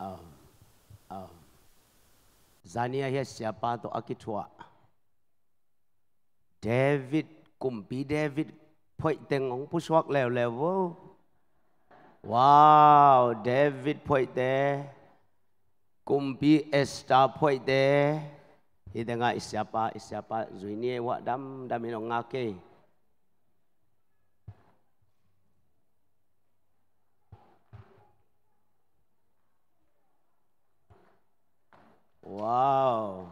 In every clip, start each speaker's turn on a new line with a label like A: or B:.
A: um um zania ya siapa to akitwa david kumpi david poi tengong pusok level, wow david poi te kumpi esta poi te hidenga siapa siapa zuini wa dam daminong ngakei Wow.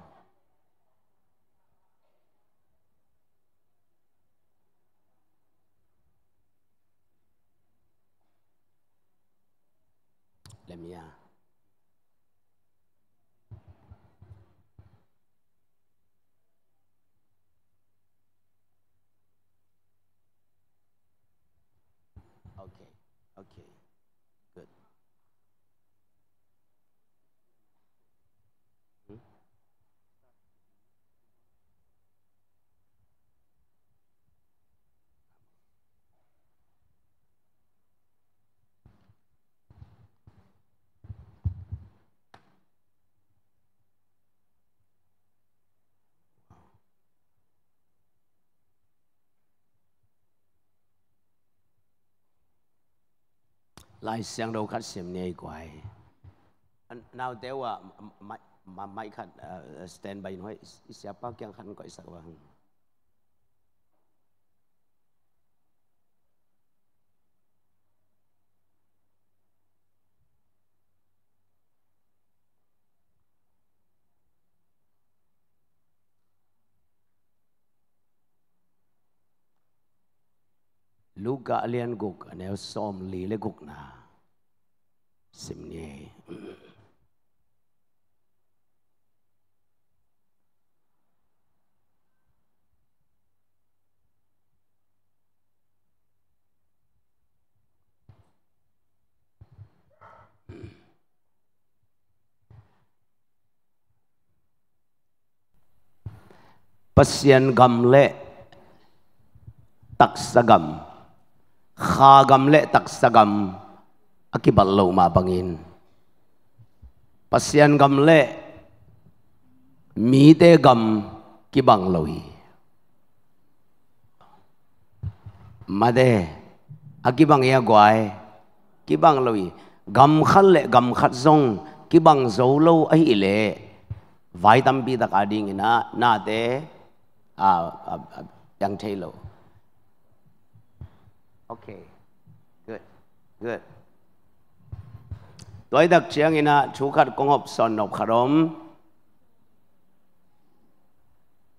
A: Let me. Lemia.
B: Uh, okay, okay.
A: 來上路較心呢怪。now there were มาไม่คัด stand by หน่อยเสียป้าแกงคันก็อิสระวั Luga alian guk anel som li le guk na. Sim ni. Pasien gamle tak sagam. Pasien gamle tak sagam. kha gam le tak sagam akibal lo ma bangin pasian gam le mi te gam kibang loi made akibang ya gwai kibang loi gam khát lệ gam khát zong cái bằng dấu lâu ấy lệ vài tâm bi đặc à đi nghe na na thế à à à đang thấy lâu o k เ y Good. Good. ด้วยดักเชียงอินะชูขัดกงหอบสอนนบขรม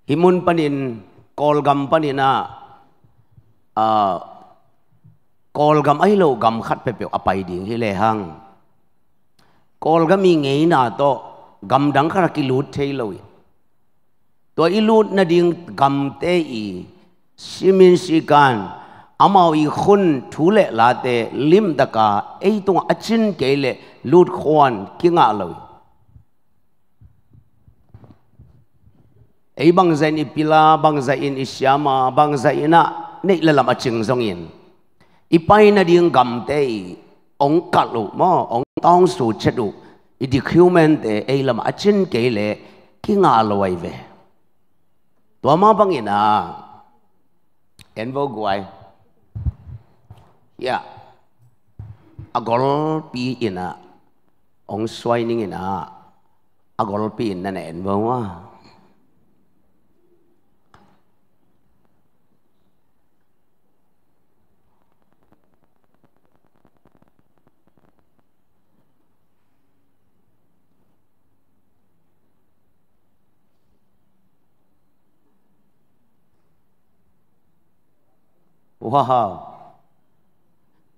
A: หิมุนปนินกอลกัมปนินาะกอลกัมไอโลกัมขัดเปเปียวอภัยดิงที่เลหังกอลกัมมีไงนาโตกัมดังขารกิลูดเทโลวิตัวอิลูดนาดิ่งกัมเตอีชิมินชิกัน amawi khun thule late lim daka eitung achin kele lut khwan kinga lo ei bang zain ipila bang zain isyama bang na zaina nei lalam aching zongin ipai na ding gam te ong kalu mo ong tong su chedu idi human te ei lam achin kele kinga lo ai ve to ma bangina envo guai ยะอากอลปีอินะองสวยนิ่งนะอากอลปีนั่นเองบ้าววะว้าว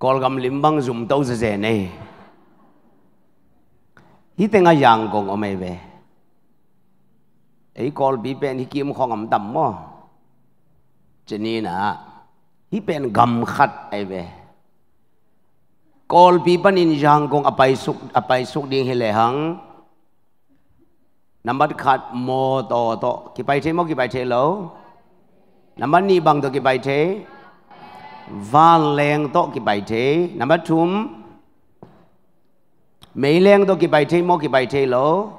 A: กอลกำลิมบังจุมตาวเจเน่ฮิตงอายังกงอเมเวไอ้กอลบีเป็นฮิกิมของอัมตัมมอจนีนะฮิเป็นกำขัดไอเวกอลบีปนอินยังกงอไปสุกอไปสุกดิ้งเฮเลหังน้ำมันขัดโมโตโตกี่ไปเทมกี่ไปเทแลน้ำมันนี่บังตัวกี่ไปเท van leng to ki bai te number 2 mei leng to ki bai te mo ki bai te lo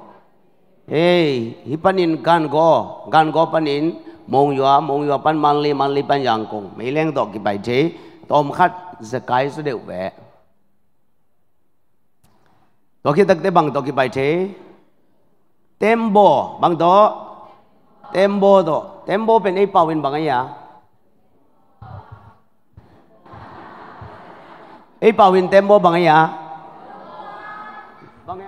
A: hey hi panin gan go gan go panin mong yua mong yua pan man li man li pan yang kong mei leng to ki bai te tom khat zakai su deu ve to ki tak te bang to ki bai te tembo bang to tembo to tembo pen ei pawin bang ya ấy bảo in tem bo bằng ấy à bằng ấy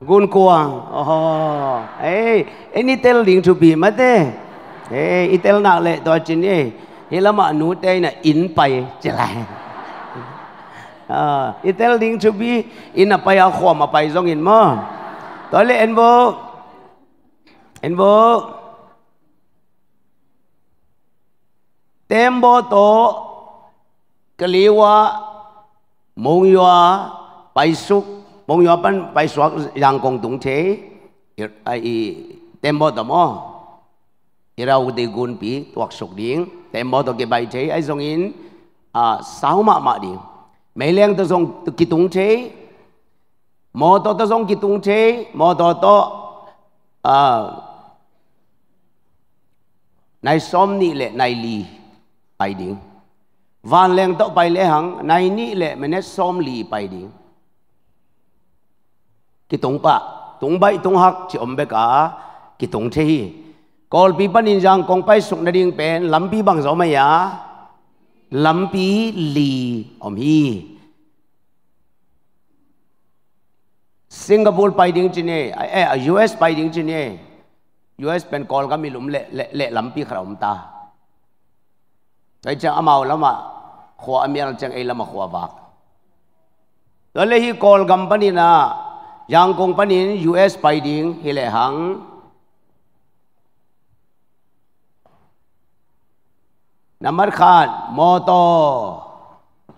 A: gun kuang oh ấy ấy ni tel ding chu bi mà thế ấy ít tel nạc lệ đó chính ấy ấy là mà nụ tây là in bay chỉ lại ah, à ít tel ding chu bi in là bay áo khoa mà bay giống in mà đó là anh vô anh vô tem bo to cái liu á mong yêu á bài xuất mong yêu bên bài xuất chế ai tem bao tầm ó thì đâu thì pi, bị tuột sụp điện tem bao tầm cái bài chế ai dùng in à sáu mạ mạ điện mấy lần tôi dùng tôi kí tung chế mò to tôi dùng kí tung chế mò to to, à này xóm nị lệ này li, ai điện วันแรงต่อไปเลยหังในนี้แหละมันเนี่ยซ้อมลีไปดิกิตงปะตงใบตงหักจีอมเบกากิตงเที่กอลปีปันินจังกองไปสุกนดิงเป็นลำปีบางเสาไม่ยาลำปีลีอมฮีสิงคโปร์ไปดิงจีเน่เออยูเอสไปดิงจีเน่ยูเอสเป็นกอลก็มีลุมเละเละลำปีขรอมตา Tại chẳng âm màu lắm ạ Khóa âm yên chẳng ấy lắm khóa vạc Đó là hi call gầm bà nì nà Yang kong bà US bài điên hi lệ hằng Nà mất khát mô tô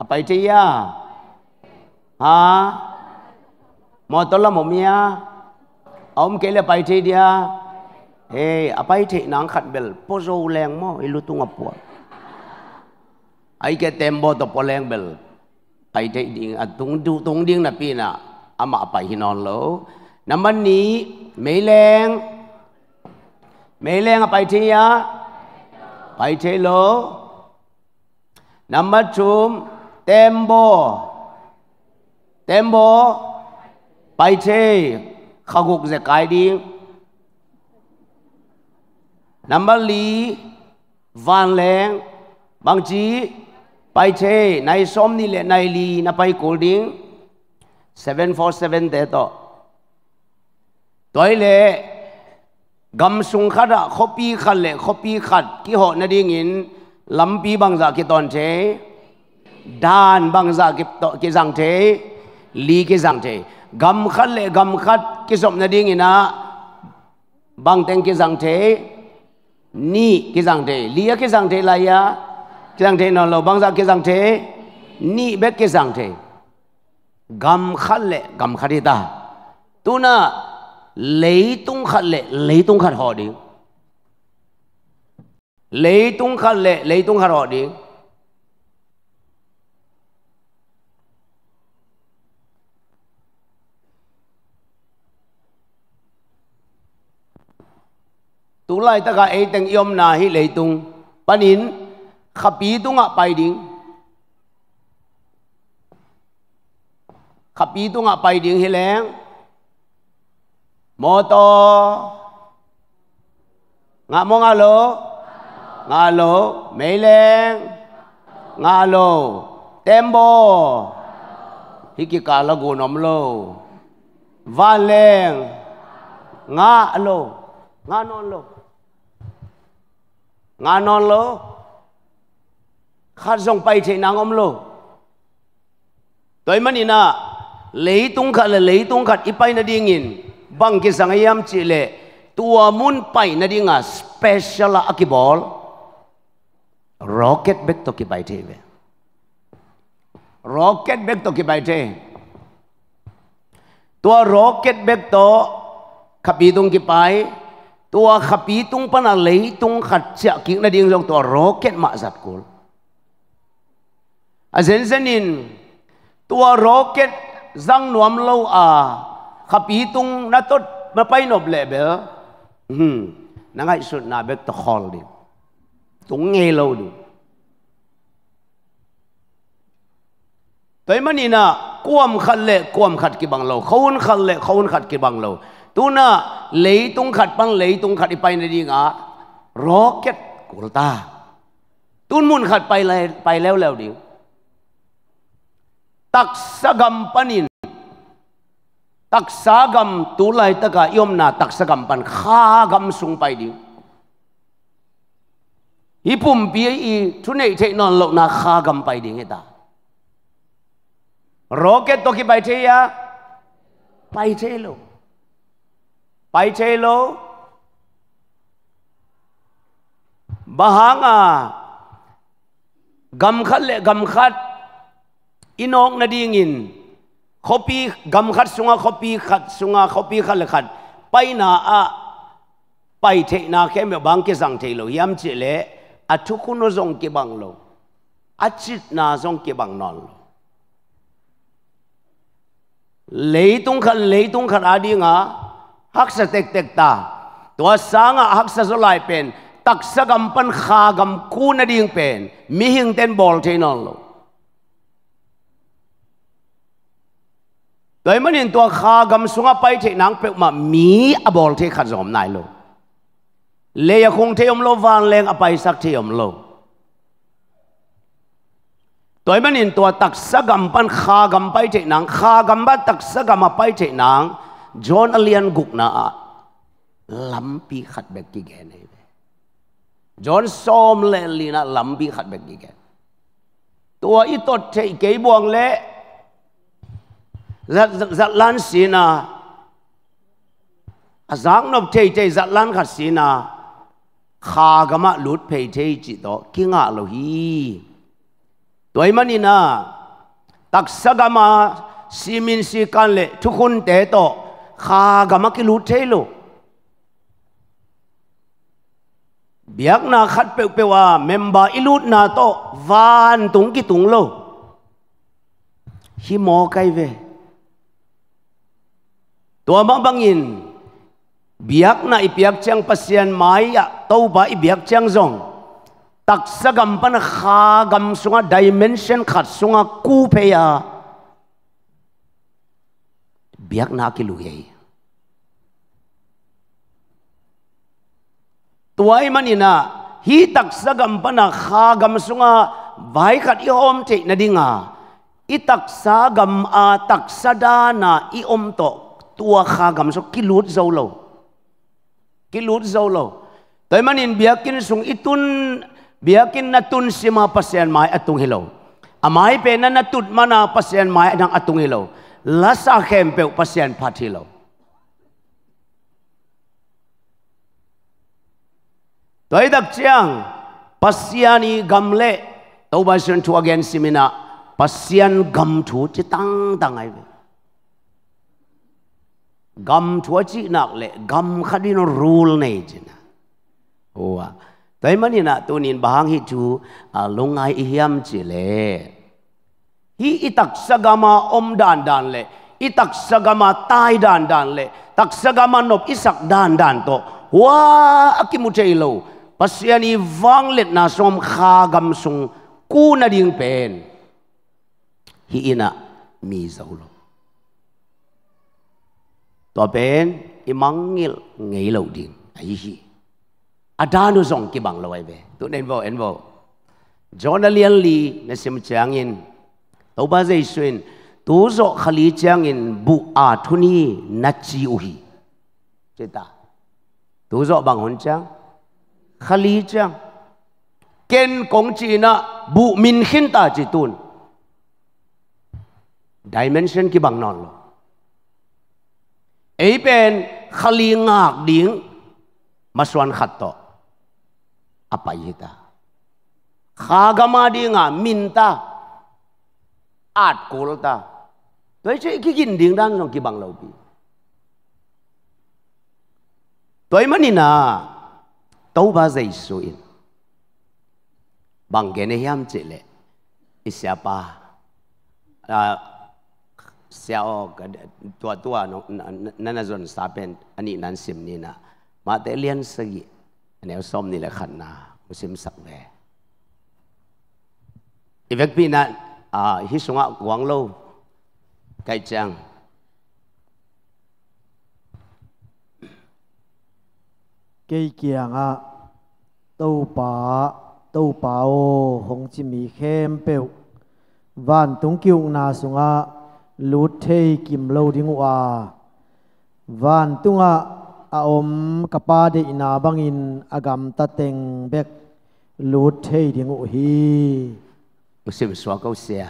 A: Bài trí à Hả Mô tô là mồm mía Ông kể là bài trí đi à Hey, apai à, thik nang khat bel pozo leng mo ilutung apua ai cái tempo tập poleng bel ai đây đi, à, tu tung ding na pi na ama apa hinon lo anh naman ni meleng à, apa à, à, thi à, pai thế lo number two tempo tempo pai thế khắc gục sẽ cái đi number lý van leng bằng chí ไปเชนายสมนี่แหละนายลีนะไปกูดิง747เดต่อตัวเล่กำสุงขัดขบีขัดเล่ขบีขัดกี่หอนาดีงินลำปีบางจากกี่ตอนเชด้านบางจากกี่ตอกี่สังเชลีกี่สังเชกำขัดเล่กำขัดกี่สมนาดีงินะบางเต็งกี่สังเชนี่กี่สังเชลีกี่สังเชลายา cái rằng thế nó lâu băng ra dạ cái rằng thế ni bé cái rằng thế gam khát lệ gam khát đi ta tu na lấy tung khát lệ lấy tung khát họ đi lấy tung khát lệ lấy tung khát họ đi tu lại tất cả ấy tiếng yom na hi lấy tung panin kapido nga paiding kapido nga paiding hileng moto nga mo nga lo nga lo meleng nga lo tembo hiki kala gunom lo valeng nga lo nga non lo nga non lo ขาส่งไปเชนางอมโลตัวมันนี่นะเลยตุงขัดเลยตุงขัดอีไปนาดิ่งินบางกิสังยามจิเลตัวมุนไปนาดิ่งอ่ะสเปเชียลอะกิบอลร็อกเก็ตเบกตกิไปเทเวร็อกเก็ตเบกตกิไปเทตัวร็อกเก็ตเบกโตขัปีตุงกิไปตัวขัปีตุงปนาเลยตุงขัดเจกินาดิ่งลงตัวร็อกเก็ตมาสัดกูลอาเซนเซนินตัวโรเก็ตสังนวมเลวอาขับีตุงนัตุ์มาไปนบเลเบลฮึนังไอสุดนาเบกตะฮอลดิตุงเงยเลวดูตัมันนี่นะควมขัดเละควมขัดกี่บังเลวเขาอุนขัดเละเขาอุนขัดกี่บังเลวตัวน่ะเลยตุงขัดปังเลยตุงขัดไปในดีงาโรเก็ตกุลตาตุนมุนขัดไปเลยไปแล้วแล้วเดียว taksagam panin taksagam tulai taka yom na taksagam pan khagam sung pai di ipum pie i tune che non lok na khagam pai di ngeta roket to ki pai che ya pai che lo pai che lo bahanga gam khal le gam khat inok na ding in kopi gam khat sunga kopi khat sunga kopi khat le khat pai na a pai the na khe me bang ke sang the lo yam che le a thu khu no zong ke bang lo a chit na zong ke bang non lo lấy tung khát lấy tung khát adi ngã hắc sa tek tek ta tua sang à hắc sa số lại pen tak sa gam pan kha gam ku na ding pen mi hing ten bol thế non lo โดยมันเห็นตัวขากำสุงไปเทนังเปกมามีอบอลเทขัดสมนายโลเลยคงเทอมโลวานแรงอไปสักเทอมโลตัวมันเห็นตัวตักสะกำปันขากำไปเทนังขากำบันตักสะกำมไปเทนังจอนอเลียนกุกนาลัมปีขัดแบกกี่แกนเี่จอนซอมเลลีนาลัมปีขัดแบกกี่แกตัวอีตดเทเกยบวงเล giặt giặt lan xì na à giang nộp chơi chơi giặt lan khát xì na khá cái mà lút phê chơi chỉ đó kinh ngạc lo hi tuổi mà nina tắc sắc cái mà xì min xì can lệ thu khôn tế to khá cái mà cái lút chơi lo biếc na khát bèo bèo à member ilút na to van tung cái tung lo hi mò cái về tua bang bangin biak na ipiak chang pasian mai ya to ba ipiak chang zong tak sa gam kha gam sunga dimension khat sunga ku pe ya biak na ki lu yei tuai manina hi tak sa gam pan kha gam sunga vai khat i hom te na dinga i tak sa gam a tak sa da na i om to tua kha gam so ki lut zo lo ki lut zo lo toy manin biakin sung itun biakin natun sima pasian mai atung hilo amai pe na natut mana pasian mai nang atung hilo lasa khem pe pasian phat hilo toy dak chiang pasiani gamle tobaisan tu again simina pasian gam thu chi tang tang ai gam tua ci nak le gam kadin rule nei jina oa tai mani na tu nin bahang hi chu a lungai ihiam ci le hi itak sagama om dan dan le itak sagama tai dan dan le tak sagama nop isak dan dan to wa akimu lo pasiani wang let na som kha gam sung ku na ding pen hi ina mi zaulo ตัวเป็นอีมังเงี้ยเงี้ยเหล่าดินไอ้ฮีอาจารย์นุสงกี่บังเราไว้เว้ตัวเอ็นวอเอ็นวอจอนเลียนลีนั่นเสียมจางเงินตัวบ้าใจส่วนตัวโซขลีจางเงินบุอาทุนีนัจจิอุฮีเจตาตัวโซบังหนจางขลีจางเกณฑ์กงจีนะบุมินขินตาจิตุนดิเมนชันกี่บังนอนหรอ Eben khalingak ding masuan khatto. Apa ita? Kagama dinga minta at kulta. Tuai cai kikin ding dan nong kibang laubi. Tuai mana na? Tau bahasa isuin. Bang gene hiam cile. Isiapa? Uh, เสียออกตัวตัวนั่นน่ะจนสาเป็นอันนี้นั้นสิมนี่นะมาแต่เลี้ยนสกิแนวส้มนี่แหละขันนามุสิมสักแวอีเวกปีนั้นอ่าฮิสุงะหวังโลไก่จั
B: ง cây kiang à tàu bà tàu bà ô hồng chim mì khem bèo vạn tung kiu na sung à lu thei kim lâu lo ding wa van à a om kapa de ina in agam ta teng bek lu thei ding u hi
A: usim swa ko sia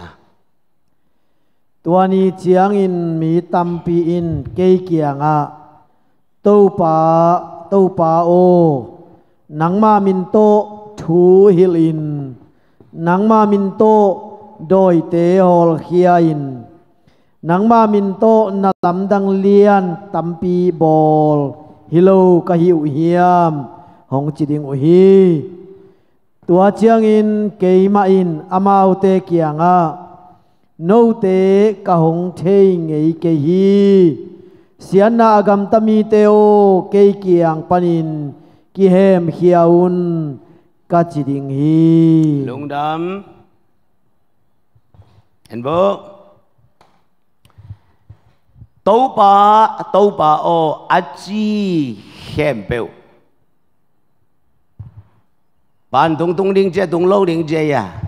B: tuani chiang in mi pi in ke à to pa to pa o nang ma min to thu hil in nang ma min to doi te hol khia in nang ma min to na lam dang lian tampi bol hilo ka hiu hiam hong chi ding u hi tua chiang in ke ma in amau te kianga no te ka hong the ngei ke hi sian na agam tami te o ke kiang panin ki hem hiaun ka chi ding hi lungdam
A: en bo tô bà tô bà ô a chi hèm bèo bạn tung tung linh chế tung lâu linh chế à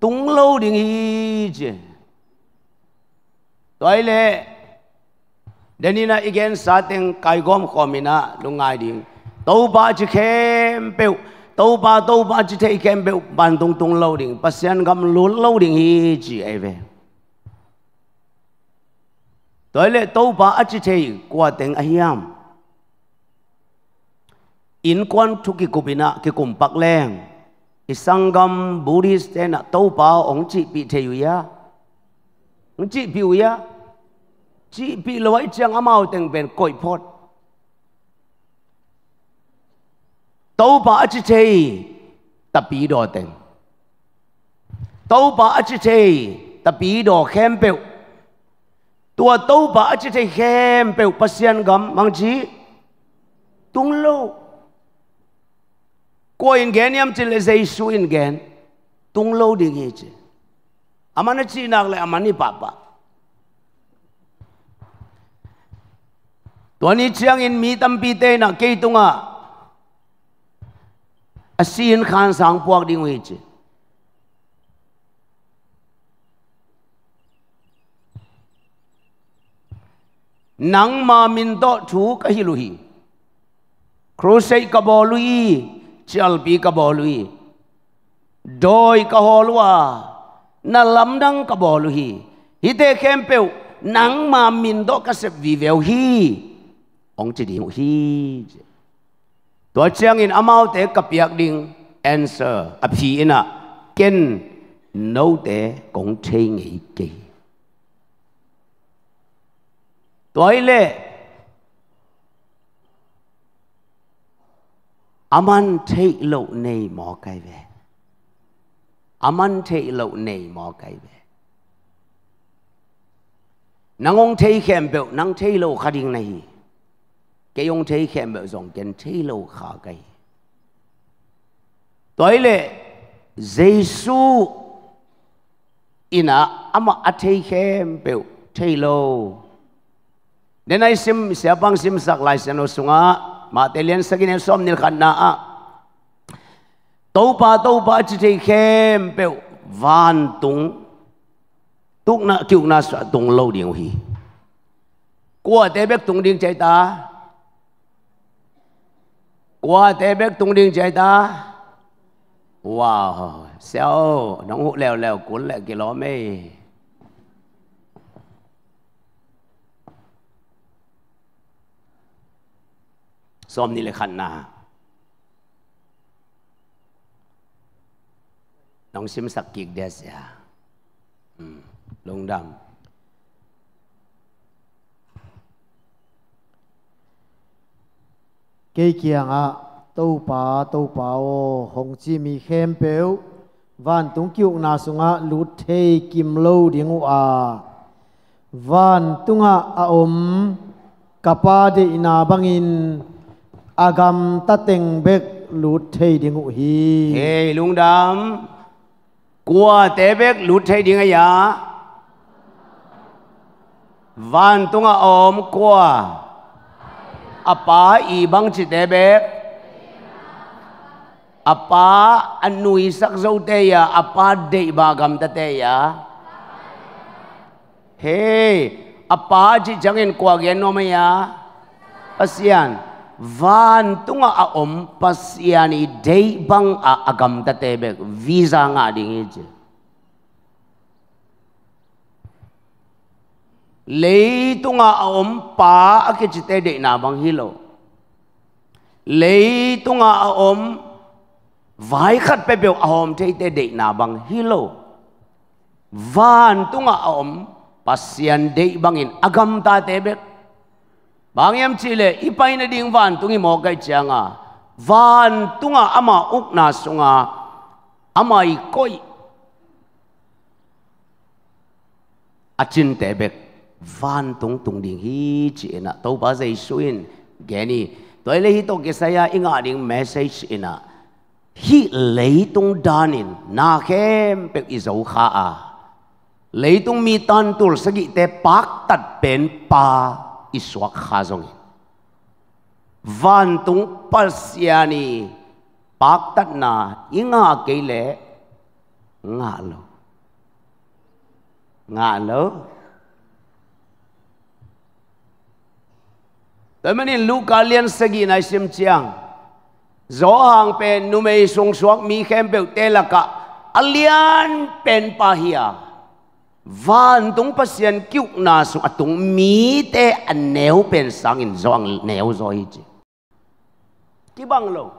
A: tung lâu đình hi chế tôi lệ đến nay igen sa tiếng cài gom khó mình à lúc ngay đình tô bà chỉ hèm bèo tô bà tô bà chỉ thấy hèm bèo bạn tung tung lâu linh, bác sĩ anh gam lâu lâu linh hi chế ấy về tới lệ tàu bà ở chế qua tiếng ahiam in quan chu kỳ kubina kỳ cùng bạc leng isangam buddhist tên tàu bá ông chị bị thế yu ya ông chị bị yu ya chị bị lỗi chẳng amau tiếng bên cội phốt tàu bà ở chế tập bị đồ tiếng tàu bà ở chế tập bị đồ khem bèo ตัวโตบะจะได้เข้มเปอุปเสียนกำมังจีตุงโลกอินเกนยามจิเลเซซูอินเกนตุงโลดิกิจอามันจีนักเลยอามันนี่ป้าป้าตัวนี้เชียงอินมีตัมปีเตนะเกตุงอ่ะอาศีนขานสังพวกดิ่งวิจิ nang ma min do thu ka hi lu hi crusade ka bo lu i chal pi ka bo lu i doi ka ho lu wa na lam dang ka bo lu hi hi te khem pe nang ma min do ka se vi veo hi ong chi ding hi to chang in amau te ka piak ding answer a phi ina ken no te kong thei ngi ki toile aman thei lộ này mò cái về aman thei lộ này mò cái về nang ông thei khem bẹo nang thei lộ khá đình này cái ông thei khem bẹo dòng kiến thei lộ khá cái toile Jesus ina ama athei khem bẹo thei lộ bằng lại Then á mà siapang simsak lai siano sunga matelian sagin som nil khanna a. Taupa taupa chỉ thấy khem bèo van tung tuk na kiu na sa tung lo ding hì qua te bek tung ding chạy ta. qua te bek tung ding chạy ta. Wow, sao nóng hụ lèo lèo cuốn lại cái ló mê. ส้มนี่เลยคันนาน้องซิมสักกิกเดสยาลงดำ
B: กี่เกียงอ่ะตู้ป่าตู้ป่าโอหงจีมีเข้มเปลววันตุงกิวนาสุงะลุเทกิมโลดิงูอาวันตุงะอาอมกปาเดอินาบังอิน agam ta tình bek lut thei ding ngụ hi
A: hey lung dam qua te bek lut thei ding ya van tunga om qua apa i bang chi te bek apa anui sak zo te ya apa de ba gam ta te ya hey apa chi changin kwa gen no ma ya asian van tunga a om pasiani day bang a agam ta tebek visa nga ding je lấy tunga a om pa a ke chite de na bang hilo lấy tunga a om vai khat pe beu a om te te de na bang hilo van tunga a om pasian de bangin agam ta tebek bang em chỉ chi le ipai na ding van tungi mo kai changa van tunga ama uk na sunga ama i koi achin te bek van tung tung ding hi chi na to ba zai suin geni tôi lấy hi cái say saya inga ding message ina hi lấy tung danin na khem pek i zo kha a lấy tung mi tan tul sagi te pak tat pen pa iswak khazong van tung palsiani pak tat na inga kele nga lo nga lo tamani luka lian sagi na sim chiang zo hang pe numei sung suak mi khem be telaka alian pen pa hiya van vâng, tung pasien kyu na su atung à, mi te an à, neu pen sang in zong neu zoi chi ki bang lo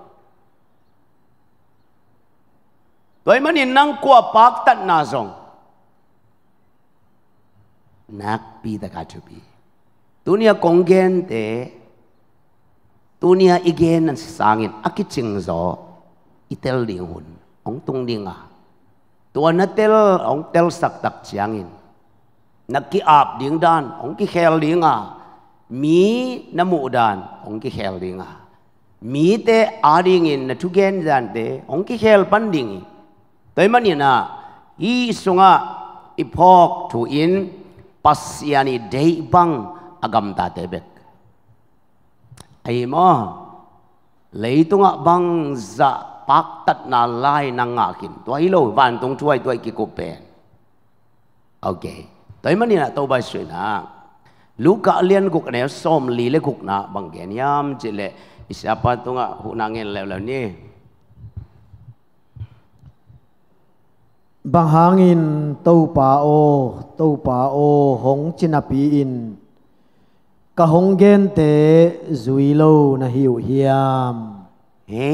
A: toy man in nang à, kwa pak tat na zong nak pi ta ka chu pi tunia kongen te tunia igen an sangin akiching zo itel ding hun ong tung ding a Tuan natel ong tel sak tak siangin. Nak ki ap ding dan ong ki khel ding ah. Mi namu dan ong ki khel ding ah. Mi te ading in na tugen dan te ong ki khel pan ding. Tai man ni na i sunga i pok tu in pas yani dei bang agam ta te bek. Ai mo leitung bang zak ปักตัดนาไลนางาขินตัวอีโลวันตรงช่วยตัวกิกุเป็นโอเคแต่มันนี่นะตัวใบสวยนะลูกกะเลียนกุกเนี่ยส้มลีเลกุกนะบางแกนยามจิเลอิสปะตรงอ่ะหูนางเงินแล้วแล้วนี่
B: บางหางอินตูป่าโอตูป่าโอหงจินาปีอินกะหงเกนเตจุยโลนะหิวเฮียมเฮ้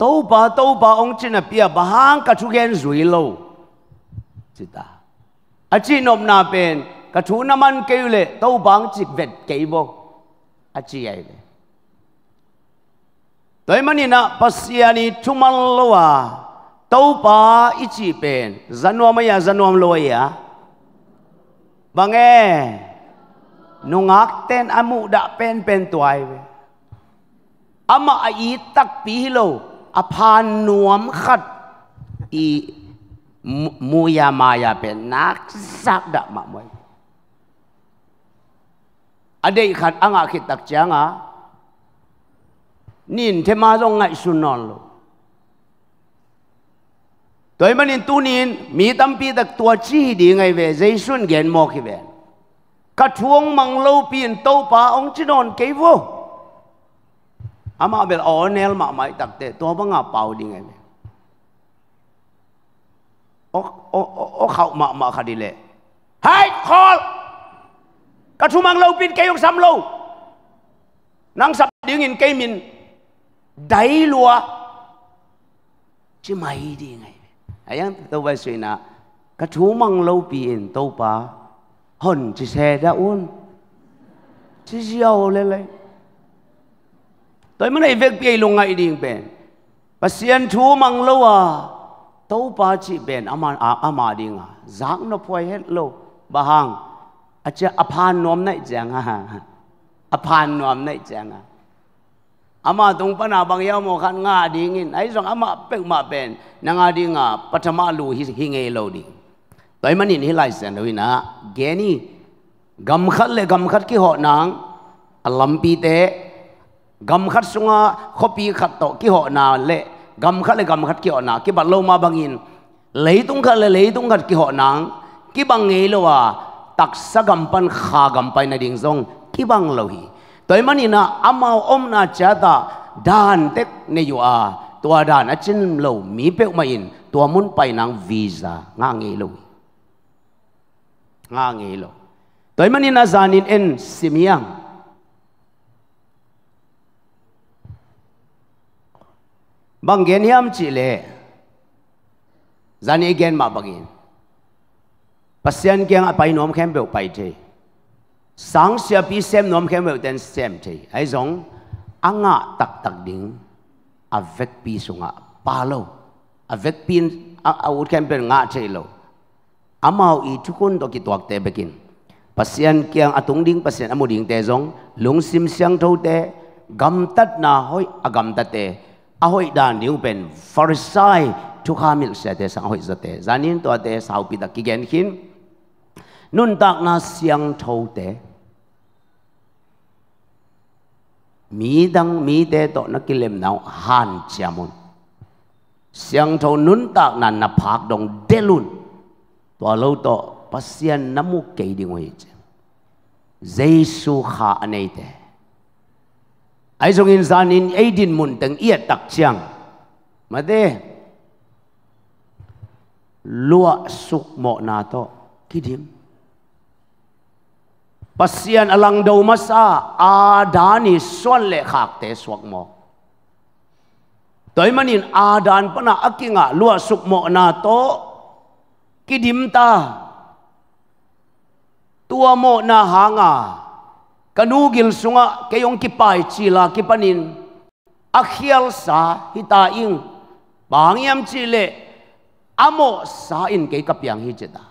B: 都把都把
A: 往这那边把行个出现水路，知道？啊，这那那边个出那么久嘞，都把这别给不，啊，这样嘞。对嘛你那不是啊？你出门了啊？都把一起变，人我们也人我们了呀。bằng nghe nung ngạc tên amu đã pen pen tuai ama ai tak pi lo อภานนวมขัดอีมุยามายาเป็นนักสักดะมะมวยอเดขัดอังอาคิดตักจังอานินเทมาลงไงสุนนลตัวมันนินตุนินมีตั้มปีตักตัวชี้ดีไงเวใจสุนเกนมอกิเวนกระทวงมังโลปีนโตปาองจินนเกว ama bel onel ma mai tak te to ba nga pau ding ai o o o khau ma ma khadi le hai call ka thu mang lâu pin kayong sam lâu nang sap ding in kay min dai lua chi mai ding ai ayang to ba sui na ka thu mang lâu pin to pa hon chi se da un chi xiao le le ตัวมันไอ้เวกเปียลงไงดิ่งเป็นภาษาทูมังโลวตัวป้าจีเป็นอามาอามาดิ่งอ่ะจากนพวยเห็นโลบะฮังอาจจะอภานนอมในจังอ่ะอภานนอมในจังอ่ะอามาตรงปนาบางยามขันงาดิ่งิน ไอ้สองอามาเป็งมาเป็นนางาดิ่งอ่ะปัจมาลูฮิงเงโลดิ่งตัวมันนีนี่ไลเสีนด้วยนะ เกนี่กำขัดเลยกำขัดกี่หอนางอัลลัมปีเตกำขัดสุงาขบีขัดโตกิหอนาเละกำขัดเลยกำขัดกิหอนากิบัลโลมาบังอินเลยตุงขัดเลยเลยตุงขัดกิหอนางกิบังเงลว่าตักสะกำปันขากำไปในดิ่งซงกิบังโลหีตัวมันนี่นะอามาอมนาจัตาด่านเต็กในยูอาตัวด่านอาจินโลมีเปกมาอินตัวมุนไปนางวีซ่าง่างเยลง่างเงลตัวมันนี่นะจานินเอ็นสิมยัง bằng gen hiếm chỉ lệ dân zani gen mà bằng pasien gen à bay nôm khem biểu bay thế sáng sớm bị xem nôm khem biểu tên xem thế ai giống anh ạ tắc tắc à avec pi sung ạ ba lâu avec pin out khem biểu ngã thế lâu à amau i chukun to ki tuak te bekin pasian kiang atung ding pasian amu ding te zong lung sim siang thau te gam tat na hoi agam tat te à hội đàn nếu bên Pharisee chú khá mil sẽ thế sang hội giật thế, gián nhiên tòa sau bị đặc kỳ gen khiến, nun tạc na siang thâu thế, mi đăng mi thế tọ nó kí lem nào hàn chia môn, siang thâu nun tạc na na phạc đồng đê luôn, tòa lâu tọ pasian namu kei đi ngồi chứ, Giêsu khá anh ấy thế. ไอ้สงินสานินไอ้ดินมุนตังเอียดตักเชียงมาเด้ลวกสุกเหมาะนาโตคิดิมปัสยานอลังเดวมาซาอาดานิส่วนเลขากเตสวกหมอกตัวมันินอาดานปนาอกิงะลวกสุกเหมาะนาโตคิดิมตาตัวโมนาหางา kanugil sunga keyong ki pai chi la ki panin akhial sa hita bangyam chi amo sa in ke kapyang hi cheta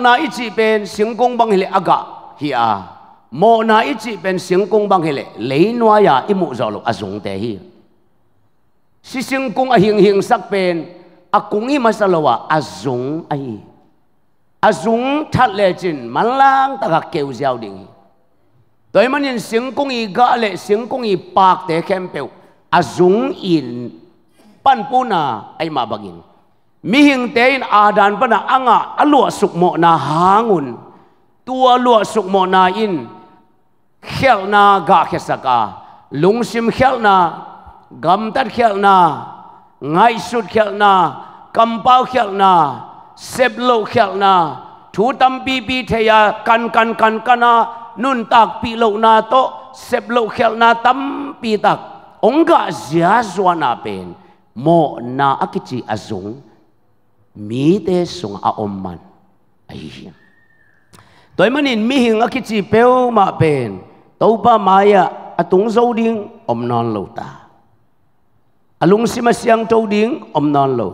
A: na ichi pen singkong bang aga hi a mo na ichi pen singkong bang leinwa ya imu zalo azung te hi si singkong a hing hing sak pen akung masalawa azung ai a zung thắt le chin man lang ta gặp keu giao ding tới man in sing cung y ga le sing cung y pak te kem peu a zung in pan pu na ai mà bagin mi hing te in a dan pana anga alua suk mo na hangun tua lua suk mo na in khel na ga khesaka lung sim khel na gam tat khel na ngai sut khel na kampau khel na xếp lâu khéo na chú tâm bi bi thế ya à, căn căn căn căn na à. nun tạc bi lâu na to xếp lâu khéo na tâm bi tạc ông gã giá doan na bên mò na akichi azung à mi te sung a om man ai tôi mà nhìn mi hình akichi peo ma pen tàu ba maya atung zau ding om non lo ta alung sima siang tàu ding om non lo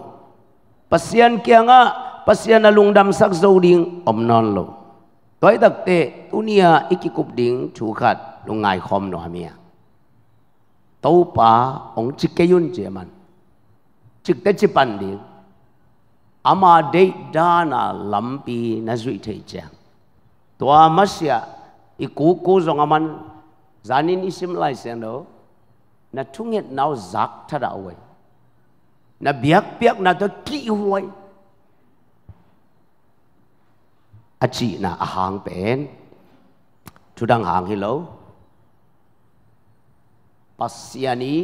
A: pasian kia nga pasya na lungdam sak zo ding om non lo toy dak te unia ikikup ding chu khat lungai khom no hamia tau pa ong chikkeyun jeman chikte chipan ding ama de dana lampi na zui thei chang toa masya iku ko zongaman zanin isim lai sen do na thunget nau zak thara away na biak biak na to ki huai อาจีน่ะอาหางเป็นทุดังหางฮิโลปัสยานี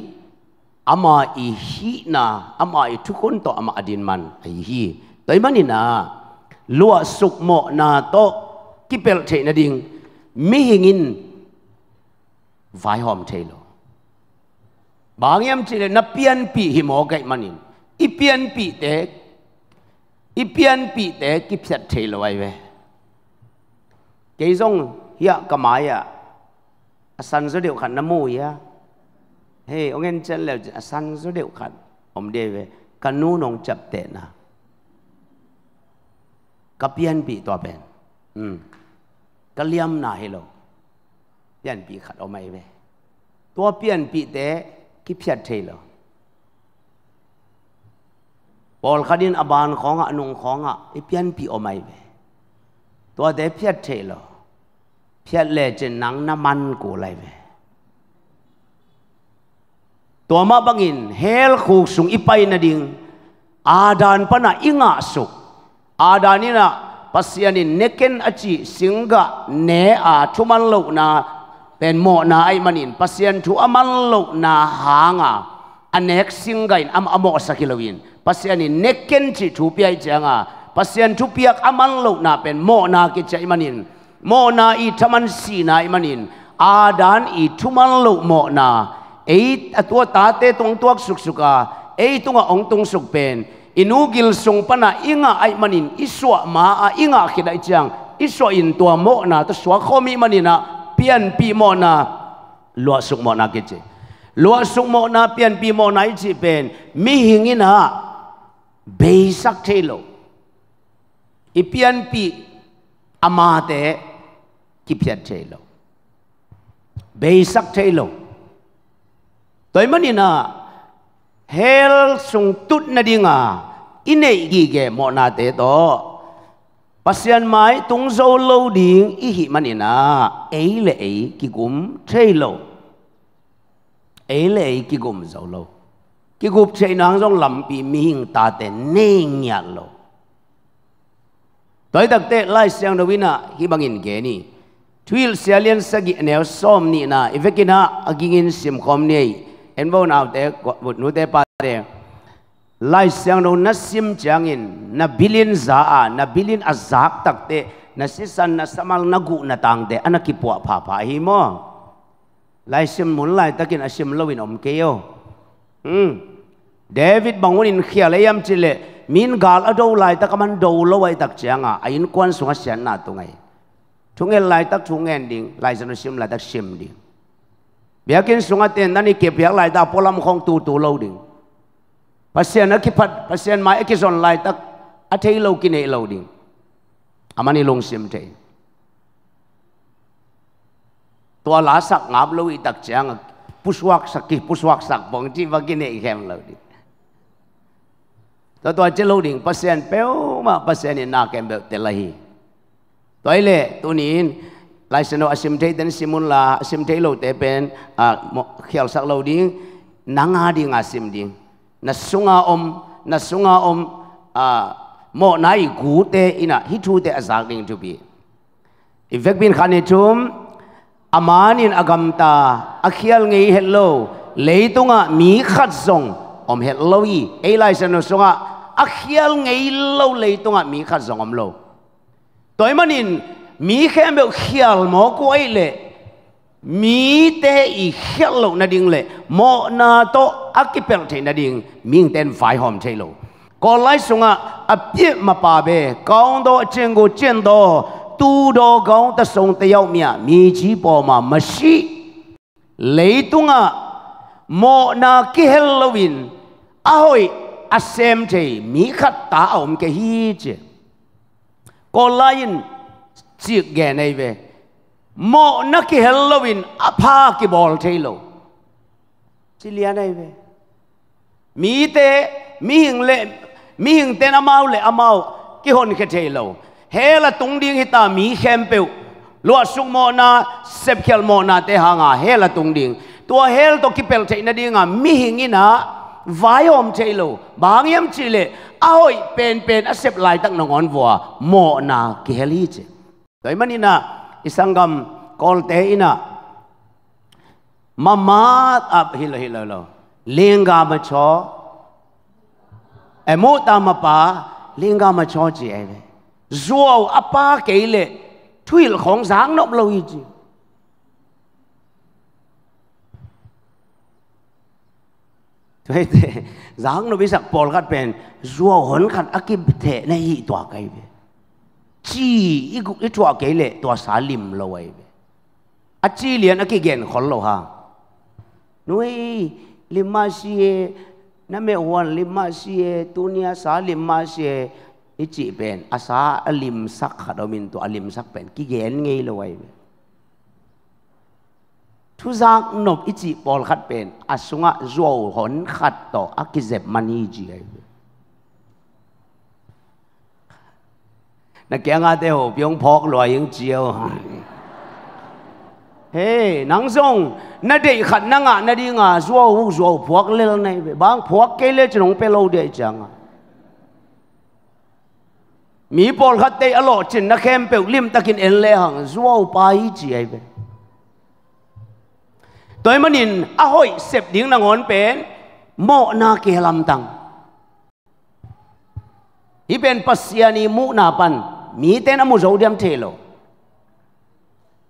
A: อามาอีฮีน่ะอามาอีทุกคนต่ออามาอดินมันอีฮีตัวมันนี่นะลวสุกโมนาโตกิเปลเทนดิงมิหิงินไวหอมเทโลบางยามเทเลนับเปียนปีหิมอไกมันินอีเปียนปีเตอีเปียนปีเตกิเปลเทโลไว้เวจี่งเฮียกมาเฮียสันสุดเดียวขันน้ำมูเฮียเฮ้ยองเงินเชนเหล่าสันสุดเดียวขันอมเดวกันนู้นองจับเตนะกับเพียนปีตัวเป็นอืมก็เลี้ยมหนาเห้เราเพียนปีขัดเอาไม่เวตัวเพียนปีเตกิพยัดเทลบอลขัดิน อบานของอ่ะนุ่งของอ่ะไอเพียนปีเอาไม่เวตัวเดเพียเทลอเพียเลจหนังน้ำมันกูไรเวตัวมาบังอิน เฮลคูสุงอีไปนดิงอาดานปนะอิงะสุก อาดานี่นะปัสยานินเนเกนอจิสิงกะเนอาทุมันโลกนาเป็นโมนาไอมันินปัสยานทุอมันโลกนาหางาอเนกสิงกะอินอามอโมสักิลวินปัสยานินเนเกนจิทุเยียจังาพัศยันทุเปียกอามันลูกนาเป็นโมนากิจอิมันินโมนาอีทมันสีนาอิมันินอาดานอีทุมันลูกโมนาเอ้ตัวตาเตตรงตัวสุกสุกาเอ้ตัวองตรงสุกเป็นอินูกิลสุงปนาอิงะไอมันินอิสวะมาอิงะขิดไอจังอิสวะอินตัวโมนาตัวสวะคอมีมันินะเปียนปีโมนาลวสุกโมนากิจลวสุกโมนาเปียนปีโมนาอิจิเป็นมีหิงินะเบสักเทโล IPNP amate kipiat chelo beisak chelo toy manina hel sung tut na dinga ine gi ge mo na te to pasian mai tung zo lo ding i hi manina ei le ei ki gum chelo ei le ei ki gum zo lo ki gup chei nang jong lam pi mi hing ta te ne nyat lo tới đặc tế lai sang đâu vina hi bangin ge ni thuil salian sagi neo som ni na ivekina agingin sim khom ni en bo nào te bột nu te pa te lai sang đâu na sim changin na bilin za à, a na bilin azak tak te na sisan na samal na gu na tang te anaki puwa pha pha hi mo lai sim mun lai takin asim lowin om keo hmm เดวิดบางวันอินเขียเลยยำจิเลมินกาลอดูไลตะกมันดูลวัยตักเจงอ่ะอินควนสุขเสียนนาตุงไงทุงเงิไลตักทุงเงินดิ่งไลสนุชิมไลตักชิมดิ่งเบียกินสุขเต็นนั่นนี่เก็บเบียกไลตาพลัมของตูตูเลาดิ่งษาเนักิพัดภาษาเนมาเอกิซอนไลตักอัตเทโลกินเอโลดิ่งอามันนีลงเิมเทตัวลาสักงับลุยตักเจียงผู้สวักสักกี่ผูวักสักบางทีว่ากินเอเข้มเลาดิ่งตัวตัวเจ้าลูกดิ่งเปอร์เซ็นต์เป้ามาเปอร์เซ็นต์นี่น่าเก็บแบบเตลัยตัวเล่ตัวนี้ลายเสนอสิมเทตันสิมุนลาสิมเทโลเตเป็นอ่าเขียวสักลูกดิ่งนังอาดิ่งอาสิมดิ่งนัสุงอาอมนัสุงอาอมอ่าโมนายกูเตอินะฮิทูเตอาสักดิ่งทุบีอีเวกบินขันนิชุมอามานินอากรรมตาอาเขียวงี้เฮลโลเลยตุงะมีขัดส่ง om het loi e lai san no songa a khial ngei lo le tonga mi kha zong om lo toy manin mi khem be khial mo ko ai le mi te i khial lo na ding le mo na to akipel the na ding ming ten vai hom the lo ko lai sunga a pye ma pa be kaung do chen go chen do tu do kaung ta song te yau mia mi chi po ma ma shi leitunga mo na ki win ahoi asem te mi khat ta om ke hi che ko lain chi ge nei ve mo na ki halloween apha ki bol te lo chi lia nei ve mi te mi hing le mi hing te na mau le amau ki hon ke te lo he la tung ding hi ta mi khem pe lo sung mo na sep khel mo na te hanga he la tung ding tua hel to ki pel te na ding a mi hing ina vai om chê lo, bang yam chi lệ ahoi pen pen a sep lai tak nong on vua mo na ke li che toy mani na isangam kol te ina mama ap hilo hilo lo linga ma cho e mo ta ma pa linga ma cho chi ai ve zuo apa ke le thuil khong giang nop lo yi chi ช่วยเตะสังนบิสักปอลกันเป็นจัวหนขันอากิบเทในอีตัวไกเบจีอีกอีตัวไกเลตัวสาลิมลอยเบอจีเลียนอากิเกนคนเราฮะนุ้ยลิมาเสีนั่นไม่วันลิมาเสียตุเนียสาลิมาเสีอีจีเป็นอาสาอลิมสักขัดอมินตัวอลิมสักเป็นกิเกนไงลอยเบทุจักนบอิจิบอลขัดเป็นอสุงะจัวหนขัดต่ออากิเจ็บมันีจีไอนักแกีงอาเตหอบยงพอกลอยยังเจียว เฮ้นังซงนาเดขัดนังอ่ะนาดีงาจัวหูจัวพอกเล่นในบางพอกเกลือจะงไปโลเดียจัง มีบอลขัดเตอโลจินนักเข้มเปลวลิมตะกินเอ็นเล่หังจัวไปจีไอเป็น tôi mà nhìn à hội xếp tiếng là ngón bên mọ na kia làm tăng ý bên pasiani mu na pan mi tên amu dấu điểm thế lo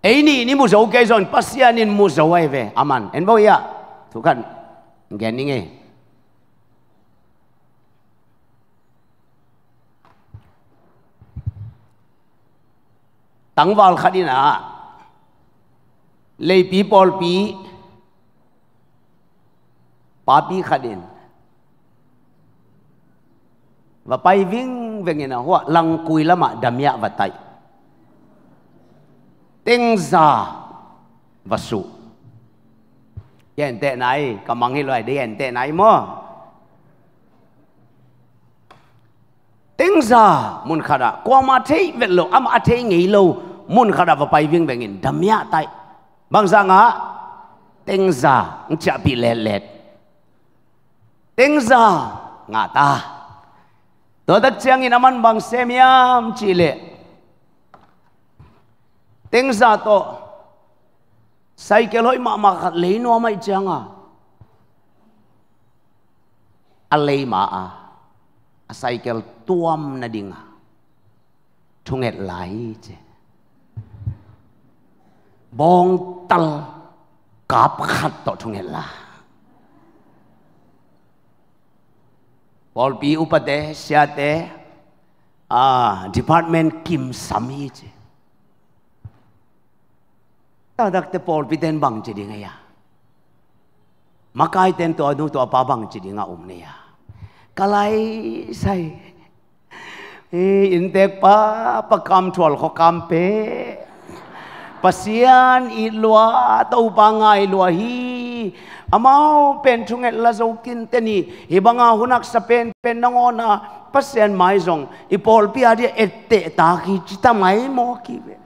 A: ấy ni ni mu dấu cái rồi pasiani mu dấu ai về aman à em bảo ya à? thu cần ghen đi nghe tăng vào khát đi lấy pi bol pi papi khadin và bay ving về ngày nào hoa lăng cùi lắm mà đầm nhạ và tay tiếng già và sụ hiện tệ này cả mang cái loài đi hiện tệ này mà tiếng già muốn khả đã qua mà thấy về à lâu âm à thấy nghĩ lâu muốn khả đã và bay ving về ngày đầm nhạ tay bằng rằng á tiếng già chả bị lẹt lẹt tengza ngata to dak chiang in aman bang semiam chile tengza to cycle hoi ma ma khat leino mai changa a ma a a cycle tuam na dinga thunget lai che bong tal kap khat to thunget lai Paul pi upate siate ah department kim sami je. Tadak te Paul pi den bang je dinga ya. Makai ten to anu to apa bang je dinga umne ya. Kalai sai. Eh, intek pa pakam twal ko kampe. pasian i lua to bangai lua hi amao pen thunget la zo kin teni hibanga hunak sapen pen nangona pasian mai zong ipol pi ari ette ta ki chita mai mo ki ve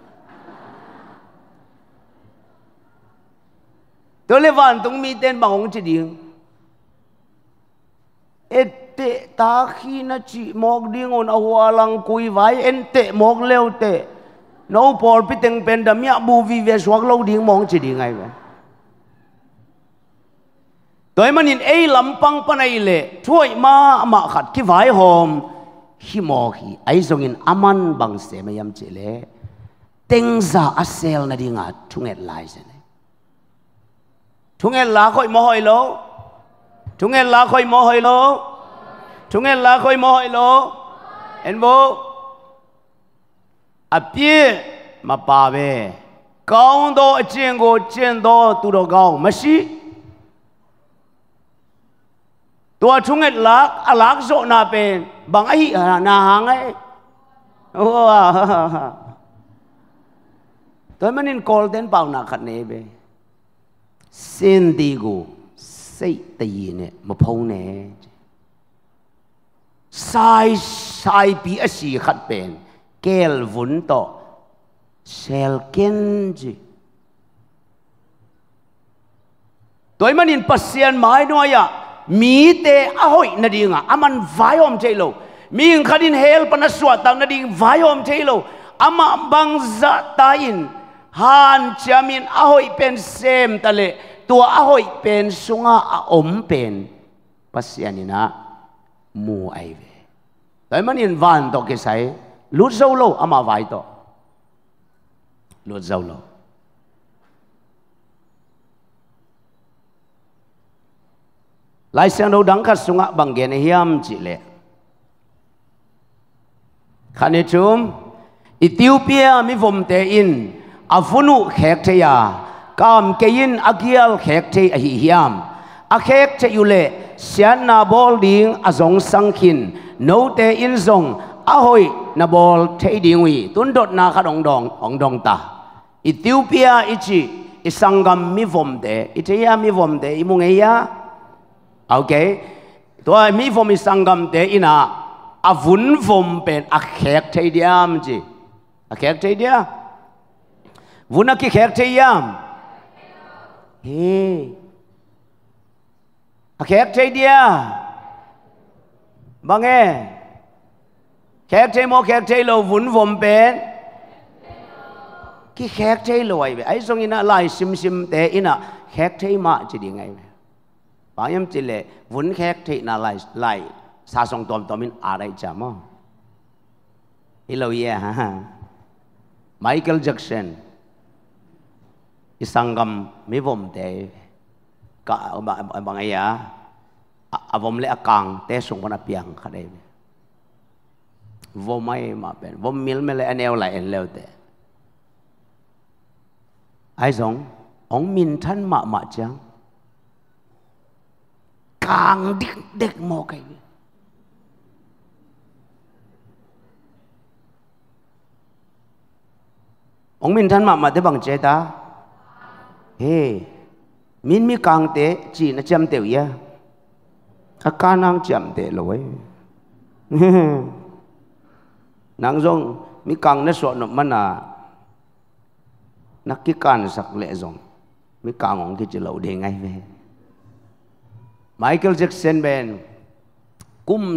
A: to le van tung mi ten bangong chi ding ette ta khi na chi mok ding on awalang kui vai ente mok leu te nấu bò bị tiếng bên đầm nhà bù vì về xuống lâu mong chỉ đi ngay vậy tôi mà nhìn ấy lắm băng bên này lệ thôi mà mà khát cái vải hòm khi mò khi ấy dùng in aman à, bằng xe mà chỉ lệ tiếng giả asel à, này đi ngã chúng em lại rồi chúng em lá khỏi mò hỏi chúng em lá khỏi mò hỏi chúng em lá khỏi mò hỏi lỗ em အပြစ်မပါပဲကောင်းသောအကျင့်ကိုကျင့်သောသူတော်ကောင်းမရှိตัวชุงเอ็ดลักอลักโซนาเป็นบางไอ้นาหางไอ้โอ้ตัวมันนินกอลเดนเป่านาขัดเนเบเส้นดีกูစိတ်တည်နဲ့မဖုံးနဲ့ sai sai bi a si khat pen kel vốn to sel ken ji toy manin pasien mai no ya mi te a hoi na dinga aman chay chelo mi in khadin hel pana swa tang na om chay chelo ama bang za in han chamin a hoi pen sem tale tua a hoi pen sunga a om pen pasianina mu ai ve toy manin van to cái sai lút dâu lâu à mà vài to lút dâu lâu lại sang đâu đắng khát sung ạ bằng ghế hiam chị lệ Khăn chum Ethiopia mi vom te in afunu khek te ya kam ke in agial à khek te a à hi hiam a à khek te yule sian na bol ding a sang khin no te in zong อาหยนบอลเทดิงวีตุนดดนาคดองดององดองตาอิติวเปียอิจีอิสังกัมมิฟอมเดอิเทียมิฟอมเดอิมุงเอียโอเคตัวมิฟอมอิสังกัมเดอินาอาวุนฟอมเป็นอาเขกเทียมจีอาเขกเทียวุนักิเขกเทียมเฮอาเขกเทียบังเอ khét chơi mô khét chơi lô vốn vòm bén cái khét chơi lô ấy ấy xong ina lại sim sim té ina khét chơi mà chỉ đi ngay bảo em chỉ lệ vốn khét chơi na lại lại sa song tôm tôm in à đây chả mà hello yeah ha Michael Jackson isangam mi vom te ka ba ba ngai ya avom le akang te sung bona piang kha dei vô may mà bên vô mil mê lê anh eo lại anh leo tệ ai giống ông minh thân mạ mạ chăng càng đích đích mô cái gì? ông minh thân mạ mạ thế bằng chế ta hê minh mi càng tế chỉ nó chăm tiểu ya à ca năng chăm tế lỗi nang dùng mi kang na so no mana na ki kan sak le zong mi kang ong ki chilo de ngay về Michael Jackson ben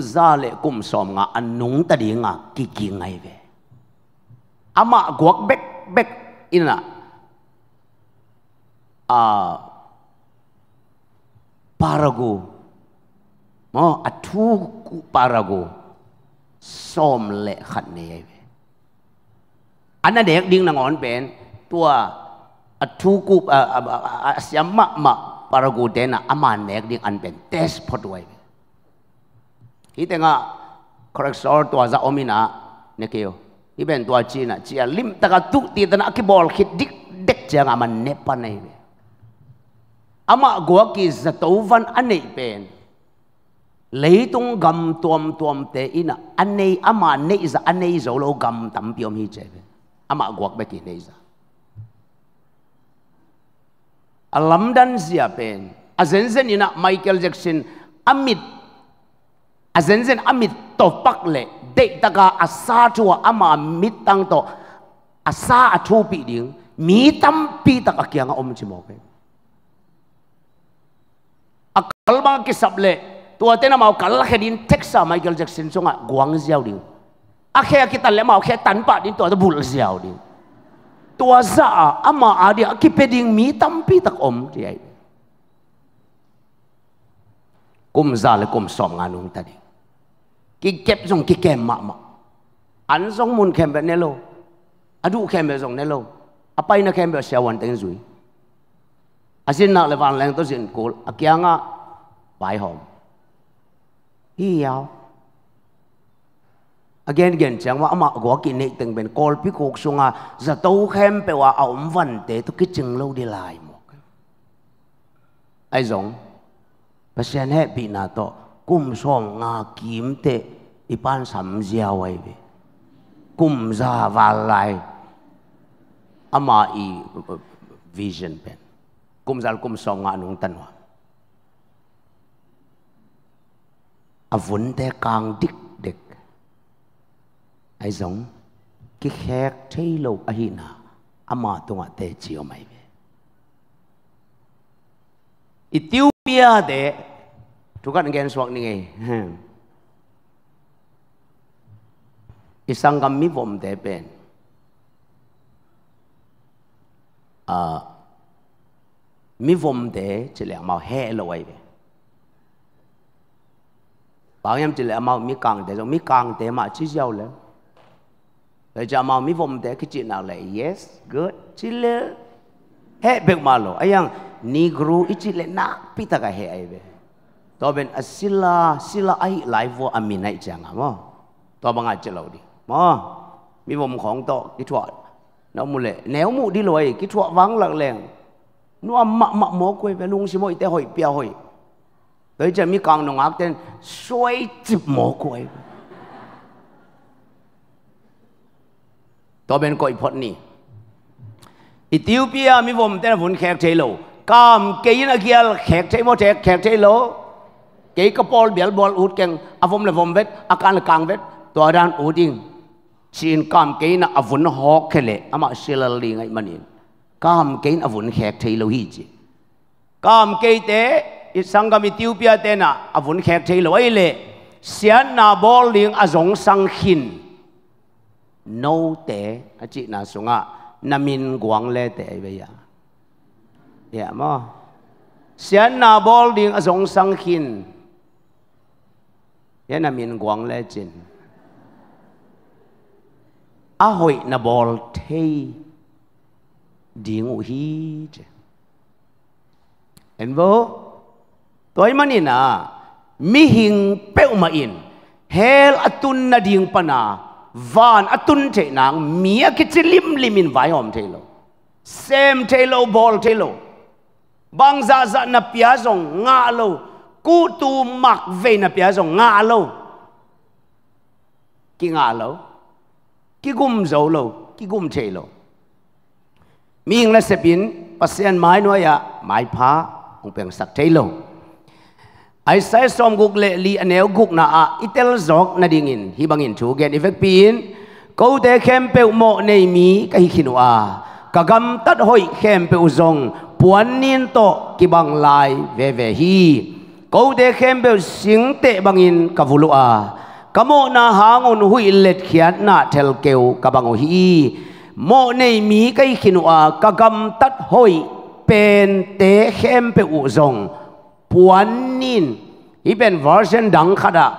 A: ra lệ le kum som nga anung ta di nga ki ki ngay về ama guak bek bek ina a à, parago mo athu à parago ส้มเละขันเนอันนั้นเด็กดิ้งนางอ่อนเป็นตัวทุกุปสยามะมะปารกฏเดนะอามานเด็กดิ้งอันเป็นเทสพอด้วยฮิตเงะครักซอร์ตัวจะอมินะเนี่ยเกียวี่เป็นตัวจีนะจีลิมตะกัตุกตีตนะกิบอลคิดดิกเด็กจะงามันเนปันเองอามากัวกิสตวันอันนี้เป็น lấy tung leitung gam tuam tuam te ina anei ama nei za anei zo lo gam tam piom hi chebe ama guak be ki nei za alam gì à pen azen zen ina michael jackson amit azen zen amit to cả, le sa taka asa tu ama mitang to asa athu pi ding mi tam pi taka kyang om chimo pe akalma ki lệ ตัวเต้นมาเอากันละแค่ดินเท็กซัสไมเคิลแจ็กสันส่งอะกวางเจียวดิวอาแค่กิตันแล้วมาเอาแค่ตันปะดินตัวตะบุลเจียวดิวตัวซาอะมาอาดีอยคิเป็ดิงมีตั้มพีตักอมที่ไอคุมซาเละกุมสอมงานงตัดิกิเก็บสงกิเก็บมามาอันสงมุนแคมเบเนลโลอดูแคมเบสงเนลโลอะไปนะแคมเบเสียวันเต็งจุยอาสินนักเลวันแรงตัวสินกูอาเกี้ยงอ่ะไปหอม hiao again again chẳng mà mà gõ kỹ nệ từng bên call bị cuộc xuống à giờ tàu khem bị hòa ông vận để tôi cái chừng lâu đi lại một ai giống bà sen hết bị nà to cùng song ngà kiếm tệ đi ban sắm giao ấy về cùng ra và lại ama i à, ờ, ờ, vision pen cùng ra cùng song ngà nung tân hoa a vốn te càng đích địch ai giống cái khét thấy lâu a hi na a mà tung a te chiều mày về Ethiopia để chúng ta nghe suộc này isang kami vom deben à mi vom de chỉ là màu hè lâu ấy bảo em chỉ là mau mi còn để rồi mi còn để mà chỉ giàu lên để cho mau mi vùng để cái chuyện nào lại yes good chỉ là hết việc mà lo ấy rằng negro ít chỉ là na pita cái hệ ấy về đó bên asila à, sila ai lại vô amin à, này chẳng hả à, mà đó bằng ai chỉ lâu đi mà mi vùng ของโต cái chuột nó mù lệ nếu mù đi rồi cái chuột vắng lặng lẽn nó mạ mạ mó quê về luôn xí mỗi tế hồi bia hồi ยจะมีกองน住咪講弄學啲衰นสวยจ個一樖呢？อิติโอเปียมีผมแต่ฝุ่นแขกเทโลกามเกยนักเกียลแขกเทโมแขกแขกเทโลเกยกระปอลเบียลบอลอูดแกงอาผมเลยผมเวทอาการกลางเวทตัวด้านอูดิงชินกามเกยนักาฝุ่นหอกเคเอามาเชลลีงไงมันนี่กามเกยนัฝุ่นแขกเทโลฮีจีกามเกยเตะ sangam Ethiopia te na avun à, khek thei lo ai le sian na bol ling à azong sang khin no te a à, chi na sunga namin guang le te ai ya dạ, ya mo sian na bol ding azong sang khin ya dạ, namin guang le chin a hoi na bol thei ding u hi en vô toy manina mi hing peu ma in hel atun na ding pana van atun te nang mia ki chilim limin vai om te lo sem te lo bol te bang za za na pia zong nga lo ku tu mak ve na pia nga lo ki nga lo ki gum zo lo ki gum te lo mi la sepin pasien mai ya mai pha ông peng sak thế lâu ai sai som guk le li anel guk na a itel zok na dingin hi bangin chu gen effect pin ko te khem pe mo nei mi ka hi khinu a ka gam tat hoi khem pe uzong puan nin to ki bang lai ve ve hi ko te khem pe sing te bangin ka vulu a ka mo na hangun hui let khiat na tel keu ka bang hi mo nei mi ka hi khinu a ka gam tat hoi pen te khem pe uzong puanin iben version dang khada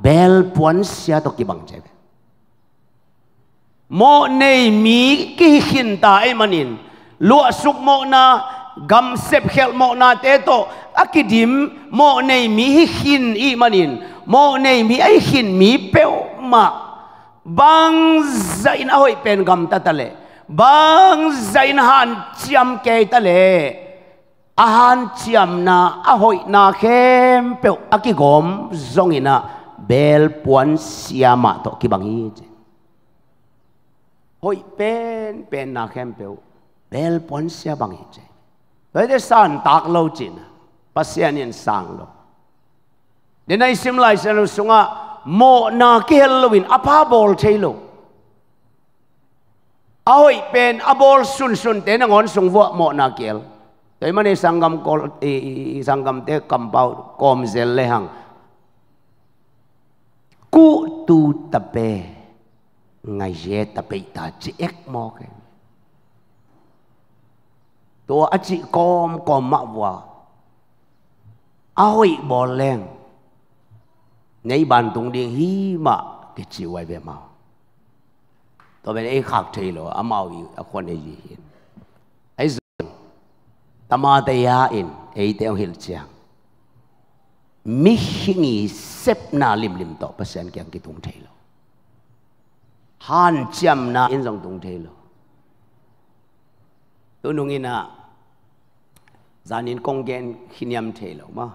A: bel puan sia to ki bang chebe mo nei mi ki hin ta e manin lu suk mo na gam sep khel mo na te to akidim mo nei mi hi hin i manin mo nei mi ai hin mi peo ma bang zain ahoi pen gam ta tale bang zain han chiam ke ta le ahan chiam na ahoi na khem pe akigom zongina bel puan siama to kibangi hoi pen pen na khem pe bel puan sia bangi che vậy thì san tak lâu chín bác sĩ yên sang lo đến nay sim lại sẽ lo sunga mo na kia lovin apa bol thấy lo ahoi pen abol sun sun tên ngon sung vợ mo na kia Tôi mà sangam kol sangam te kampau kom zel lehang. Ku tu tape ngai je tape ta chi ek mo ke. To a chi kom kom ma wa. Ahoi bo leng. Nei ban tung ding hi ma ke chi wai be ma. To ben e khak thei lo a mau i a khon e ji hin tama daya in ei te hil chiang mi hingi sep na lim lim to pasen kyang ki tung thelo han chiam na in jong tung thelo tu nung ina zanin kong gen khiniam thelo ma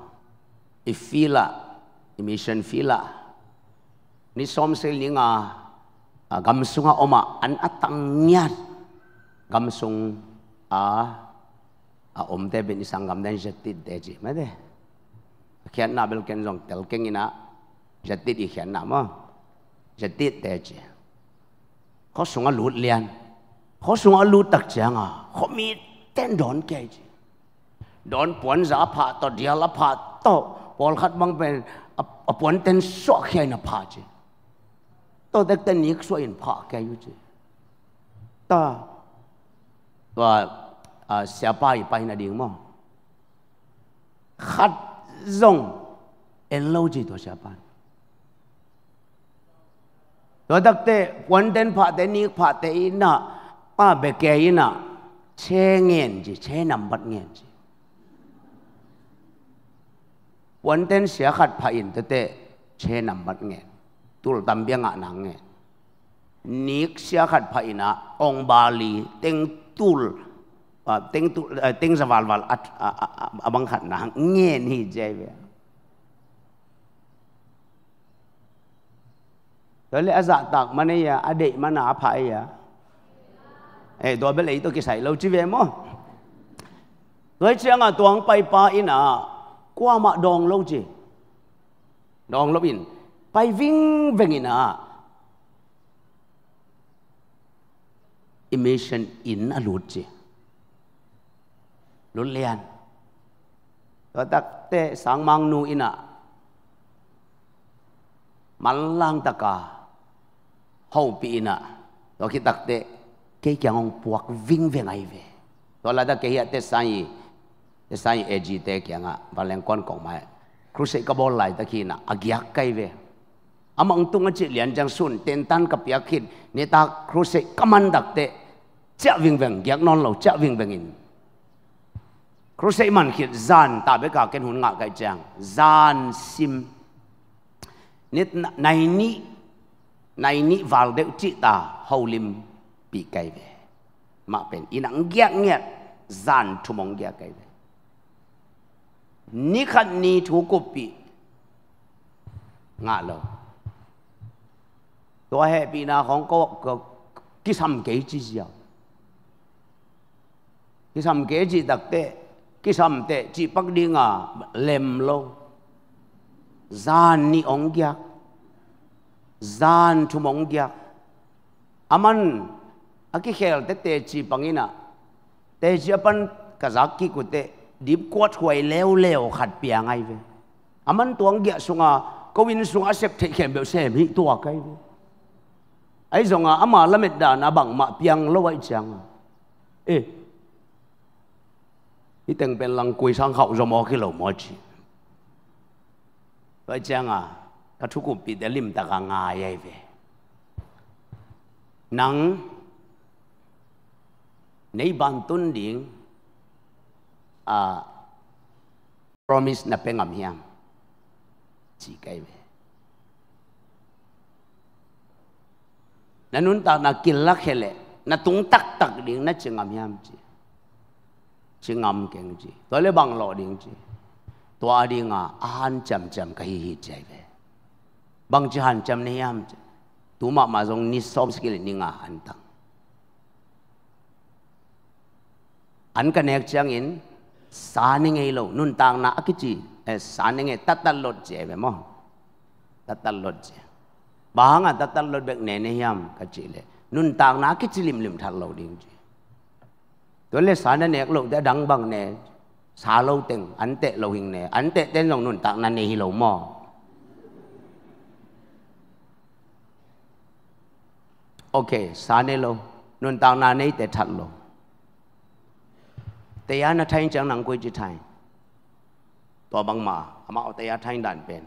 A: i fila emission fila ni som sel ni nga gamsunga oma an atang nyat gamsung a อาอมเทป็นิสังกัมเดนจติดเดจิไม่ได้เขียนนับเป็นเคนจงเตลเก่งอีนาจติดอีเขียนนับมั้งจติดเดจิเขาส่งอาลูดเลียนเขาส่งอาลูดตักเจงอ่ะเขามีเต้นดอนเกจิดอนปวนจ้าผาตอเดียละผาตอพอลขัดบางเป็นอปวนเต้นสวกเขียนน่ะผาจิตอเด็กเต้นนี้สวยน่ะผาแกอยู่จิตอว่า uh, siapa ipai na ding mo khat zong en lo ji to siapa to dak te pon den pha te ni pha te i na pa be ke i na che ngen ji che nam bật ngen ji Quan den sia khat pha in te tế che nam bật ngen tul tam bia nga nặng ngen nik sia khat pha ina ong bali teng tul à, tiếng tu à, ờ, tiếng sa val val at à, à, à, nghe ni chơi về rồi lấy dạ tạc mà này à đệ mà nà phải à ê tôi biết lấy tôi cái sai lâu chỉ về mà rồi chẳng à tuồng bay pa in à qua mà đong lâu chỉ đong lâu in bay vinh về in à emission in à lâu chỉ lun lian tak te sang mang nu ina malang taka hau pi ina to ki tak te ke kyang ong puak ving veng ai ve to la da ke hi te sang yi te sang yi eji te kyang a balang kon kong mai kru se ka bol lai ta ki na agyak kai ve amang tung a chi lian jang sun ten tan ka pya khit ne ta kru se kaman dak te cha ving veng gyak non lo cha ving veng in ครูเซมันคิดจานตาเบกาเกนหุนงาไกจังจานซิมนิดในนี้ในนี้วาลเดอจิตาฮาลิมปีไกเวมาเป็นอินังเกียกเงียดจานทุมองเกียกไกเวนี่ขันนี้ถูกกุปีงาเลวตัวแห่ปีนาของก็กิสัมเกจิเจียวกิสัมเกจิตักเตะ ki sam te chi pak dinga lem lo zan ni ong gya zan thu mong gya aman khéo khel te chỉ chi ina te chi apan kazak ki ku te dip kwat huai leo leo khat pia ngai ve aman tuang gya sunga kowin à, sunga sep à the khem be se mi tua kai à ấy rồi ngà ama lamet da na bằng mà piang lo wai chang e 一定變人貴上後就冇去老冇住。所以講啊，佢出國別的你唔得個嗌嘅嘅，能你班蹲領啊，promise 那邊暗香自己嘅。那 nun à, ta na kilak hele na tung tak tak ding na chengam yam chi chỉ ngầm kinh chỉ tôi lấy bằng lộ điện chỉ tôi đi ngà an chậm chậm cái hi chạy về bằng chỉ hàn chậm này am tu mà mà dùng ni som skill ni ngà an tăng an cái này chẳng in sáng ngày lâu nun tăng na cái gì eh, sáng ngày tắt tắt lột chạy về mong tắt tắt lột chạy bằng à tắt tắt lột bẹc nè này yam cái gì lệ nun tăng na cái gì lim lim thằng lâu điện chỉ ตัวเลสานันเอกลูกจะดังบังเนี่ยสาลูตึงอันเตะลูหิงเนี่ยอันเตะเต้นลงนุ่นตักนันเนฮิโลมอโอเคสาเนโลนุ่นตักนันเนเตะทัดลงแต่ยานาไทยจังนังกุยจิไทยตัวบังมาอามาเอาแต่ยาไทยดันเป็น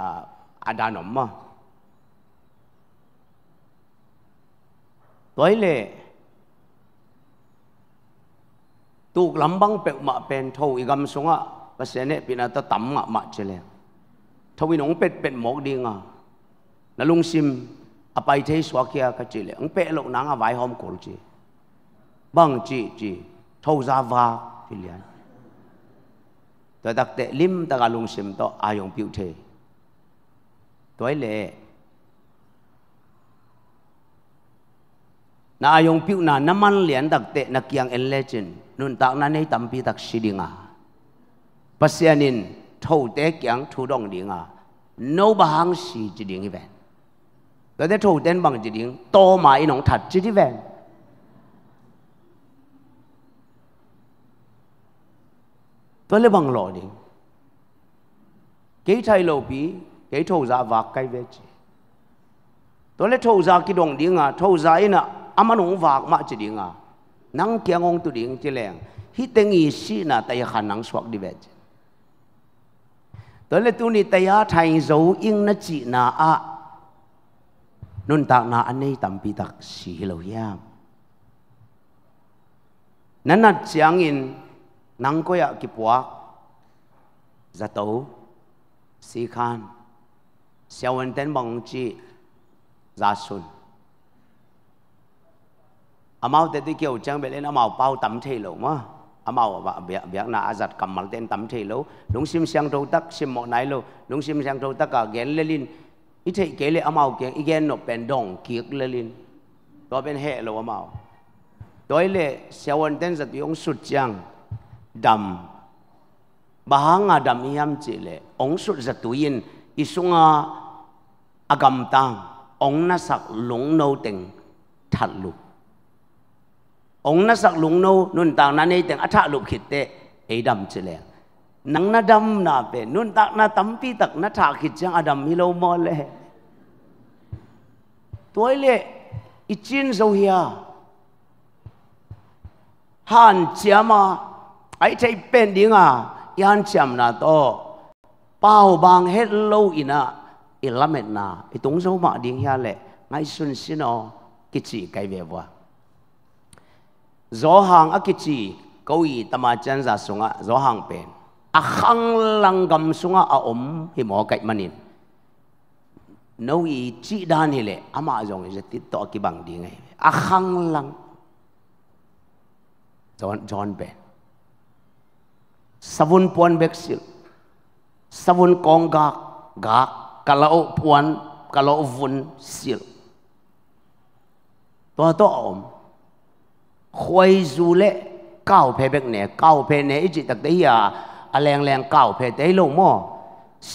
A: อ่าอาดานอมมาตัวเล่ตูกลำบังเป็กมาเป็นทวีกำสงะภาษาเนี่ยเป็นอัตตัมมะมาเจเลยทวีนองเป็ดเป็นหมอกดีงะแล้วลุงซิมอาไปใช้สวากี้ก็เจเลองเป็ดลกนังอาไว้หอมกุลจีบังจีจีทวซาวาฟิเลียนแต่ตักเตะลิมตะกาลุงซิมต่ออายงพิวเทตัวเล่ na ayong piu na naman lian dagte na kiang en legend nun tak na nei tampi tak sidinga pasianin thâu tế kiang thu dong dinga no ba hang si chi ding event ta de thâu ten bang chi ding to mai in ong that chi di ven to le bang lo ding ke thai lo pi ke thâu za va kai ve chi to le thâu za ki dong dinga thâu za ina ama nong vak ma chi dinga nang kyang ong tu ding chi leng hi teng i si na tai khan nang suak di ve tới lệ tu ni tay á thầy dấu yên Na chỉ na a nun ta na anh ấy tạm bị tạc xì lâu hiam nãy nát chẳng in nắng coi ạ kịp quá ra tấu xì khan xeo anh tên bằng chi ra xuân à mau tê tê kiểu chẳng biết lên à mau bao tấm thề lâu mà à mau và việc việc là à giặt cầm mặt tên tấm thề lâu đúng sim sang trâu tắc sim mọi nấy lâu đúng sim sang trâu tắc cả ghen lên lên ít thấy kể lại à mau kế ít ghen nó bền đồng kiệt lên lên đó bên hệ lâu à mau đối lệ xe ôn tên giật ông sụt chẳng đầm bà hăng à đầm yam chỉ lệ ông sụt giật tuyên isung a agam tang ông na sak lũng nâu tình thật lục ông na sắc lùng nô nun tang na nei teng atha lup khit te ei dam che nắng nang đâm nà na nôn nun tak na tam pi tak na khít khit chang đâm hi lo mo le toi le ichin zo hia han mà ai chai pen ding a yan chiam na to bao bang hết lo ina tống na mạ đi ma ding ngay xuân ngai sun sino kichi cái về wa gió hàng ác chi câu ý tâm chân giả sung á gió hàng bền à khăng lăng gầm sung á à ôm hi mò cách mà nín nấu ý chỉ đan hi lệ à mà giống như tít tọ cái bằng đi ngay à khăng lăng John John bền savun puan beksil savun kong gak gak kalau puan kalau vun sil to to om คุยสูเละเก้าเพเบกเนี่ยเก้าเพเนี่ยอิจิตักเดียอะไรแรงเก้าเพเตยลงมอ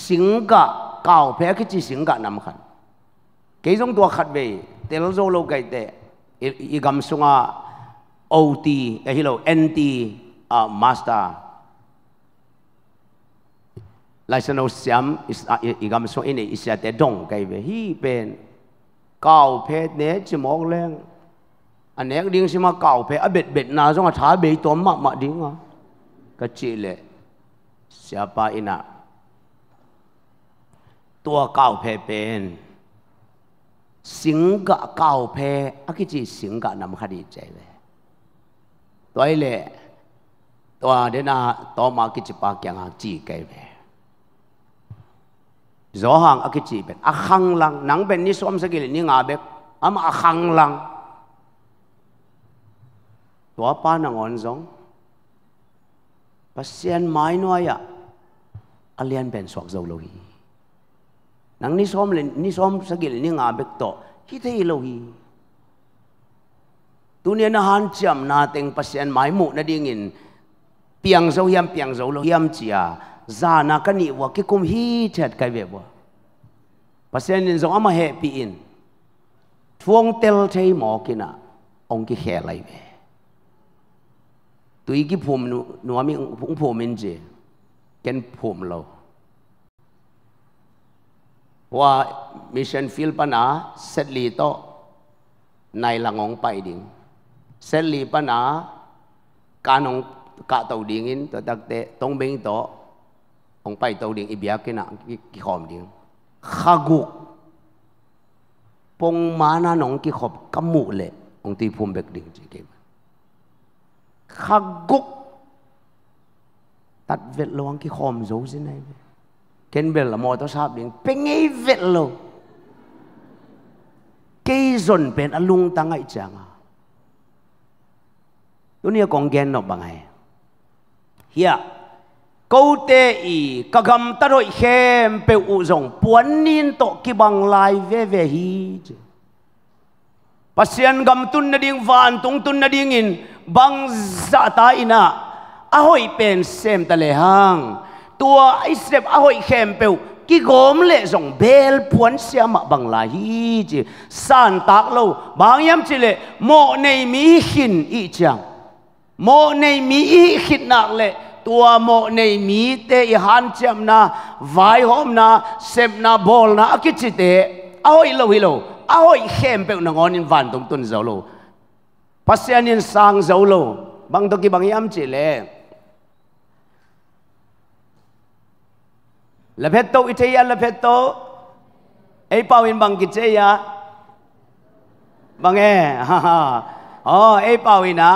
A: สิงกะเก้าเพกิจิสิงกะนำขันกี่สองตัวขัดไปแต่เราโซโลกันแต่อีกำสุงอ่ะโอทีเอฮิโลเอ็นทีอ่ามาสเตอร์ลายสนุสยามอีกำสุงอินีอิสยาเตดงกันไปฮีเป็นเก้าเพเนี่ยจมอกแรงอันนี้ดิ้งสิมาเก่าไปอเบ็ดเบ็ดนาจงอาถาเบยตัวมากมาดิ้งอ่ะก็จีเลย siapa ina ตัวเก่าเพเป็นสิงกะเก่าเพอักจีสิงกะนำคดีใจเลยตัวเล่ตัวเดน่าตัวมากิจปากยังจีไกเลวจอหังอักจีเป็นอักขังลังนังเป็นนิสวมสกิลนิงาเบกอามาอักขังลังตัวป้านงอนซงปัสเซียนไม้น้อยอะอาเลียนเป็นสวกเจ้าโลหีนังนิสอมเลยนิสอมสกิลนี่งาเบกโตคิดให้โลหีตัวเนี่ยนะฮันจำนาเต็งปัสเซียนไม้หมูนะดิ่งินเปียงเจ้าเยี่ยมเปียงเจ้าโลเยี่ยมเจียจานักนี่ว่ากิคุมฮีเช็ดกันเว็บว่าปัสเซียนนี่จงอามาเฮปีอินทวงเตลใช้หมอกินะองค์กิเฮไลเวตัวอีกผมหนูมีผมผมเองเจกันผมเราว่ามิชชั่นฟิลปนาเสร็จลีโตในหลังองไปดิงเสร็จลีปนาการองกะตัวดิงินตัวตักเตะตองเบงโตองไปตัวดิงอีบยากินะกิขอมดิงขากุกปงมานาหนองกิขอบกัมุเลองตีภูมเบกดิงจีเก 한국 tắt việt loang cái khom dấu dưới này ken biệt là mọi tao sạp đến bên ngay việt lâu cái dồn bên ăn lung tăng ấy chẳng à tôi nhớ còn ghen nó bằng này hiạ câu tê ý các gầm ta đội khem pe u dòng buồn nín to cái bằng lai về về hi chứ pasian gam tun na ding van tung tun na ding in bang za ta ina ahoy pen sem ta le hang tua ai ahoy ahoi khem peu ki gom le zong bel puan siam bang la hi chi san tak lo bang yam chi le mo nei mi hin i chang mo nei mi i khit le tua mo nei mi te i han cham na vai hom na sep na bol na ki chi te ahoi lo hi lo a hoi khem pe na ngon in van tong tun zo lo pasian in sang zo bang to ki bang yam chi le la phet to ite ya la phet to ei pau bang ki che ya bang e ha ha oh ei pau in a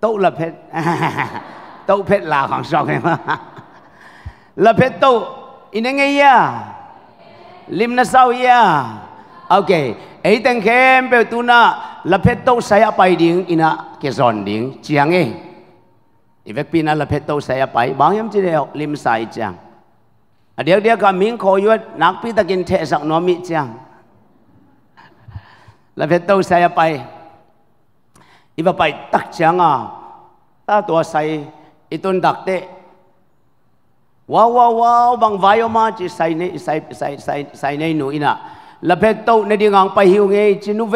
A: tâu là phết tâu phết là hoàng song em là phết tâu อินเงียลิมนาซาวียโอเคไอ้ตังเข้มเปดตุน่าลับเพตโต้สายไปดิ่งอินะเกซอนดิ่งจียงเองอีเวกปีน่าลับเพตโต้สายไป บางยามจีเรียวลิมสายจียงเดี๋ยวเดี๋ยวก็มิงคอยวัดนักพิทักษ์กินเทสักนอมิจีงลับเพตโต้สายไปอีบไปตักจีงอ่ะตาตัวใสอีตุนดักเตว้าวว้าวบางวายออกมาจีใส่เนใส่ใส่ใส่ใส่เนหนูอินะละเพ็กโตในดีงังไปหิวไงจินุเว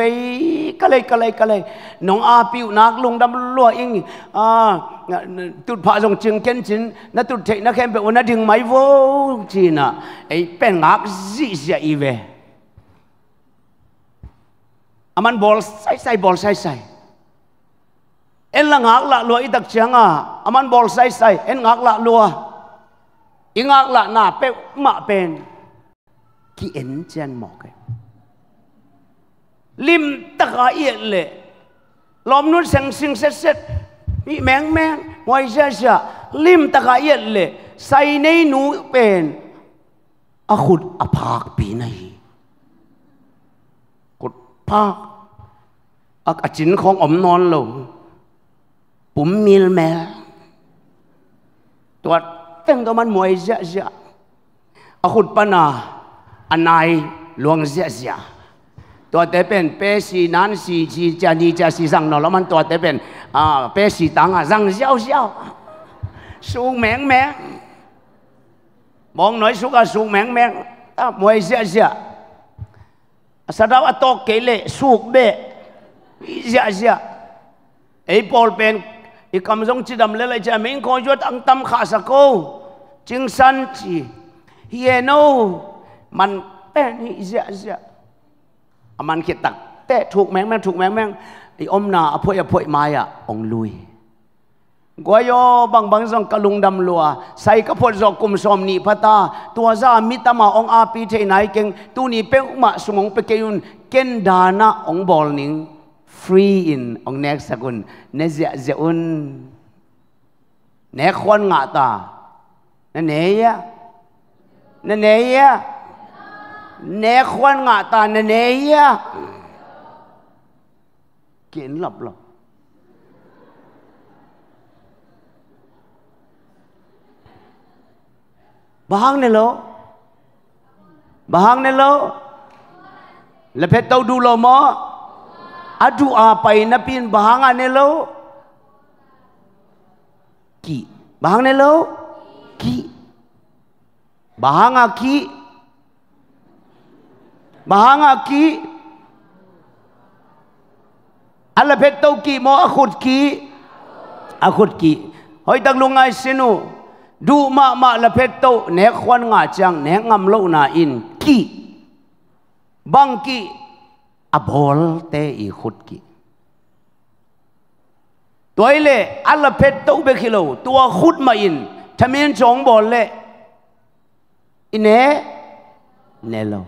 A: กะเลยกะเลยกะเลยน้องอาปิวนักลงดำลัวอิงอ่าตุดพระทรงจึงเกนจินนัตุดเทนักแค่เป็นวันดึงไม่โวจีน่ะไอเป็นงักจีเสียอีเวอามันบอลใส่ใส่บอลใส่ใส่เอ็นละงักละลัวอีตักเชียงอ่ะอามันบอลใส่ใส่เอ็นงักละลัวอิงักละนาเป็มาเป็นกี่เอ็นเจนหมอกลิมตะกาเอียเลยลมนุ่นเสงสิงเซ็ตเซ็ตมีแมงแมงไวยเสียเสลิมตะกาเอียเลยใส่ในหนูเป็นอขุดอภากปีในกุดภาคอาจินของอมนอนลงปุ่มมีลแมตัวตพ่งตัวมันมวยเสียเสียอาขุดปนาอันนายหลวงเสียเสียตัวเตเป็นเปสีนั้นสีจีจานีจะสีสังนอแล้วมันตัวเตเป็นอ่าเปสีตังอ่ะสังเสียวเสียวสูงแมงแมง มองหน่อยสุกสูงแมงแมงมวยเสียเสียสดาวตอกเกลเลสูกเบเสียเสียไอ้ปอลเป็นอีกคำทรงจิดำเลเลยจะมม่คอยยดอังตำขาสกูจึงสันจีเฮโนมันเป็นี่เสียเสียมันเขียตักแต่ถูกแมงแมงถูกแมงแมงไอ้อมนาอภวยอภวยมาอ่ะองลุยกวยอบางบางสองกะลุงดำลัวใส่กระพดจอกกุมสอมนีพตาตัวซามิตมาองอาปีเทไหนเก่งตูนี้เป็งมาสมองเปเกยุนเกนดานะองบอลนิง free in ông nè sa kun nè dạ dạ un nè khoan ngạ ta nè nè ya nè nè ya nè khoan ngạ ta nè nè ya kiến lập lập bahang nè lo bahang nè lo là phép tàu đu lò mò adu apa ini pin bahang ane lo ki bahang ane lo ki bahang aki bahang aki ala petau ki mau akut ki akut ki hoi tak lungai sinu du ma ma la petau ne ngajang nek chang ngam lo na in ki bang ki abol te i khut ki toile alla pet to be khilo tua khut ma in thamin chong bol le ine ne lo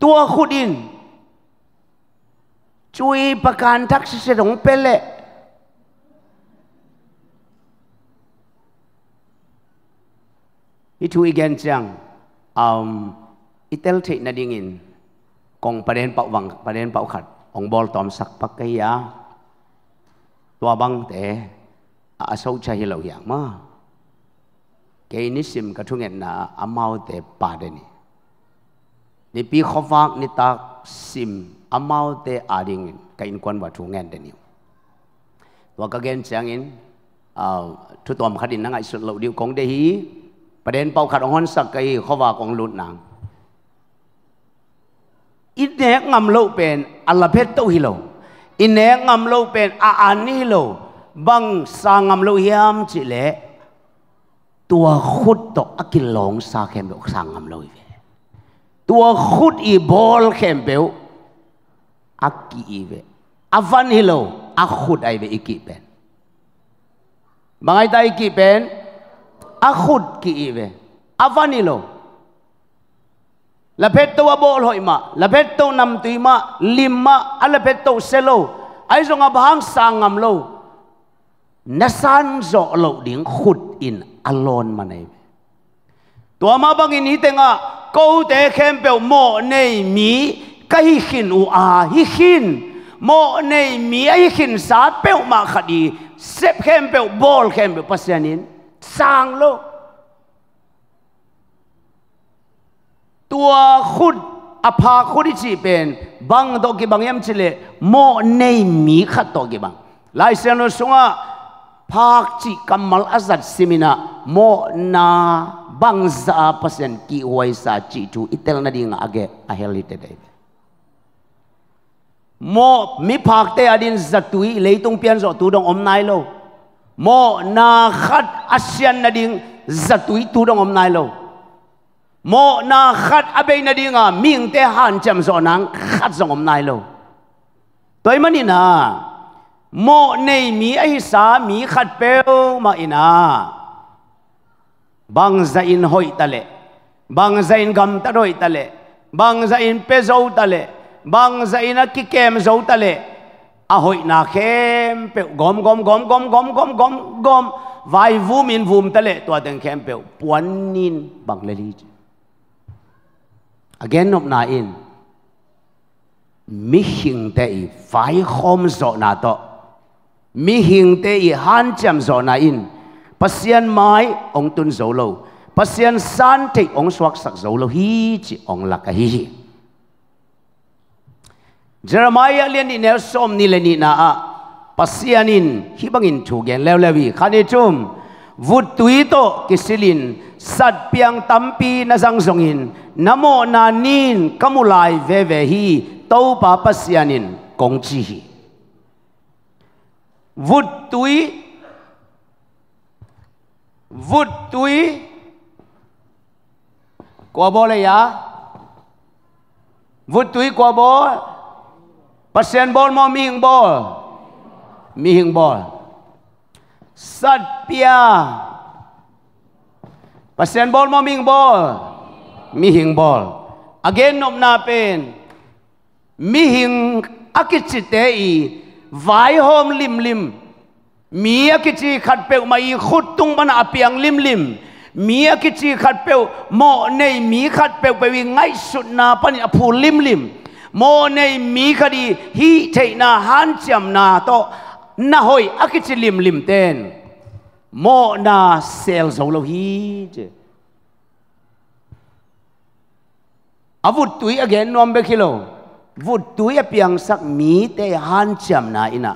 A: tua khut in chui pakan thak se rong pe le itu igen chang um itel the na dingin กองประเด็นเป่าวังประเด็นเป่าขัดองบอลตอมสักปักเกียาตัวบังเตะอาสาชายเหล่าอย่างมาเกนิสิมกระทุงเงินน่าอามาวเตะปาเดนีในปีขวฟางนิตักสิมอามาวเตะอาดิงกินควันวัตถุเงินเดนิวตัวกรเกณฑ์เสียงอินทุตอมขัดินนังไอสุดเหล่าดิวกองเดฮีประเด็นเป่าขัดองฮอนสักเกยขวฟากองลุดนาง in ne ngam lo pen ala phet to hi lo in ne ngầm lâu bền a an hi lo bang sa ngầm lâu hiam chi le tua khut to akil long sa khem lo sang ngầm lâu ve tua khut i bol khem pe akki i ve avan hi lo a khut ai ve iki pen bangai tai ki pen a khut ki i ve avan hi lo ละเพชตัวโบลหอยมาละเพชตัวนำตุยมาลิมมาอัลเพชตัวเซโลไอ้ทงอับหางสางงามโลเนสันโจโลดิ่งขุดอินอลอนมาในตัวมาบังอินฮิตงะกูเตะเข้มเปียวโมในมีกะฮิขินอูอาฮิขินโมในมีฮิขินสาเปียวมาคดีเซบเข้มเปียวโบลเข้มเปียวพัศยานินสางโลตัวขุดอภาคุดจีเป็นบางดอกกีบางยัมเชลโมเนมีขัดดอกกีบางลายเสียงเราสงะภาคจิกัมมัลอาจัดสิมินะโมนาบังซาเปอร์เซนกีไวซาจิจูอิตเตลนาดิงอาเกอาเฮลิเตเดโมมีภาคเตอดินจัตุยเลยตรงเปียนสอตูดงอมนายโลโมนาขัดอาเซียนนาดิงจัตุยตูดงอมนายโล mô na khát abe na đi nga miệng te han chăm zo nang khát zong om nai lo tôi mà na mô nei mi ai sa mi khát peo ma ina bang za in hoi ta le bang za in gam ta roi ta le bang za in pe zo ta le bang za in a ki kem zo ta le a hoi na khem pe gom gom gom gom gom gom gom gom vai vum in vum ta le tua den khem pe puan nin bang le li again nộp na in mi hình tệ phải hôm rõ na to mi hình tệ han chăm rõ na in pasien mai ông tuân dấu lâu pasien san thị ông suak sắc dấu lâu hi chỉ ông lạc hi hi Jeremiah liên đi nếu som ni lên ni na a pasienin hi bangin thu gen leo lewi khani chum Vud tuito kisilin, sad piang tampi na zangzongin, namo nanin kamulay vevehi, tau papasyanin kong chihi. Vud tui, vud tui, kwa bole ya, vud tui kwa bol, pasyan bol mo mihing bol, mihing bol. สัตพยาปเซนบอลมอมิงบอลมิหิงบอลอีกนบนับเป็นมิหิงอากิจิเตอีวายหมลิมลิมมีอากิจิขัดเปลวมาอีขุดตุงบันอภียงลิมลิมมีอากิจิขัดเปลวมอในมีขัดเปลวไปวิ่งไงสุดนัาปันอภูลิมลิมโมอในมีคดีฮีเทนาฮันเจมนาโต na hoi akichi lim lim ten mo na sel zo lo hi che avut tui again nom be khilo vut tui apiang sak mi te han cham na ina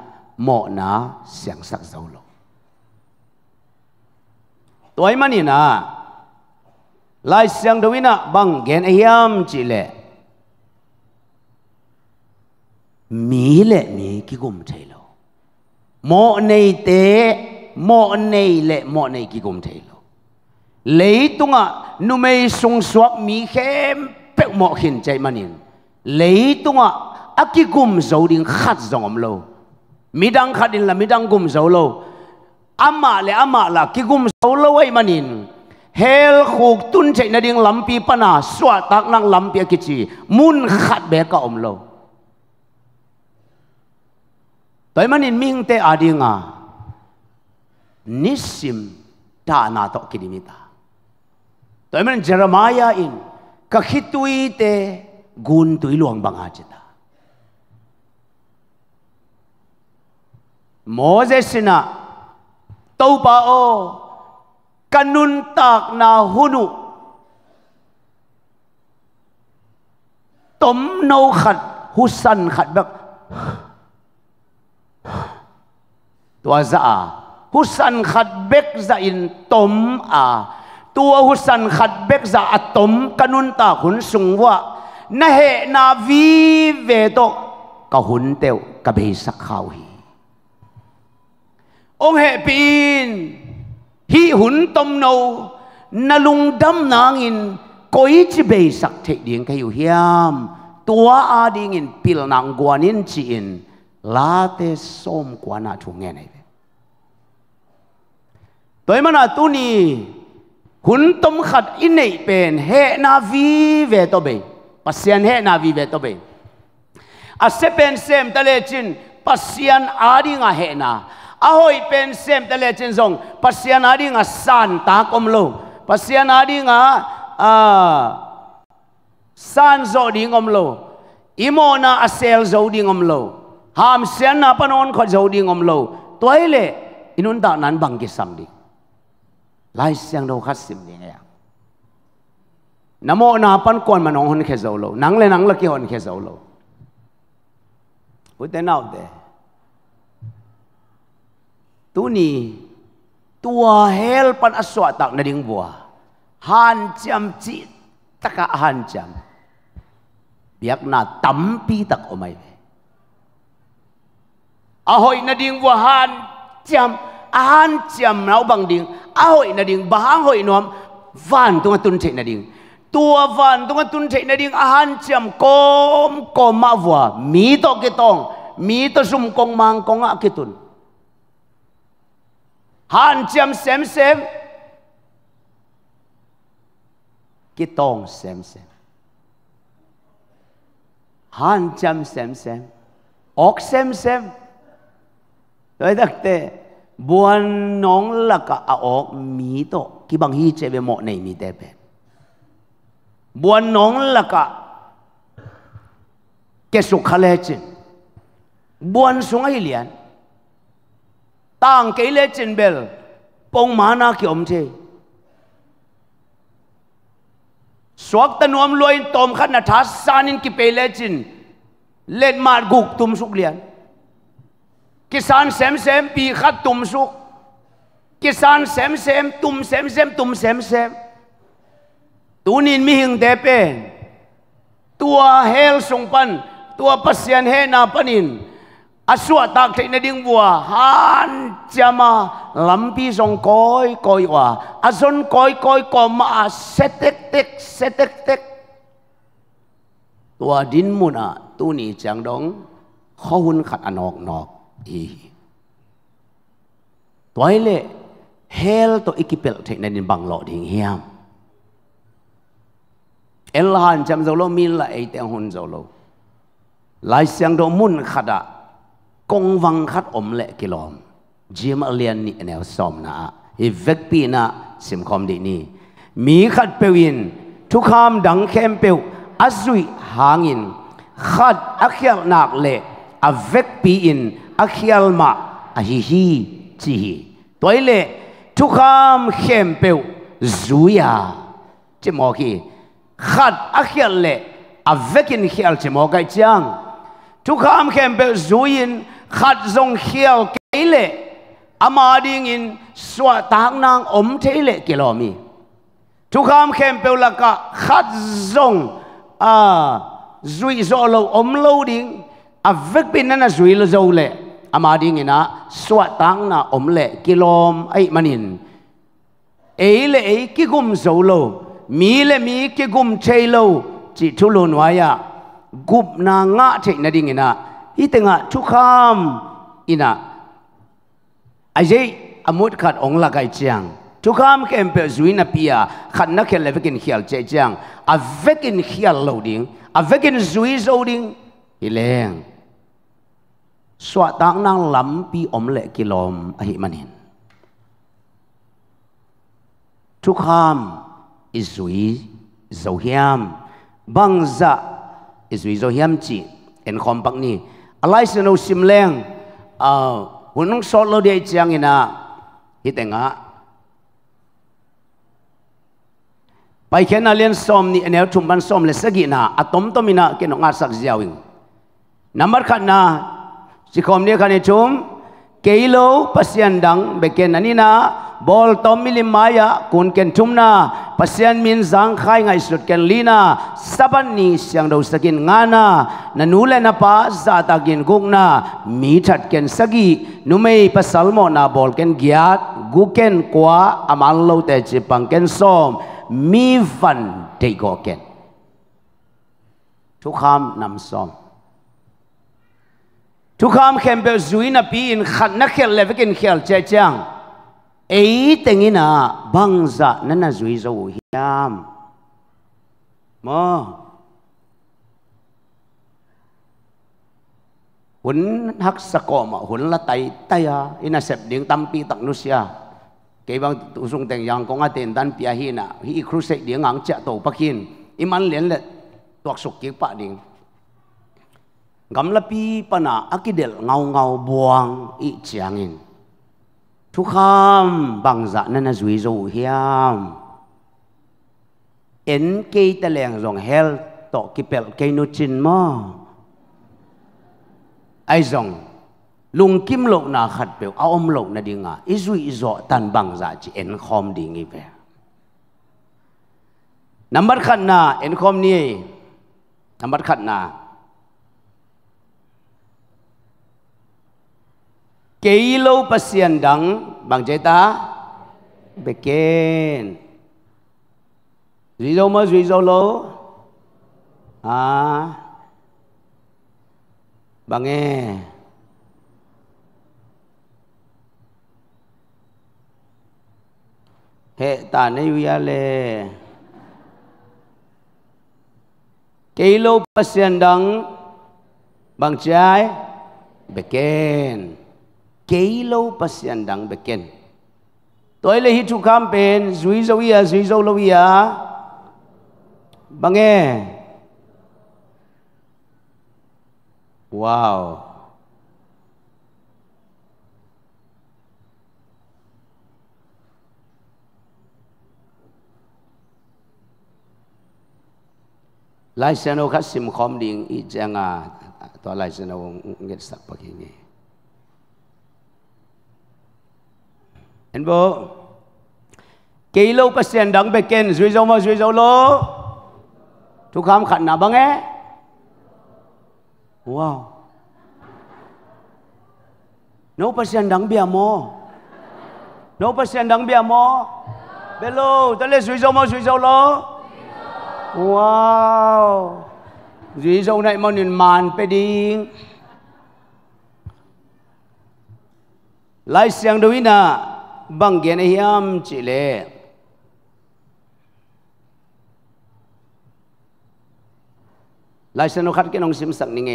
A: mo na siang sak zo lo toy mani na lai siang dawina bang gen ahiam chi le mi le mi ki gum thailo โมในเตโมในเลโมในกิกุมเทโลเลยตุงะนุเมสงสวกมีเข้มเป็กโมขินใจมันินเลยตุงะอากิกุมโจดิงขัดจงอมโลมิดังขัดินละมิดังกุมโจโลอามาเลอามาละกิกุมโจโลไว้มันินเฮลขูกตุนใจนดิ่งลำปีปนาสวตักนางลำปีกิจีมุนขัดเบกะอมโล Taimanin ini te adinga nisim ta na to kidimita. Taiman Jeremiah ini kakhitui te gun tu iluang bang ajita. Moses na taupa o kanuntak na hunu tom no khat husan khat bak tua za husan hút khát bek za in tom à tua husan san khát bek za à tom kanun ta hun sung wa na hệ na vi về to ka hun teo ka be sắc khau hi ông hệ pin hi hun tom nâu na lung đâm nang in koi chi be sắc thể điện cái hiểu hiam tua a ding in pil nang guanin chi in la te som kwa na chu nghe này tới mà na tu ni hun tom khat in này, pen he na vi ve to be pasian he na vi ve to be a se pen sem ta le chin pasian a ding a he na a à hoi pen sem ta le chin zong pasian a ding a san ta kom lo pasian a ding a à, san zo ding om lo imona a à sel zo ding om lo ham sen na panon kho zo ding om lo le, inun ta nan bang ki sam ding lai siang đâu khát sim ding ya namo na pan kon manong hon khe zo lo nang le nang la ki hon khe zo lo uten out there tu ni tua hel pan aswa tak na ding bua han cham chi taka han cham biak na tam pi tak omai ahoi na ding wa han cham an cham nau bang ding ahoi na ding bahang hoi nom van tung tun che na ding tua van tung tun che na ding ahan cham kom kom ma wa mi to ke tong mi to sum kong mang kong a ke tun han cham sem sem ke tong sem sem han cham sem sem ok sem sem โดยตั้งแต่บัวน้องละก็อาออกมีโตค่บังฮีเจเบหมอในมีแต่เป็นบัวน้องละก็เกสุขเลจินบัวสงไอเลียนต่างเกเลจินเบลปงมานาเกี่ยมเจสวกตนวมลอยตอมขันนัทัสสานินกิเปเลจิน เล่นมากุกตุมสุกเลียน kisan xem xem bị khát tùm suk kisan xem xem tùm xem xem tùm xem xem tu nín mi hing te pen tua hel sung pan tua pasian he na panin asua tak thei nè ding bua han chama lampi song koi koi wa azon koi koi ko ma setek tek setek tek tua din à tu ni chang dong khát khat anok nok เอฮีวยเลเฮลตออิกิเปลเทคนินบังลอดิงเฮียมเอลฮานจัมซอลมีละเอเตฮุนซอลอลายเซียงโดมุนขาดากงวังคัดอมและกิลอมเจมอเลียนนี่แนวซอมนาอิเวกปีนะซิมคอมดินี่มีคัดเปวินทุกคามดังเคมเปวอซุยหางินขัดอเคียนาคเลอเวกปีอิน akhial ma a à, hi hi chi hi toy le thu kham khem peu zuya à. chi mo ki khat akhial le avekin à khial chi mo gai chang thu kham khem peu zuin khat zong khial cái le ama ding in swa tang nang om thế le kilomi thu kham khem peu la ka khat zong à zui zo lo om lo ding avek pin na zui lo zo le ama ding ina swa tang na omle kilom ai manin ei le ei ki gum zo lo mi le mi ki gum chei lo chi thu lo nwa ya gup na nga che na ding ina hi te nga thu kham ina ai à je amut à khat ong la kai chiang thu kham kem pe zui na pia à, khat na khel levekin khial che chiang a vekin khial lo ding a vekin zui zo ding ileng สวตังนางลำปีอมเละกิลอมอหิมันินทุกคำอิสุยโซฮิยมบังซะอิสุยโซฮิยมจีเอ็นคอมปักนี่อะไรสนุสิมแรงอ่าหุ่นนงสอดเลดียจียงอินะฮิตเองะไปแค่นั้นเลียนซ้อมนี่แนชุมบันซอมเลยสกิีนาอะตอมตอมินาเกนองอาสักเจียวอิงนัมบัรขันนาสิคมเนี่ยคันชุมเกโลปัสยันดังเบเกนอันนี้นะบอลตอมมิลิมายะคุณเกนชุมนะปัสยันมินสังขายไงสุดเกนลีนะสับันนี้เสียงดูสกินงานะนันูเลนป้าซาตากินกุกนะมีชัดเกนสกีนุไม่ปัสลโมนะบอลเกนกิยัดกุเกนกว่าอามัลโลเตจิปังเกนซอมมีฟันเดโกเกนทุกคำนำซอมทุกคำเข็มเบลซุยนับปีนขัดนักเขียนเลวกินเขียนเจจังเอ้ยแต่งี้นะบังจะนั่นนะซุยจะหูยามมอหุ่นฮักสะกอมหุ่นละไตไตอะอินาเสพดิ้งตั้มปีตักนุสยาเกี่ยงตุสงแต่งยังกงอาเต็นดันพิอาหินะฮีครุเสดิ้งอังเจ้าโตปักินอิมันเลียนเละตัวสุกเกี่ยปะดิ้ง gam la pi pana akidel ngau ngau buang i chiangin thu kham bang dạ na là zui dụ hiam en kê ta leng rong hel to kipel kê nu chin mo ai rong lung kim lộ na khát bèo ao om lộ na đi ngà ít duy dọ tan bang dạ chỉ en khom đi nghi về nắm bắt khăn na en khom ni nắm bắt khăn na kỷ lô bà xiên đắng bằng chế ta bê kên duy dâu mơ duy dâu lô à bằng nghe hệ tà nê yu ya lê kỷ lô bà xiên đắng bằng trái bê kên kế lâu bà xian đăng bè kên tôi lấy hít chú khám bên dùi dâu ia dùi dâu lâu ia bà nghe wow lai xe nó khát sim khom điện ít giang à tôi lai xe nó nghe sắc bạc như này anh bố kỳ lâu có sen đắng bề kên duy dâu mà duy dâu lô chú khám khẩn nào bác nghe wow nó có sen đắng bia mò nó có sen đắng bia mò bê lô ta lên duy dâu mà duy dâu lô wow duy dâu này mà nhìn màn bê đi lại sen đâu ý nào บังเกนยามจิเลลายสนุขัดกันองสิมสักนิเง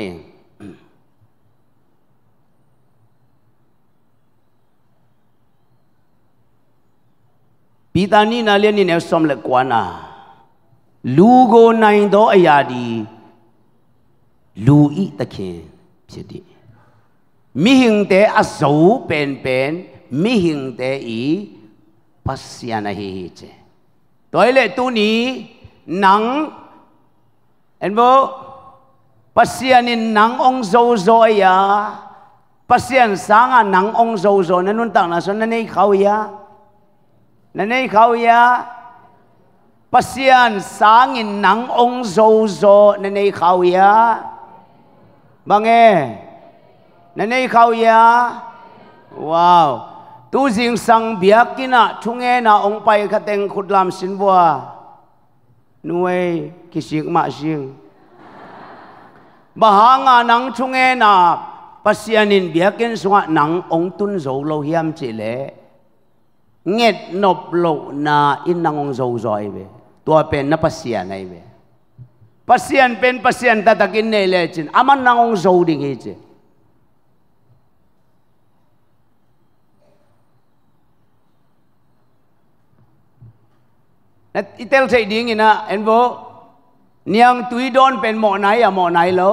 A: ปีตานี้นาเลียนี่แนวสมเล็กกว่านาလူကိုနိုင်သော အရာဒီလူဤသခင်ဖြစ်သည်မိဟင်တဲ့အဇောပင်ပင် mi mihing te i pasiana hi hi che toile tu ni nang en bo pasianin nang ong zo zo ya pasian sanga nang ong zo zo na nun tang na so na nei khau ya na nei khau ya pasian sangin nang ong zo zo na nei khau ya bang e na nei khau ya wow tu jing sang biak kina thunge na ong pai khateng khutlam sinwa nuwe kisik ma jing bahanga nang thunge na pasianin biakin suwa nang ong tun zo lo hiam chi le nget nop lo na in nang ong zo zoi be tua pen na pasian ai be pasian pen pasian ta takin ne le chin aman nang ong zo ding hi chi นะอิเตลใส่ดิ่งนะเอ็นโบเนียงตุยดอนเป็นหมอไหนอะหมอไหนเหรอ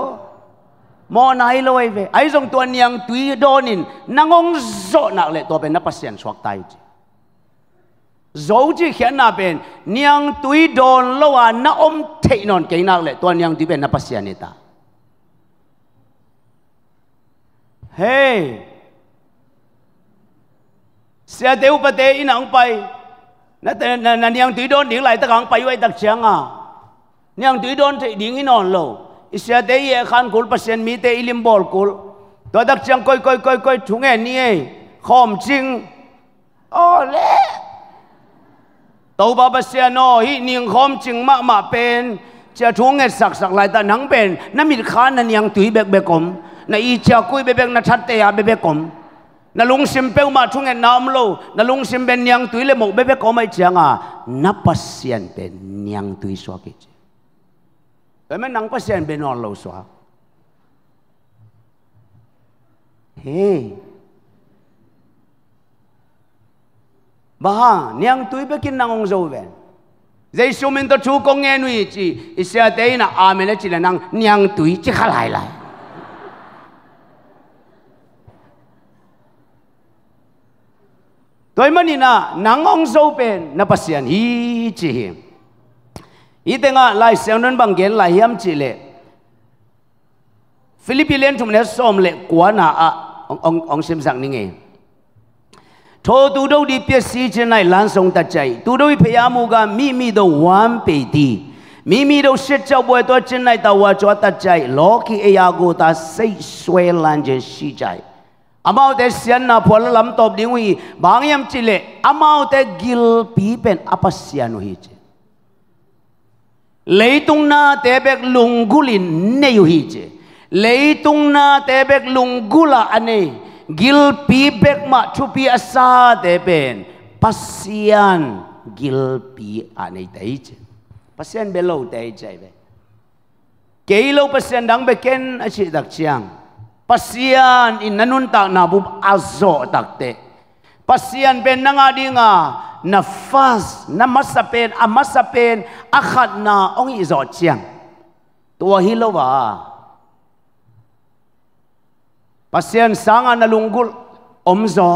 A: หมอไหนเลยเวไอ้ทรงตัวเนียงตุยดอนินนางงงโจนักเลยตัวเป็นนักพัฒยนสวกไตจีโจจีเขียนนับเป็น เนียงตุยดอนลว่าน้าอมเทนอนเกิงนักเลยตัวเนียงตุยเป็นนับเสียนนี่ตาเฮ้เสียเดียวปะเวอินังไปนั่นนั่นน่ยังตีโดนดิ่งไหลตะกังไปไว้ตักเชียงอ่ะยังตีโดนดิ่งอีนอนโลอิสยาเตียขันกุลเปอร์เซนมีเตอิลิมบอลกุลตัวตักเชียงค้อยค้อยค้อยค้อยถุงแง่นี่ข่อมจริงโอ้เล่ตัวบาเปเซนโอ้ินิ่งข่อมจริงมากมาเป็น จะถุงแง่สักสักไหลตะนังเป็นนั่นมีขันนั่นยังตีเบกเบกผมในอิจชาคุยเบกเบกนัดชัดเตียเบกเบกผม na lung sim pe ma chung en nam lo na lung sim ben nyang tui le mo be be ko mai chang a na pasien pe nyang tui so ki chi pe men nang pasien be non lo so he ba ha nyang tui be kin nang ong zo ve zai su min to chu ko nge nui chi i sia te na a me le chi le nang nyang tui chi kha lai lai ตัวมันนี่นะนังองโซเป็นนับเสียนฮีจีอีเตงอ่ะลเสียงนั้นบางเกลนล่ยำจีเล่ฟิลิปปินส์ทุ่มเนี่ยส้มเล่กวนอ่ะองององเซมสังนี่ไงทอตูดูดีเพียสีเจนไยลันสงตัดใจตูดูพยายามูกามีมีดูวันปดดีมีมีดูเสจ้าบวยตัวเจนไยตาวจวตัดใจโลกีเอียกูตาใส่สวยลันเจสีใจ Amau te sian na pola lam top dingui bang yam cile. Amau te gil pipen apa sianu hiji. Leitung na tebek lunggulin neyu hiji. Leitung na tebek lunggula ane gil pipek mak cupi asa tepen pasian gil pi ane teiji. Pasian belau teiji. Kehilau pasian dang beken asyik tak siang pasian inanun tak nabu azo takte pasian pen nanga dinga nafas na masapen a masapen akhat na ong izo chiang tua hilowa pasian sanga nalunggul omzo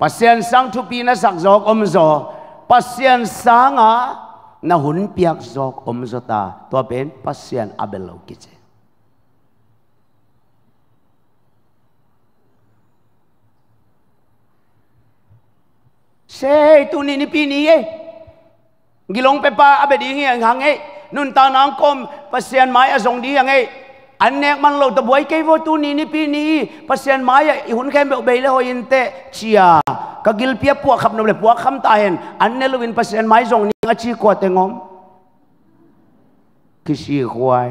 A: pasian sang tupi na sakzo omzo pasian sanga na hun piak zo omzo ta tua ben pasian abelau kiche se tu ni ni pi ni ye gilong pe pa abe di hi hang e nun ta nang kom pasian mai a zong di hang e an nek man lo ta boy ke vo tu ni ni pi pini pasian mai i hun khem be be le ho in te chia ka gil pia pu khap no le pu kham ta hen an ne lo win pasian mai zong ni a chi ko te ngom kisi khwai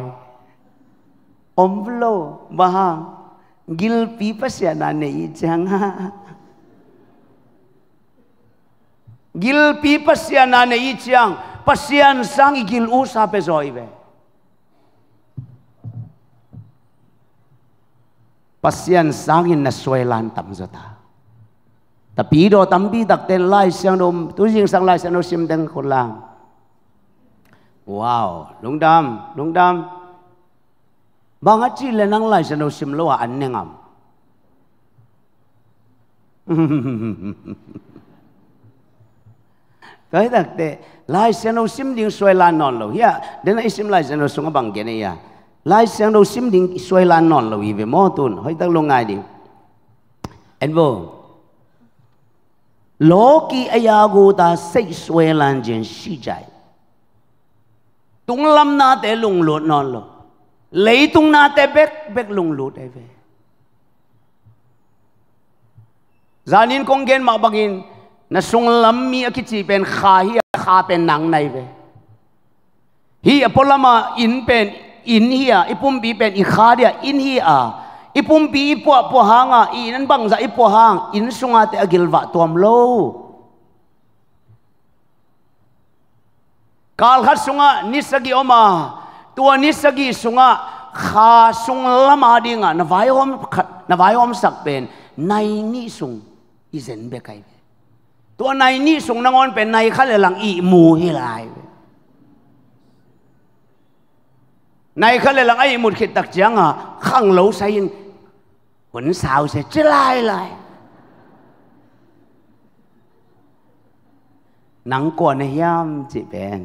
A: om lo bahang gil pi pasian na ne i chang ha gil pi pasian na ne i chiang pasian sang i gil u sa pe zoi ve pasian sang in na soi lan tam zo ta ta pi do tam bi dak ten lai siang dom tu jing sang lai siang no sim deng khon lang wow lung dam lung dam bang chi le nang lai siang no sim lo an ne ngam cái đặc tệ lai xem đâu sim đình xoay lan non lâu ya đến nay sim lai xem đâu xuống bằng cái này ya à. lai xem đâu sim đình xoay lan non lâu về mò tuần hơi tăng lâu ngày đi anh vô lỗ kỳ ấy agu ta xây xoay lan trên si chạy tung lâm na te lùng lụt non lâu lấy tung na te bẹt bẹt lùng lụt ấy về Zanin kong gen mabagin นะสงลำมีอคิจีเป็นขาเฮียขาเป็นหนังในเวฮีอพลมาอินเป็นอินเฮียอีปุ่มปีเป็นอีขาเดียอินเฮียอีปุ่มปีปวปวหางอ่ะอีนั่นบังจะอีปวหางอินสุงอาเตอกิลวะตัวมโลกาลขัดสุงะนิสกีออมาตัวนิสกีสุงะขาสุงละมาดิง่ะนวายอมนวายอมสักเป็นในนิสุงอีเซนเบกัยตัวในนี่ส่งนางอนเป็นในขั้นหลังอีมูฮิลายในขั้นหลังไอ้มุดขิดตักเจียงอ่ะข้างเหลาใส่หนสาวเสียจลายลายหนังกวนในย่ามจีเป็น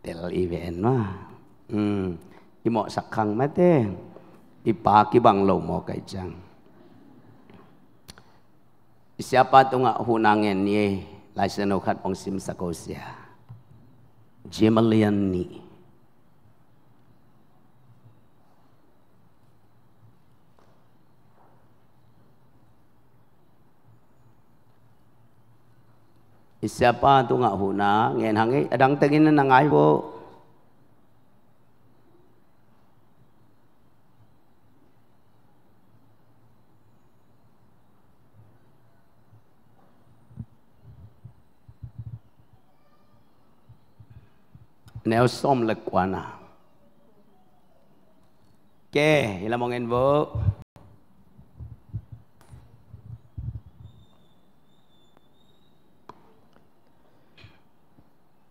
A: เตลอีเป็นว่าอืมที่เหมาะสักครั้งไหมเต้อีปากีบังเหลาหมอไก่จัง siapa tu ngak hunangen ni lai seno khat sim sakosia jemalian ni siapa tu ngak hunangen hangi adang tengin nangai bo nếu xóm lực quá nà kê là một nghìn vợ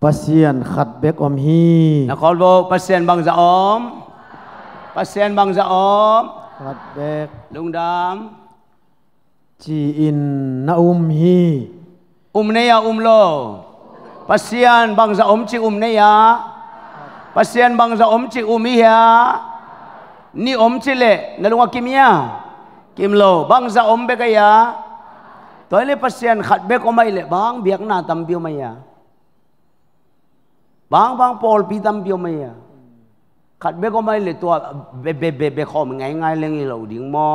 B: pasien khát bek om hi nó
A: khó vô pasien bằng dạ ôm pasien bằng dạ ôm khát bek lung đam
B: chỉ in na um hi
A: um này à um lo pasian bang za om chi um ne ya pasian bang za om chi um ya ni om chi le na lunga kim ya kim lo bang za om be ka ya toi le pasian khat be ko mai le bang biak na tam bio mai ya bang bang pol pi tam bio mai ya khat be ko mai le to be be be be khom ngai ngai le ngi lo ding mo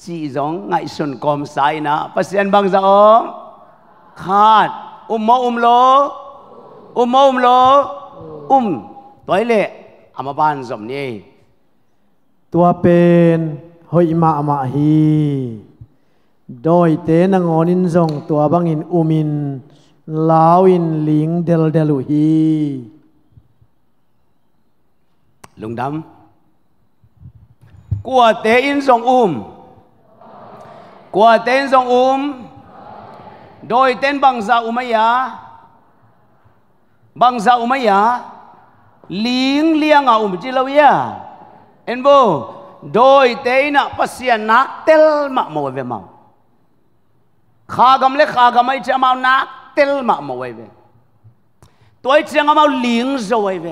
A: chị giống ngại xuân còm sai na pasian bang za om khát um mo um lo um mo um lo um tối lệ à mà ban dòng nhì
B: tua pen hơi mà mà hi đôi tế năng ngon in dòng tua băng in umin lao in liếng del delu hi lùng đắm
A: của tế in zong um của te in zong um โดยเต้นบังซาอุมายาบังซาอุมายาลิงเลียงอาอุมจิลาวยะ เอ็นโบโดยเตนะพัศยานักเตลมะมวยเวมาข้ากำเล็้ขากำไม่จะมานักเตลมะมวยเวตัวเชงยมาลิงจะไว้เว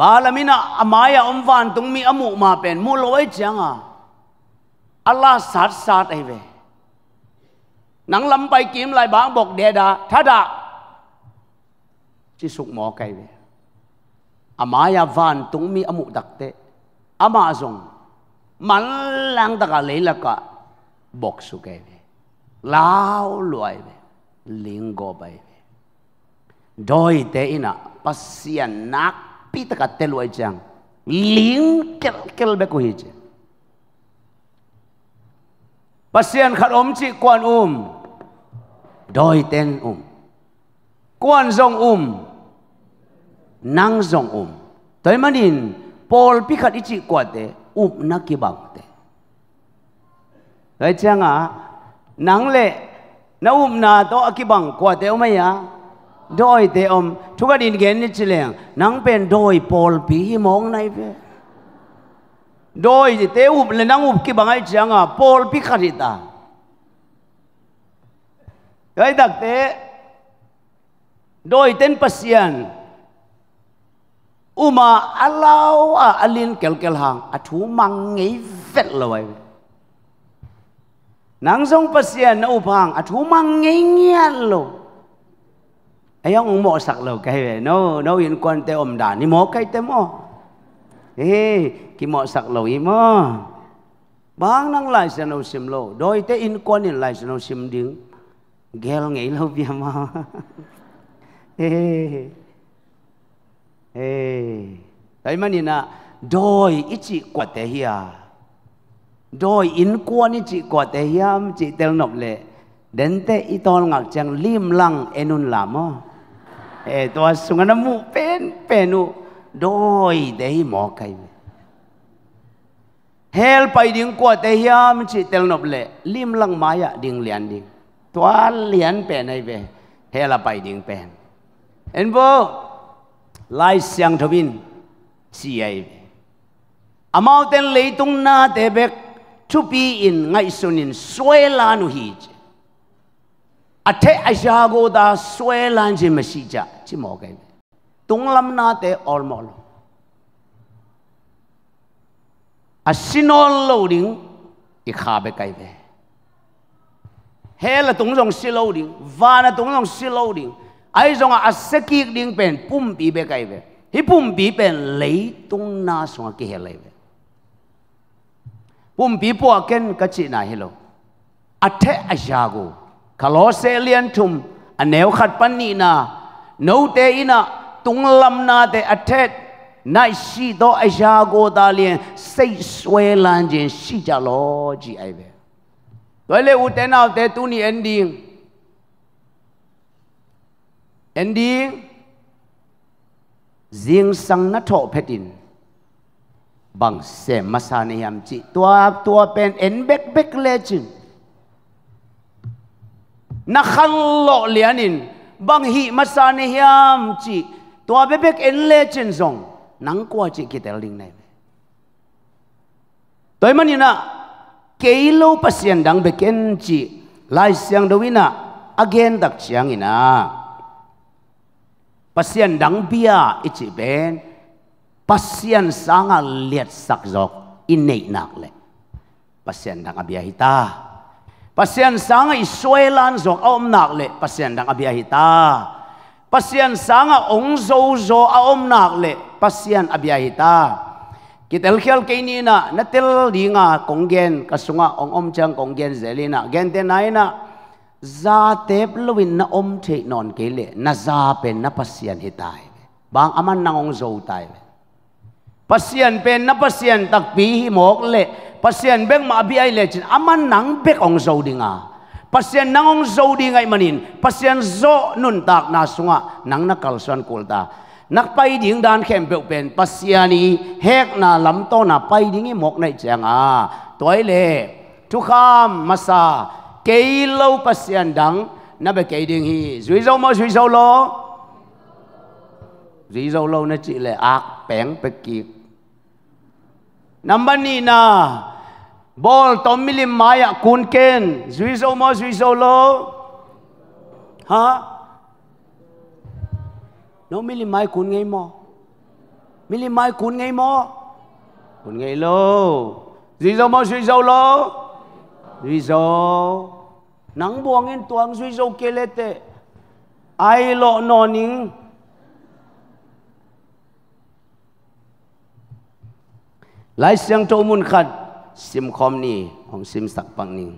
A: บาลามินะอามายาอมวันตรงมีอมุมาเป็นมูลไว้เชีงอ่ะอัลลอฮ์สัตสัตไอเว nắng lắm bay kiếm lại bán bọc đè đà thá đà chỉ sụp mỏ cây về amaya à, van tung mi amu đặc tệ amazon mắn lang đặc lấy là cả bọc su cây về lao loại về liền go bay về đôi tệ ina pasian nak pi tất cả tê loại chăng liền kel kel bé cô hiç pasian khát ôm chị quan ôm um đôi tên um quan dòng um năng dòng um tới mà nhìn Paul bị khát ít chỉ quạt thế um nó kia bằng thế đấy chăng à năng lệ nó um na to kia bằng quạt thế ông ấy à đôi thế ông chúng ta đi gần như chỉ liền năng bên đôi Paul bị mong này về đôi thì thế um là năng um kia bằng ấy chăng à Paul bị khát ít à cái đặc tế đôi tên pasian uma alau a à alin kel kel hang a à thu mang ngei vet lawai nang song pasian na upang a à thu mang ngei ngian lâu, ayang ông mo sak lâu cái ve no no yên kon te om da ni mo cái te mo ê ki mo sak lâu i mo bang nang lai sa no sim lo doi te in kon yên lai sa no sim ding เกลงไอ้ลูกี่มาเฮ้เฮ้แต่ม่นี่นะโดยอิจิกวัาเฮียโดยอินกวนอิจิกวัาเฮียมจิเตลนบเลเดนเตอีตอนงักจังลิมลังเอ็นุนลามอ เอตัวสุงนมุเป็นเป็นุโดยเดี๋ยหมอกเฮลไปดิงกวัาเฮียมจิเตลนบเลลิมลังมายะดิ้งเลียนดิ้งตัวเลียนเป็นไอ้เวเฮลาไปดิ่งเป็นเอ็นโบไล่เสียงทวินสีไอ้อามาเต็นเลยตรงนาเตเบกทุปีอินไงสุนินสวยลานุฮีจအထက်အရာကိုသာဆွဲလန်းခြင်းမရှိကြချစ်မော်ကဲတုံးလမနာတဲ့ all mall အစင်း all loading အခါပဲကဲပဲ he là tung rong silo ding van là tung rong silo ding ai rong a seki ding pen pum bi be kai ve hi pum bi pen lấy tung na song ki he lấy ve pum bi po ken ka chi na hi lo a the a ja go kaloselian thum a neo khat pan ni na no te ina tung lam na te a the nai si do a ja go da lien sei swe lan jin si ja lo ji ai ve tôi lấy ưu tế nào tế tu ni ending ending riêng sang nát thổ phết in bằng xe masa này ham chị tua tua pen en bek bek lê chừng na khăn lộ liền in bằng hi masa này ham chị tua bek bek en lê chừng rong nắng qua chị kia tế linh này tôi mà nhìn nào keilo pasien dang bekenci ci lai siang de wina agen tak siang ina pasien dang bia ichi ben pasien sanga liat sak jok inei nak le pasien dang abia hita pasien sanga isuelan jok om nak le pasien dang abia hita pasien sanga ong zo zo om nak le pasien abia hita กิเตลเขียลเกนีนะนัตเตลดีงากงเกนกสุงาองอมจังกงเกนเจลีนะเกนเตนายนะซาเตปลวินนะอมเทนอนเกเลนะซาเป็นนะปัสยันหิตายบางอามันนางองโจตายปัสยันเป็นนะปัสยันตักปีหิมกเลปัสยันเบงมาบีไอเลจินอามันนางเบกองโจดิงาปัสยันนางองโจดิงไงมันินปัสยันโจนุนตากนาสุงานังนักกลสวนกุลตานักไปดิ่งดานเข้มเปลวเป็นปัสยานีเฮกนาลำโตนาไปดิ่งหมกในเจียงอาตัวเล่ทุกขามมาซาเกยเลวปัสยานดังนับเกยดิ่งฮีจุยโจมาจุยโจโลจุยโจโลนั่นจีเล่อักแปงไปกีกนับนนี้นะบอลตอมมิลิมายาคุณเกนจุยโจมาจุยโจโลฮะน้องมิลิไม้คุณไงมอมิลิไม้คุณไงมอคุณไงโลูกซีโซมอซีโซลูซีโซนังบวงเงินตัวงซีโซเกลเต ไอโลนอนิงไลาเสียงโจมุนขัดซิมคอมนี่ของซิมสักปังนี่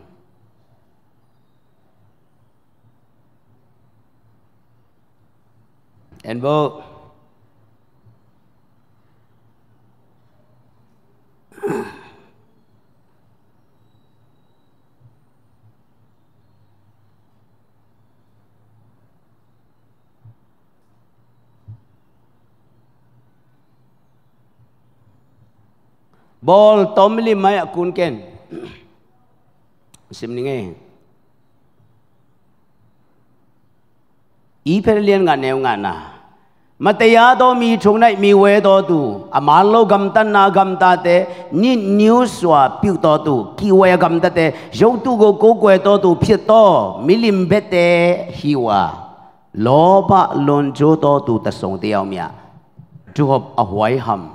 A: And Bo, Bol tomli mayak kunken. Masih meningin. ဤဖရလျန်ကနေုံငါနာမတရားသောမိထုံ၌မိဝဲသောသူ အမလောကမ္တနာကမ္တတေညစ်ညူးစွာပြုတော်သူကိဝဲကမ္တတေယုတ်သူကိုကိုးကွယ်တော်သူဖြစ်သောမိလင်ဘက်တေဟီဝါလောဘလွန်ကျိုးတော်သူတဆုံတယောက်မြသူဟောအဝိုင်ဟမ်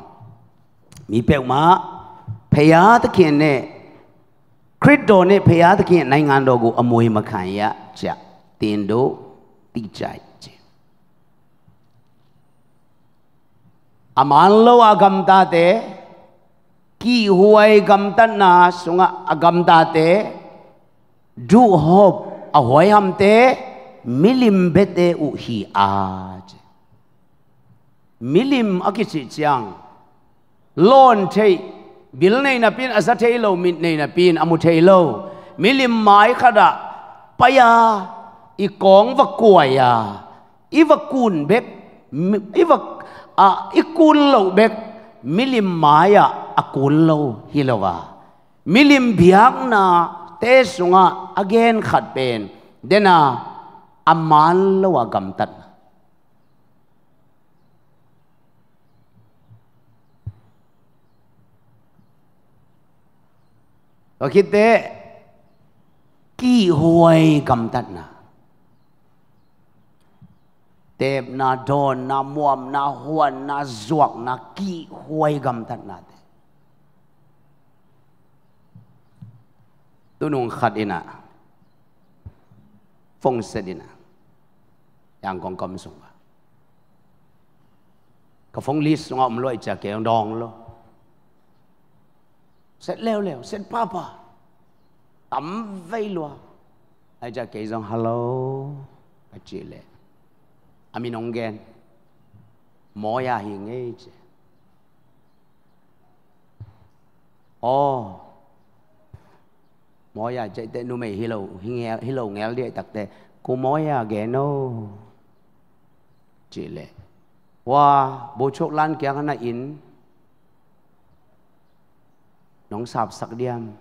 A: မိပေမဖယားသခင်နဲ့ခရစ်တော်နဲ့ဖယားသခင်နိုင်ငံတော်ကိုအမွေမခံရကြတင်တို့ tingcai amanlo à ta te ki huai ta na sunga à ta te du hop à ham hamte milim bete u hi aj milim akichi chiang lon thei bil nei na pin asa thei lo min nei na pin amu thei lo milim mai khada paya i kong va kuai à i va kun bek i va à i kun lo bek milim maya a à. kun à, lo hi lo wa à. milim biak na te sunga again khat pen dena aman lo wa gam tan Và khi tế kỳ hồi cầm tật nào tep na don na muam na huan na zuak na ki huay gam thật na te tunung khat ina phong se dina yang kong kom sung ba ka phong lis ngom loi cha ke dong lo set leo leo set papa tắm vây lùa ai cha ke dòng hello a chi leo aminongen moya à, hinge che o moya à, che te nume hilo hinge hilo ngel dia tak te ku moya à, ge no chỉ lệ wa bố chốc lan kia kana in nóng sạp sắc điam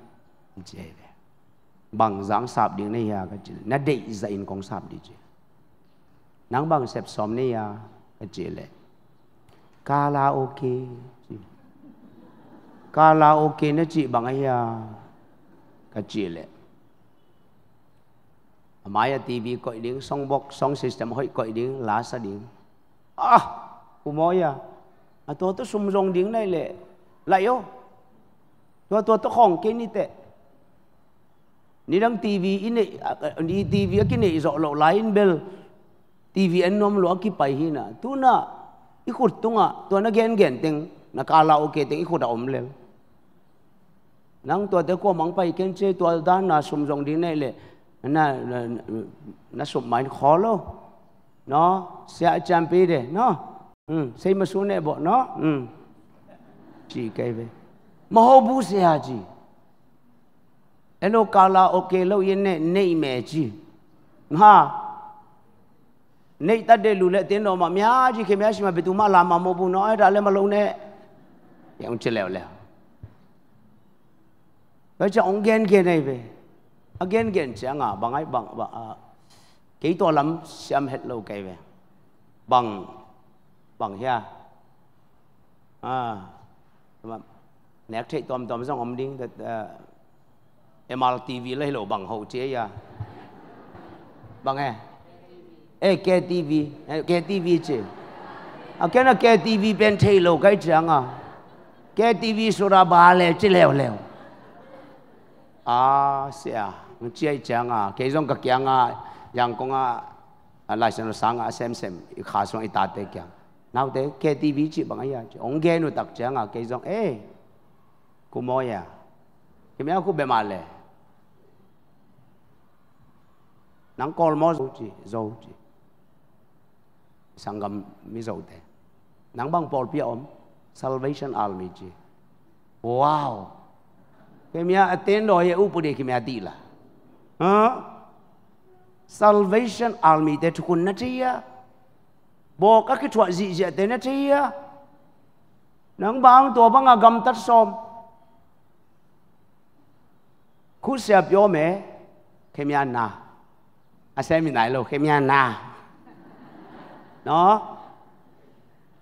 A: chế bằng dáng sạp đi này à cái chữ nó đệ dạy in con sạp đi chứ nang bang sep som ni chị ajile karaoke karaoke à cái chị lệ, máy à tivi koi điện song box song system hoi koi điện, la sa ding à, à tôi tôi sum rong điện này lệ, lại yo tôi tôi tôi không ke ni te ni dang tv ini ni tv cái này rõ lộ lại in bell ทีวีเอ็นน้อมล้วงกี่ไปฮินะตัวน่ะอีขุดตุงอ่ะตัวนักเกนเกนเต็งนักกาลาโอเคเต็งอีขุดอมเลยนังตัวเด็กก็มังไปเกนเจตัวด้านน่ะสมรงดีแน่เลยน่ะน่ะสมหมายขอโลเนาะเสียจำปีเดเนาะ อืมใช่มาสูเนี่ยบอกเนาะ อืมจีไกไปมโหบูเสียจีเอโลกาลาโอเคเลาเย็นเนี่ยเนยเมจีนะနေတတ်တဲ့လူလည်းအတင်းတော်မှာအများကြီးခင်များရှိမှဘယ်သူမှလာမှာမဟုတ်ဘူးနော်အဲ့ဒါလည်းမလုံးနဲ့ပြောင်းချစ်လဲလဲဘယ်ကြောင့် gen gen နေပဲ again gen ချငါဘာငိုင်းဘာဘာကိတော်လမ်ရှမ်ဟက်လောကဲပဲบังบังเฮียอ่าแบบแนกเทตอมตอมซ่องอมดิ้งแต่เอ็มอาร์ทีวีเลยหลบังโฮเจียบังแฮ哎，盖 TV，哎，盖 TV 这，啊，盖那盖 TV 变退路该讲啊，盖 TV 说了罢了，这了了，啊是啊，我这讲啊，其中个讲啊，人讲啊，啊来上上啊，xem xem，卡上一大堆讲，然后得盖 TV 这帮呀，红盖路特讲啊，其中哎，古么呀，你们要古别嘛嘞？能搞么？做起，做起。sangam mizote nang bang Paul pia om salvation army ji wow ke mia aten do ye upode ke mia di la ha salvation army te tukun na ti ya bo ka ke thwa ji ja te na ti ya nang bang to bang agam tat som khu sia pyo me ke na a se mi nai lo ke mia na เนาะ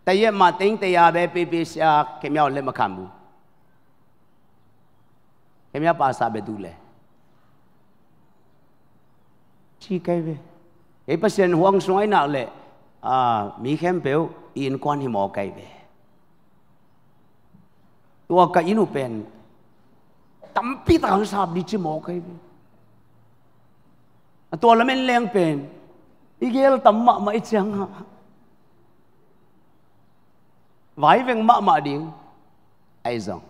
A: แต่ยังมาติงแต่ยเบปีปิเสียเขมียวเลมขามูเขมียาภาษาเบดูเลยชีเกันเบไอเปอร์เซ็นต์หวงสวยนักเลยอ่ามีเข้มเปียวอินควันหิมอกัน่เบตัวกะอินุเป็นตั้มปีตาขงสาบดิจิมอกัน่เบตัวเละเลีแรงเป็นอีเกลตั้มมาไม่เจ้าง vài veng mạ mạ đi ai rằng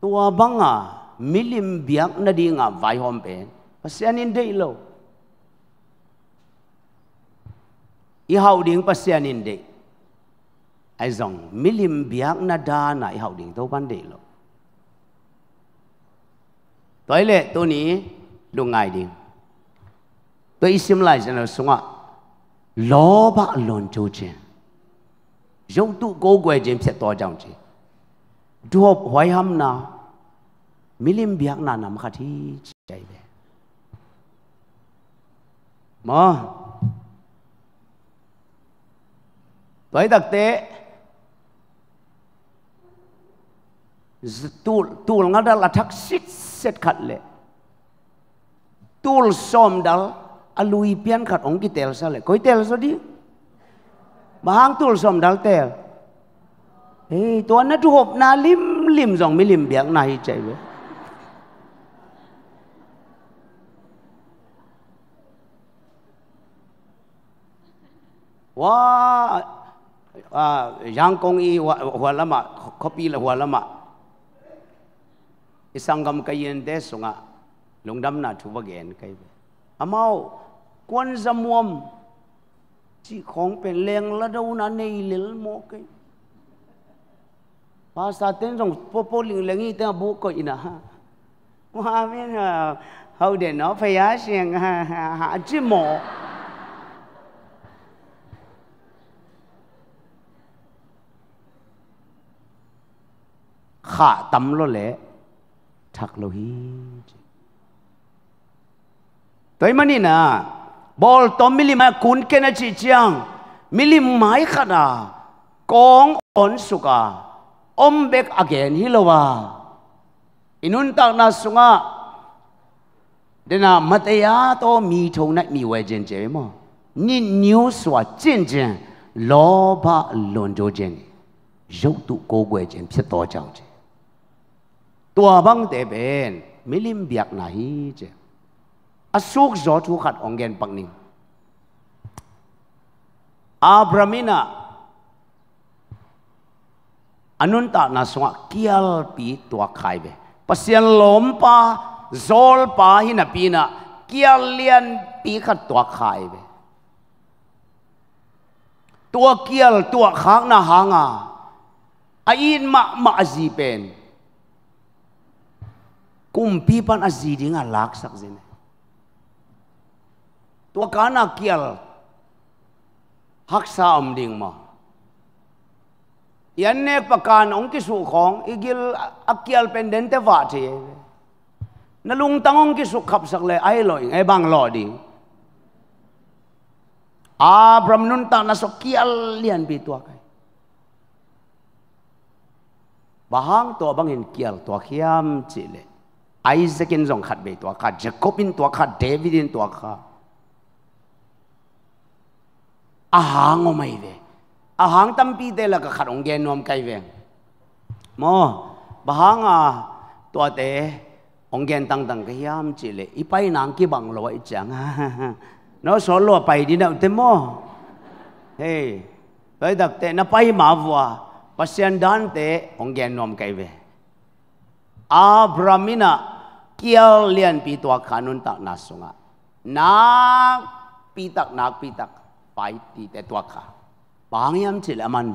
A: tua băng à milim biak na đi ngà vài hôm bé pasian in day lo i hau ding pasian in day ai rằng milim biak na da na i hau ding tàu ban day lo tôi lệ tôi ní lúc ngài đi tôi xin lại cho nó xuống ạ lo bạc lồn châu trên ရုပ်တုကိုကိုယ်ခြင်းဖြစ်တော်ကြောင့်ချေဒုဟွိုင်ဟမ်နာမီလင်ဗျက်နာနမ်ခတိချိုင်လေမောတွိုင်တက်တဲ့ตูลตูลงัดละทักซิกเสร็จขัดเลยตูลซอมดัลอลุยเปียนขัดองกิเตลซะเลยก้อยเตลซะดีบางตุวสมดัลเตลเฮ้ตัวนั้นทุบนาลิมลิมสองไม่ลิมเบียงนายใจเว้ว่ายังคงอีหัวละมาขบีละหัวละมาอิสังกมกยันเดสงะลงดำนาทุบเกนกันอามาวันจำวมที่ของเป็นเลงละดูนั้นในเหลือโมกันภาษาเต้นส่งพอพอลิงเลงี้แต่บุกก็อินะฮะว่าไม่ระเขาเด่นเนาะพยาเสียงฮหาจิหมอขาตำโลเละทักโลหิตตัวมันนี่นะ bol to mili ma kun kena chi chiang mili mai khana kong on suka om back again hilowa inun tak na sunga dena mataya to mi thong nai mi we jin je mo ni new swa jin jin lo ba lon jo jin yau tu ko gwe jin phit to chang je tua bang te ben milim biak na hi je Asuk zo tu khat ong gen Abramina. Anun tak na sunga kial pi tua khai be. Pasien lompa zol pa hina pina kial lian pi khat tua khai be. Tua kial tua khak na hanga. Ain ma mak azipen. Kumpi pan azidinga sak zine. ตัวกานาเกียลฮักซาอมดิงมายันเนกประการองค์กิสุของอีกิลอักเกียลเป็นเดนเทวาทีนลุงตังองค์กิสุขับสักเลยไอ้ลอยไอ้บางลอดิงอาบรมนุนตานาสกียลเลียนบีตัวกับางตัวบางอินเกียลตัวเขียมจิเลไอซักินจงขัดเบตัวข้าเจคอบินตัวข้าเดวิดินตัวข้า ahang omai ve ahang tampi de la ka kharong ge nom kai ve mo bahanga to te onggen tang tang ka hiam chi le ipai nang ki bang lo ai chang nó số lo pai đi đâu thế mo hey với đặc tế nó pai mà vua pasien dan te onggen nom kai ve abramina kial lian pi tua khanun tak nasunga nak pi tak nak pi tak ไปตีแต่ตัวขาบางยามจิลมัน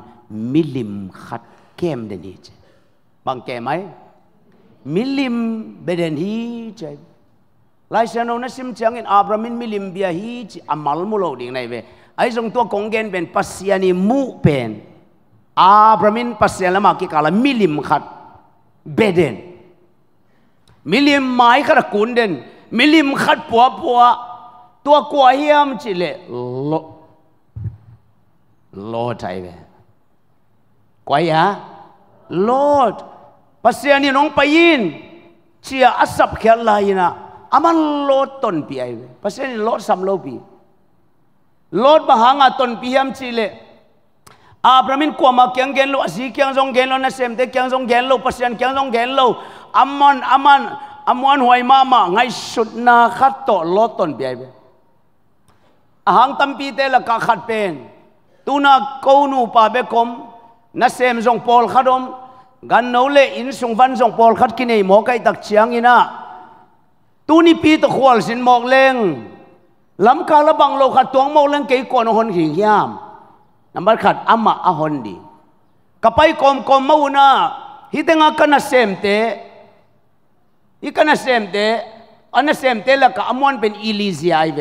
A: มิลิมขัดเข้มเดนีเจบางแก่ไหมมิลิมเบเดนฮีจหลายเซนอนยสิมจังอินอับรามินมิลิมเบียฮีจิอามัลมุโลดิงในเวไอ้ทรงตัวกงเกนเป็นปัสยานิมูเป็นอับรามินปัสยานลมากิกาลมิลิมขัดเบเดนมิลิมไม้ขัดกุนเดนมิลิมขัดปัวปัวตัวกัวเฮียมจิเลโลดใจเว้กวยะโลดัศยานี่น้องไปยินเชียอัศพแค่ลายนะอามันโลดต้นพี่ไอ้เว้ยภาษานี่ยโลดสามโลปีโลดบ้าหางาต้นพีฮัมชีเลยอาบระมินกว่ามาเกียงเกนโลอาศิเกียงจงเกนโลนะเซมเดกเกียงจงเกนโลัศยานเกียงจงเกนโลอามันอามันอามันหวยมามาไงสุดนาขัดโตโลดต้นพี่ไอ้เว้หางตั้มพีเตลกก็ขัดเป็นตูนักกูนูปาเบกอมนัสเซมจงพอลขัดอมกันโนเลอินสงวันจงพอลขัดกินไอหมอกไอตักเชียงอินะตูนี่ปีตะขวลสินหมอกเลงลำกาละบังโลขัดตวงหมอกเลงเกยกวนหอนหิงยามนับบัดขัดอามาอหอนดีกับไปกอมกอมมาอุนาฮิตงากันนัสเซมเตอีกันนัสเซมเตอันนัสเซมเตละกับอมวันเป็นอิลิซีไอเว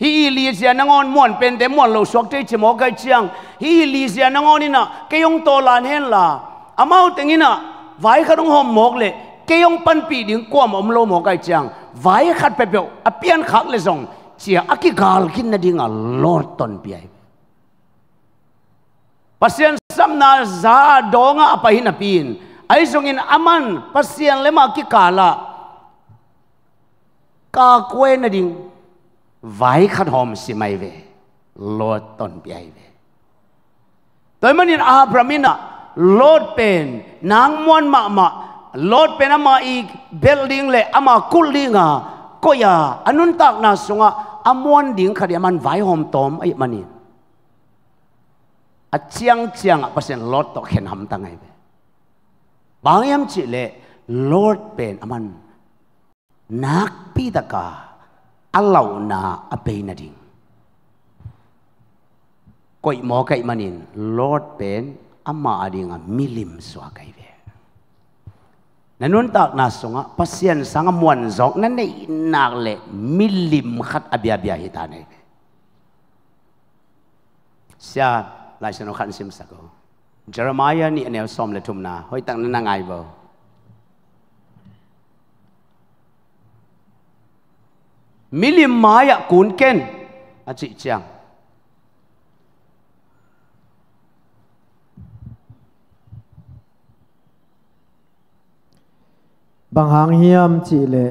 A: hi li zia na ngon mon pen de mon lo sok te chimo kai chiang hi li zia à, à, à, na ngon ina ke yong to lan hen la amau teng ina vai kha dong hom mok le ke yong pan pi ding kwam om lo mo kai chiang vai khat pe pe a pian khak le zong chia aki gal kin na dinga lord ton pi ai pasien sam na za donga apa hin pin ai zong in aman pasien lema ki kala ka kwen na ding ไว้ขัดหอมสิไม่เวโลดต้นไปเวแต่เมื่อนอาบรามินะโลดเป็นนางมวนมามาโลดเป็นอามาอีกเบลดิงเลยอามากุลดิงอ่ะก็ยาอันุนตักนาสงอะอามวนดิงขัดมัน ไว้หอมตอมไอ้มันนี่อาเชียงชียอ่ะเพราะฉะนั้นโลดต้อเห็นหมตั้งไงเวบางยามจิเลยโลดเป็นอามันนักพีตกา allau na ape na ding koi mo kai manin lord pen ama adinga milim swa kai ve nanun tak na songa pasien sanga muan zok nan nei nak le milim khat abia bia hitane sia lai sano khan sim sako jeremiah ni anel som le tumna hoi tak na ngai bo milim maya kun ken a chi chang
B: bang hang hiam chi le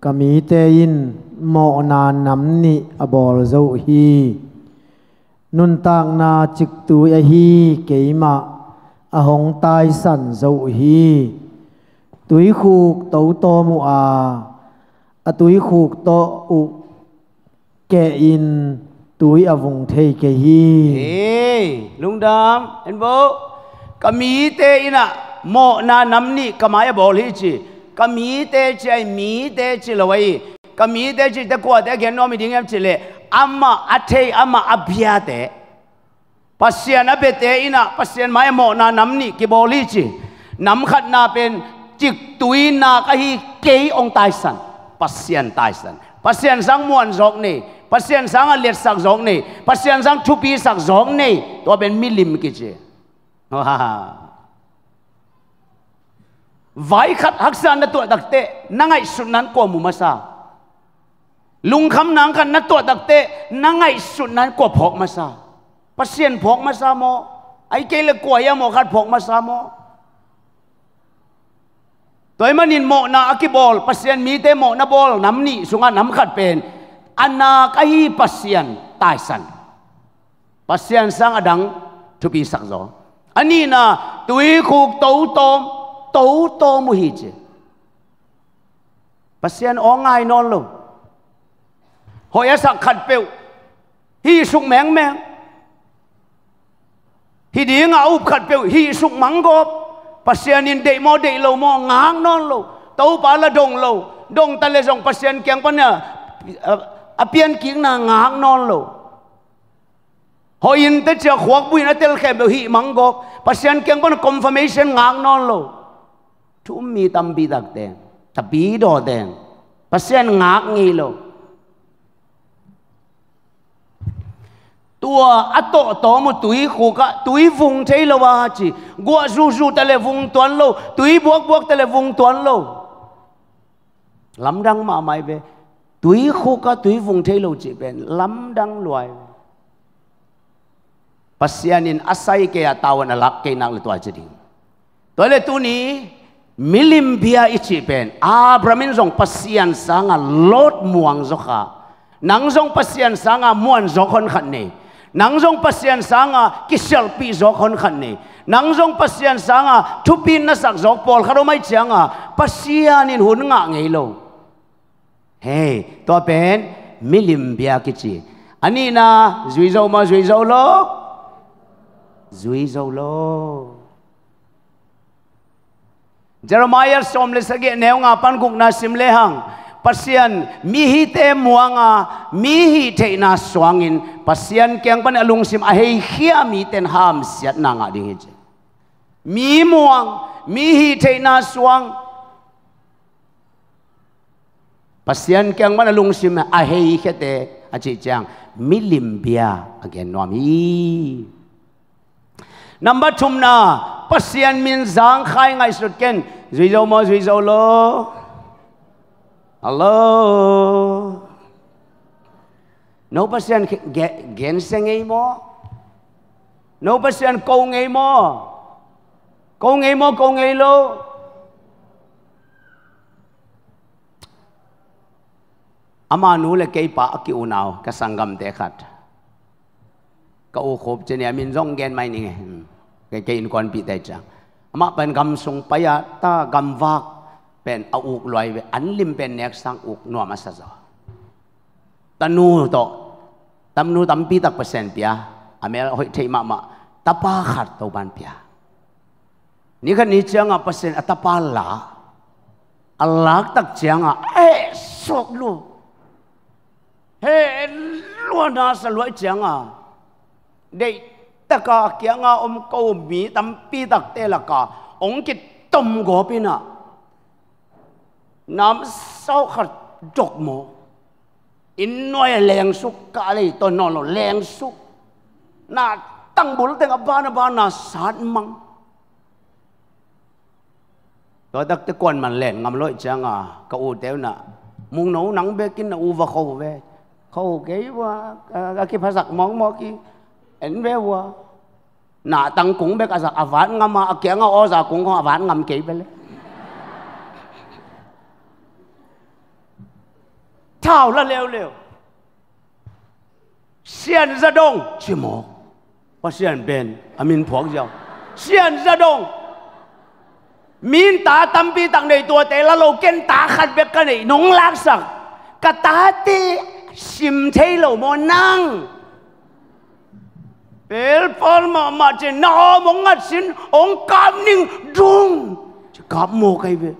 B: kami te in mo na nam ni abol zo hi nun tang na chik tu ya e hi keima a hong tai san zo hi túi khu tấu to mu à à túi khu to u kẻ in túi à vung thầy kẻ hi
A: ê lung đam anh bố kami te ina mo na namni kamaya bol hi chi kami te chai mi te chi lawai kami te chi ta ko ta gen no mi ding em chi le amma athei amma abhya te pasian abe te ina pasian mai mo na namni ki bol hi chi nam khat na pen chik tuina ka hi kei ong tai san pasien taisan pasien sang muan zok ni pasien sang a liet sak zok ni pasien sang thupi sak zok ni to ben milim ki che vai khat haksan na to dakte nangai sunan ko mu masa lung kham nang kan na to dakte nangai sunan ko phok masa pasien phok masa mo ai ke le ko ya mo khat phok masa mo ตัวมันนินโมนาอคิบอลปัสยันมีแต่โมนาบอลน้ำนี่สุงาน้ำขัดเป็นอันนาคฮีปัสยันตายสันปัสยันสังอดังทุบีสักจออันนี้นะตุยคูกโตโตมโตโตมุฮิจปัสยันองไงนอนลงหอยสักขัดเปียวฮีสุกแมงแมงฮีดีงาอุบขัดเปียวฮีสุกมังกบ pasian in dei mo dei lo mo ngang non lo tàu pa la dong lo dong ta le dong pasian kyang pa na apian kiang na ngang non lo hoi in te cha khuak bui na tel khem lo hi mang gok pasian kyang pa confirmation ngang non lo thu mi tam bi dak den, ta bi do den pasian ngak ngi lo ตัวอัตโตโตมุตุยขูกะตุยวุงใช้ละวาจีกัวจูจูแต่ละวงตวนโลตุยบวกบวกแต่ละวงตวนโลลำดังมาไม่เปตุยขูกะตุยวุงใช้โลจีเป็นลำดังลอยปัสยานินอาศัยเกียตาวันลักเกนังเลตัวจริงตัวเลตุนี้มิลิมเบียอิจิเป็นอาบรามินทรงปัสยานสังะลดม่วงจกะนังทรงปัสยานสังะม่วนจกคนขันเนี nang jong pasien sanga ki à, sel pi zo khon khan ni nang jong pasien sanga à, thu pin à, na sak zo pol kharo mai changa pasian in hun nga ngei lo he to pen milim bia ki chi ani na zui zo ma zui zo lo zui zo lo Jeremiah somle sage neunga pan kuk na simle hang pasian mi te muanga mi hi te na swangin pasian kyang pan alung sim a hei khia mi ten ham siat na nga ding je mi muang mi hi te na swang pasian kyang pan alung sim a hei te a chi chang mi lim bia again no mi number chum na pasian min zang khai ngai sut ken zui zo mo zui zo lo Hello. No person can get ginseng anymore. No person câu ngay mò. Câu ngay mò, câu ngay lô. Ama nu le kei pa ki unao ka sangam te khat. Ka u khop chen ya min zong gen mai ni nge. Ke kein kon pi te chang. Ama pen gam sung paya ta gam vak pen a uk loi ve lim pen nek sang uk no ma sa zo tanu to tamnu tampi tak persen pia amel hoi thei ma ma tapa khat to ban pia ni kan ni changa persen atapa la alak tak changa e sok lu he luôn na sa loi changa dei taka kianga om ko mi tampi tak te la ka ong ki tom go pina nam sau khát chọc mồ in nói leng suk cả lấy tôi nói là leng suk na tăng bùn tên ba na ba na sát măng tôi đắc tới con mà lẹn ngầm lội chăng à cậu u téo na, muốn nấu nắng bé kín là u và khâu về khâu à, à, cái wa cái phải giặc món món kia ảnh bé qua nà tăng cũng bé cả giặc à ván ngầm à, à kia ngao o giặc cũng không à ván ngầm kỹ bé thảo là leo leo xiên ra đông chỉ mò, và xiên bên à mình phong giàu, xiên ra đông mình ta tâm bi tặng này tua tế là lâu kén ta khát biết cái này nóng lạc sẵn cả ta tê xìm thấy lâu mò năng bèl phong mà mà chỉ nó mong ngắt xin ông cảm ninh rung chỉ cảm mô cái về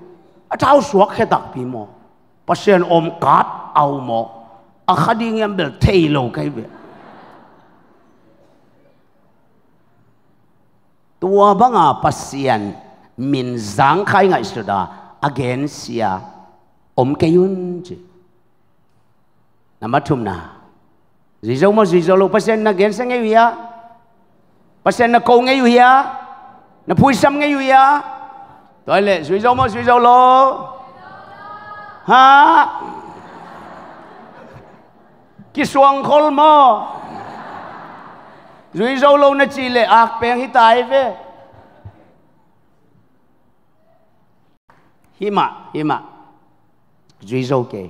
A: à thao suốt khai đặc bì mò pasien om kat au mo a khading em bel thei lo kai ve tua banga pasien min zang khai ngai suda again sia om kayun chi nama thum na gì dâu mà gì dâu lo pasien na gen sang ngay uya pasien na câu ngay uya na phui sam ngay uya tôi lệ gì dâu mà gì dâu lo ha ki suang khol mo zui zo lâu na chi le ak peng hi tai ve hi ma hi ma ke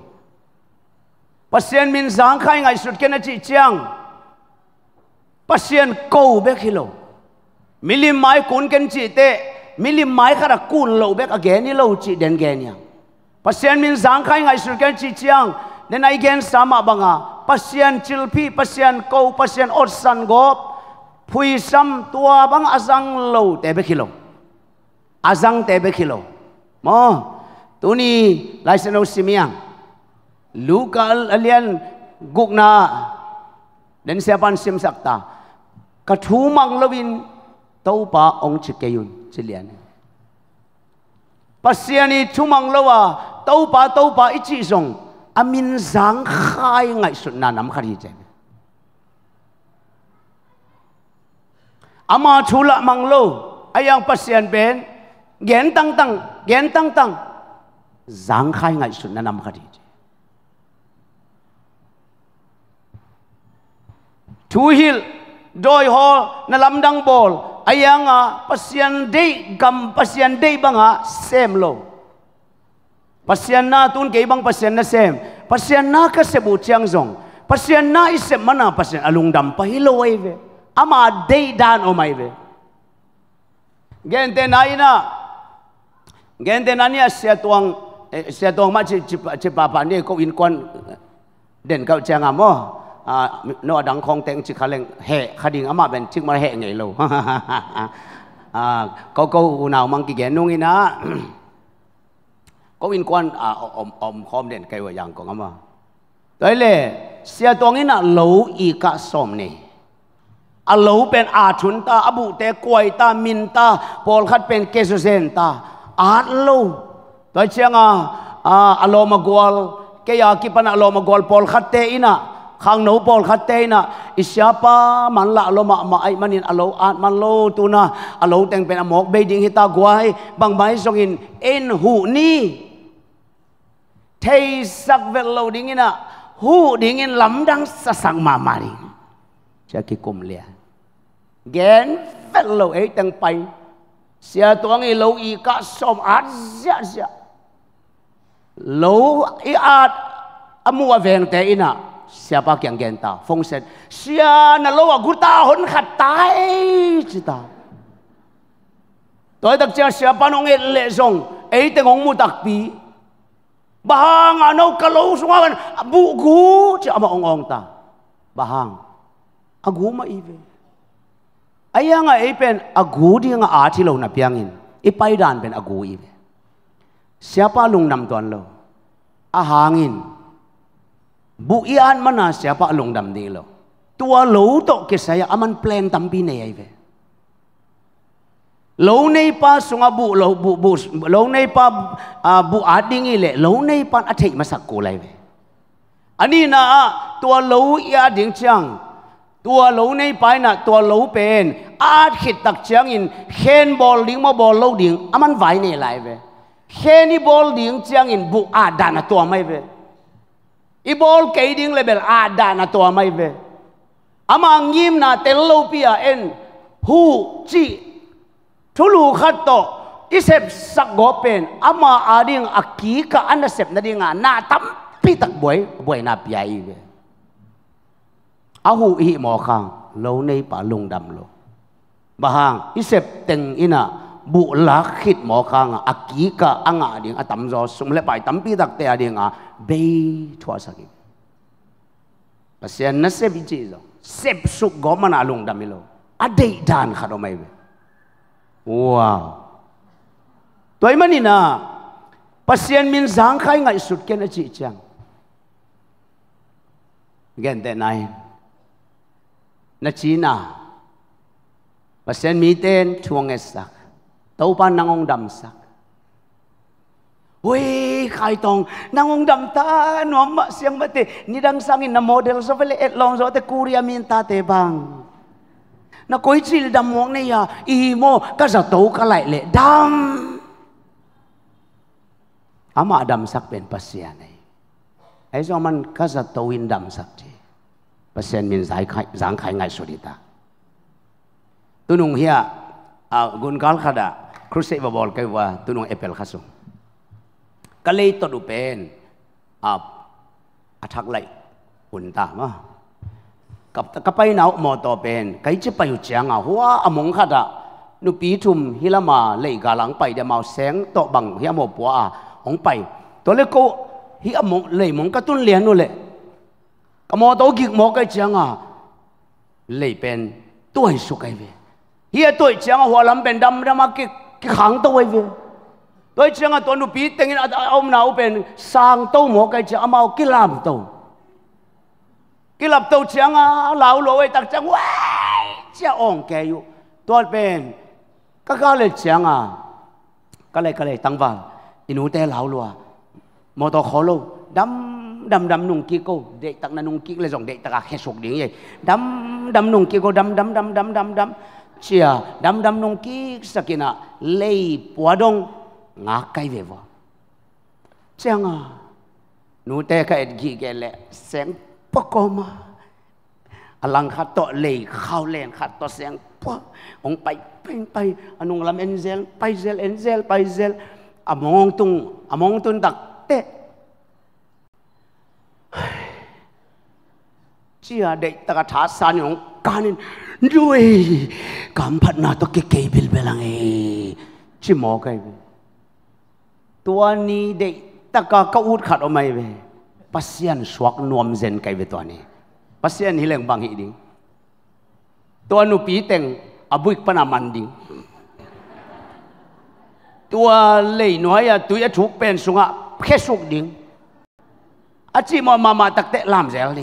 A: pasien min zang khai ngai sut ke na chi chiang pasien ko be khilo milim mai kun ken chi te milim mai khara kun lo bek again ni lo chi den gen yang pasien min zang khai ngai sur kan chi chiang nên ai gen sama banga pasien chilpi pasien ko pasien ot san go phui sam tua bang azang lo te be khilo azang te be khilo mo tuni laisano simiang luka alian gukna đến xe ban sim sakta ka thu mang lovin tâu pa ông chikeyun chilian pasiani thu mang lowa tàu bà tàu bà ít chỉ dùng amin giang khai ngại sụn nà nắm khai chèn ama chú lạ mang lô ai ayang pasien bên gian tăng tăng gian tăng tăng giang khai ngại sụn nà nắm khai chèn chú hil đôi ho na lam đăng bol ayang pasien day gam pasien day banga same lô Pasien na tun ke ibang pasien na sem. Pasien na ka sebu tiang zong. Pasien na isem mana pasien alung dam pahilo waive. Ama day dan o maive. Gente na ina. Gente na niya siya tuang eh, siya tuang ma si cip, papa ni ko in kwan den kau tiang amo. Oh. Ah, no adang kong teng si kaleng he kading ama ben cik mar he ngay lo. Ah, kau kau unau mangki genung ina. Ha ha ha ha. ก็วินกวนออมอมคอมเด่นไกว่าอย่างก็งั้นมาได้เลยเสียตัวนี้น่ะเหลวอีกะสมนี่อาหลูเป็นอาชุนตาอบุเตกวยตามินตาพอลคัดเป็นเกสเซนตาอาหลูตัวเชียงอ่ะอโลูมกวลเกียกิปนะโลูมกวลพอลคัดเตอีน่ะ khang nấu bol khát tê na isiapa man la lo ma ma ai manin alo an man lo tu na alo teng pen amok à be ding hita guai bang bai song in en hu ni thei sắc vel lo ding ina hu ding in lam dang sa sang ma ma ding cha ki kum lia gen vel lo ấy teng pai sia tuang i lo i ka som at zia zia lo i at amua à veng te ina 下巴 càng càng 大，风神，下那老啊古大很卡大，知道？对得正下巴弄个勒松，哎，等我木特别，bahang ano kalaw sungawan bugu ti ama ongong ta bahang ma ibe aya nga ipen agu di nga ati lo na piangin dan pen agu ibe siapa lung nam tuan lo a à, ahangin bu ian mana siapa long dam ni lo tua lo to ke saya aman plan tampi ne ai ve lo nei pa sunga bu lo bu bu lo nei pa bu ading ile lo nei pa athei masak ko lai ve ani na tua lo ya ding chang tua lo nei pa na tua lo pen a khit tak chang in khen bol ding mo bol lo ding aman vai ne lai ve khen ni bol ding chang in bu a dana tua mai ve i bol ke ding level ada da na to mai ve amang yim na telo pia en hu chi thulu khat to isep sak go ama ading aki ka anasep na dinga na tam pi tak boy boy na pia i ve ahu hi mo khang lo nei pa lung dam lo bahang isep teng ina bu la khit mo kha nga aki ka anga ding atam zo sum le bai tam pi dak te ading a be thwa sa ki pasian na se bi chi zo sep su go man alung damilo adei dan khát do mày về, wow toy mani na pasian min zang khai ngai sut ken a chi chang gen te nai na chi na pasian mi ten nghe esak tàu pan nang ông đầm sắc Uy, khai tong, nangungdam ta, no ma siyang mati, nidang sangin na model sa vele et long so te kuria min ta te bang. Na koi chil dam wong ne ya, imo, ka sa tau ka lai le, dam. Ama adam sak ben pasya ne. Ay so man ka sa in dam sak ti. Pasyan min zai khai, zang khai ngay so di ta. Tunung hiya, à, gun kal khada, ครูเสบบอลกว่าตุนงเอเปิลขาสงก็เลยตดูเป็นอับอทักไลอุ่นตามะกับกับไปนาวมอตอเป็นใครจะไปอยู่เชงอ่ะหัวอมงคดะนุปีทุมฮิลมาเลยกาลังไปเดมาแสงตบังเฮียมอปัวของไปตัวเล็กก็ฮิอมงเลยมงกตุนเลียนนู่นเลยกมอตอกิกมอไกเชงอ่ะเลยเป็นตัวสุกไอเวเฮียตัวเงอ่ะหัวลำเป็นดำดำมากิก cái kháng tàu ấy viên tôi chẳng là tôi bị tiếng ông nào bên sang tàu một cái chữ mau cái làm tàu cái làm tàu chẳng à lão lỗ ấy tắc chẳng wow chả ổn cái u tôi bên các cái này chẳng à cái này cái này tăng vào inu te lão lỗ mà tôi khó lâu đâm đâm đâm nung kia cô để tặng nung kia lấy dòng để tặng à khe điện vậy đâm đâm nung kia cô đâm đâm đâm đâm đâm đâm chia dam dam nong ki sakina lei puadong nga kai ve wa changa nu te ka et gi ge le seng pakoma alang kha to lei khau len kha to seng po ong pai peng pai anung lam enzel pai zel enzel pai zel among tung among tun dak te chia dei ta tha sa ni ong kanin Nui cảm phát nó tôi cái kỳ bil belang ấy chỉ mò cái về tua ni để ta có câu út khát ôm ấy về pasian suak nuom zen cái về tua ni pasian hi leng bang hi đi tua nu pi teng abuik à panaman à đi tua lei nói à tui à chụp pen sung à khét sung đi à chỉ mà mama mà tắc tệ làm gì đi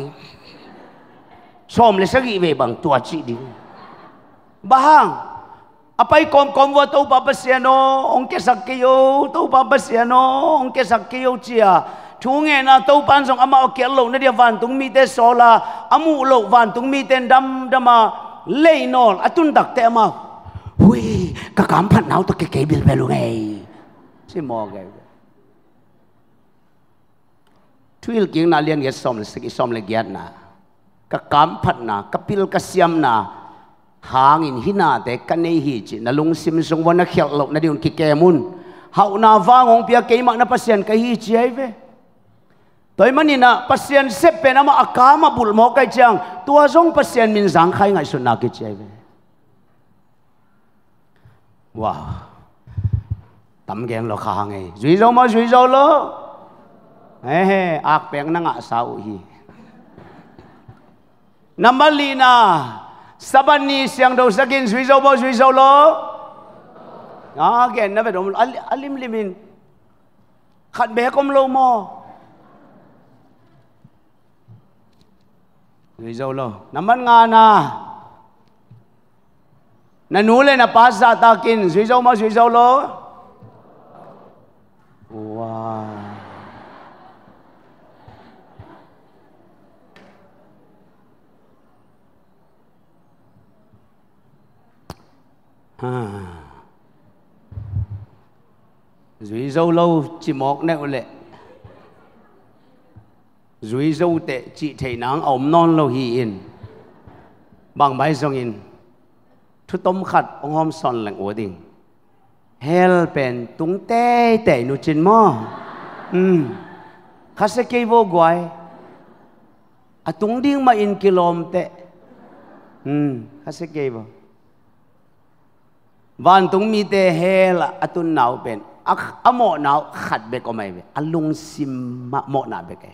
A: som le sagi ve bang tua chi ding bahang apai kom kom wa to pa pasiano ong ke sakyo to pa pasiano ong ke sakyo chia thu nghe na to pan song ama ok lo na dia van tung mi te sola amu à, lo van tung mi ten dam dama lei nol atun dak te ama hui ka kam phat nau to ke ke bil belu ngai si mo ge thuil king na lian ge som le sik som le na ka kam na ka pil ka siam na hang in hina te ka nei hi chi na lung sim sung wana khel lo na diun ki ke mun hau na wa ngong pia ke ma na pasien ka hi chi ai ve toy mani na pasien se pe na ma akama bul mo kai chang tua zong pasien min zang khai ngai sun na ki chi ai ve wow tam geng lo kha ngai zui zo ma zui zo lo he he ak peng na nga sau hi namalina sabani siang do sakin sui zo bo sui zo lo a ke na ve dom alim limin khat be kom lo mo sui zo lo naman nga na na nu le na pa sa ta kin sui zo ma sui zo lo
B: wow à.
A: dưới dâu lâu chỉ một nẹo lệ dùi dâu tệ chị thấy nắng ống non lâu hi in bằng bãi dòng in thu tôm khát ông hôm son lạnh ổ đình hell pen tung tê tệ nụ chín mò ừ khá sẽ kê vô gọi à tung điên mà in kilom tệ ừ khá sẽ kê vô วันตรงมีแต่เฮละอตุนหนาวเป็นอหมอโมหนาวขัดเบก็ไม่เป็น อลุงซิมมอโมนาเบก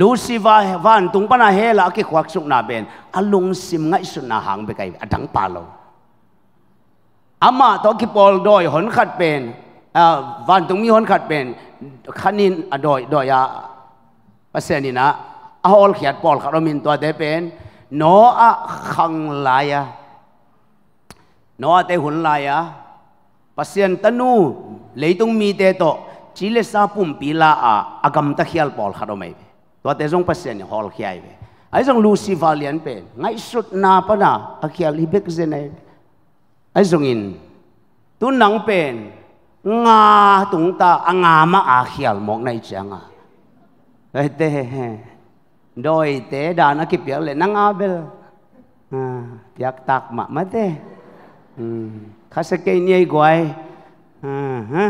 A: ลูซิวาวันตรงปนาเฮละกิควักสุนาเป็น อลุงซิมไงสุนาหางเบกไอดังปาโลอามาตอกิปอลดอยหอนขัดเป็นวันตรงมีหอนขัดเป็นขคนิน อดอยดอยาปเสน้นะอาอลเขียดปอลคารมินตัวเดเป็น โนอะขังลายะ nó te hun lai à pasien tanu leitung mi te to chile sa pum pila a agam à ta khial pol kharo mai be to te jong pasien hol khiai be ai jong lucy valian pe ngai sut na pa na a à khial hi bek je nei ai jong in tu nang pen nga tung ta anga à ma a khial mok nai changa ai te he đôi tế đàn nó kịp việc lên năng áo bel à tiếc tạc mà mất thế kasake niai guai ha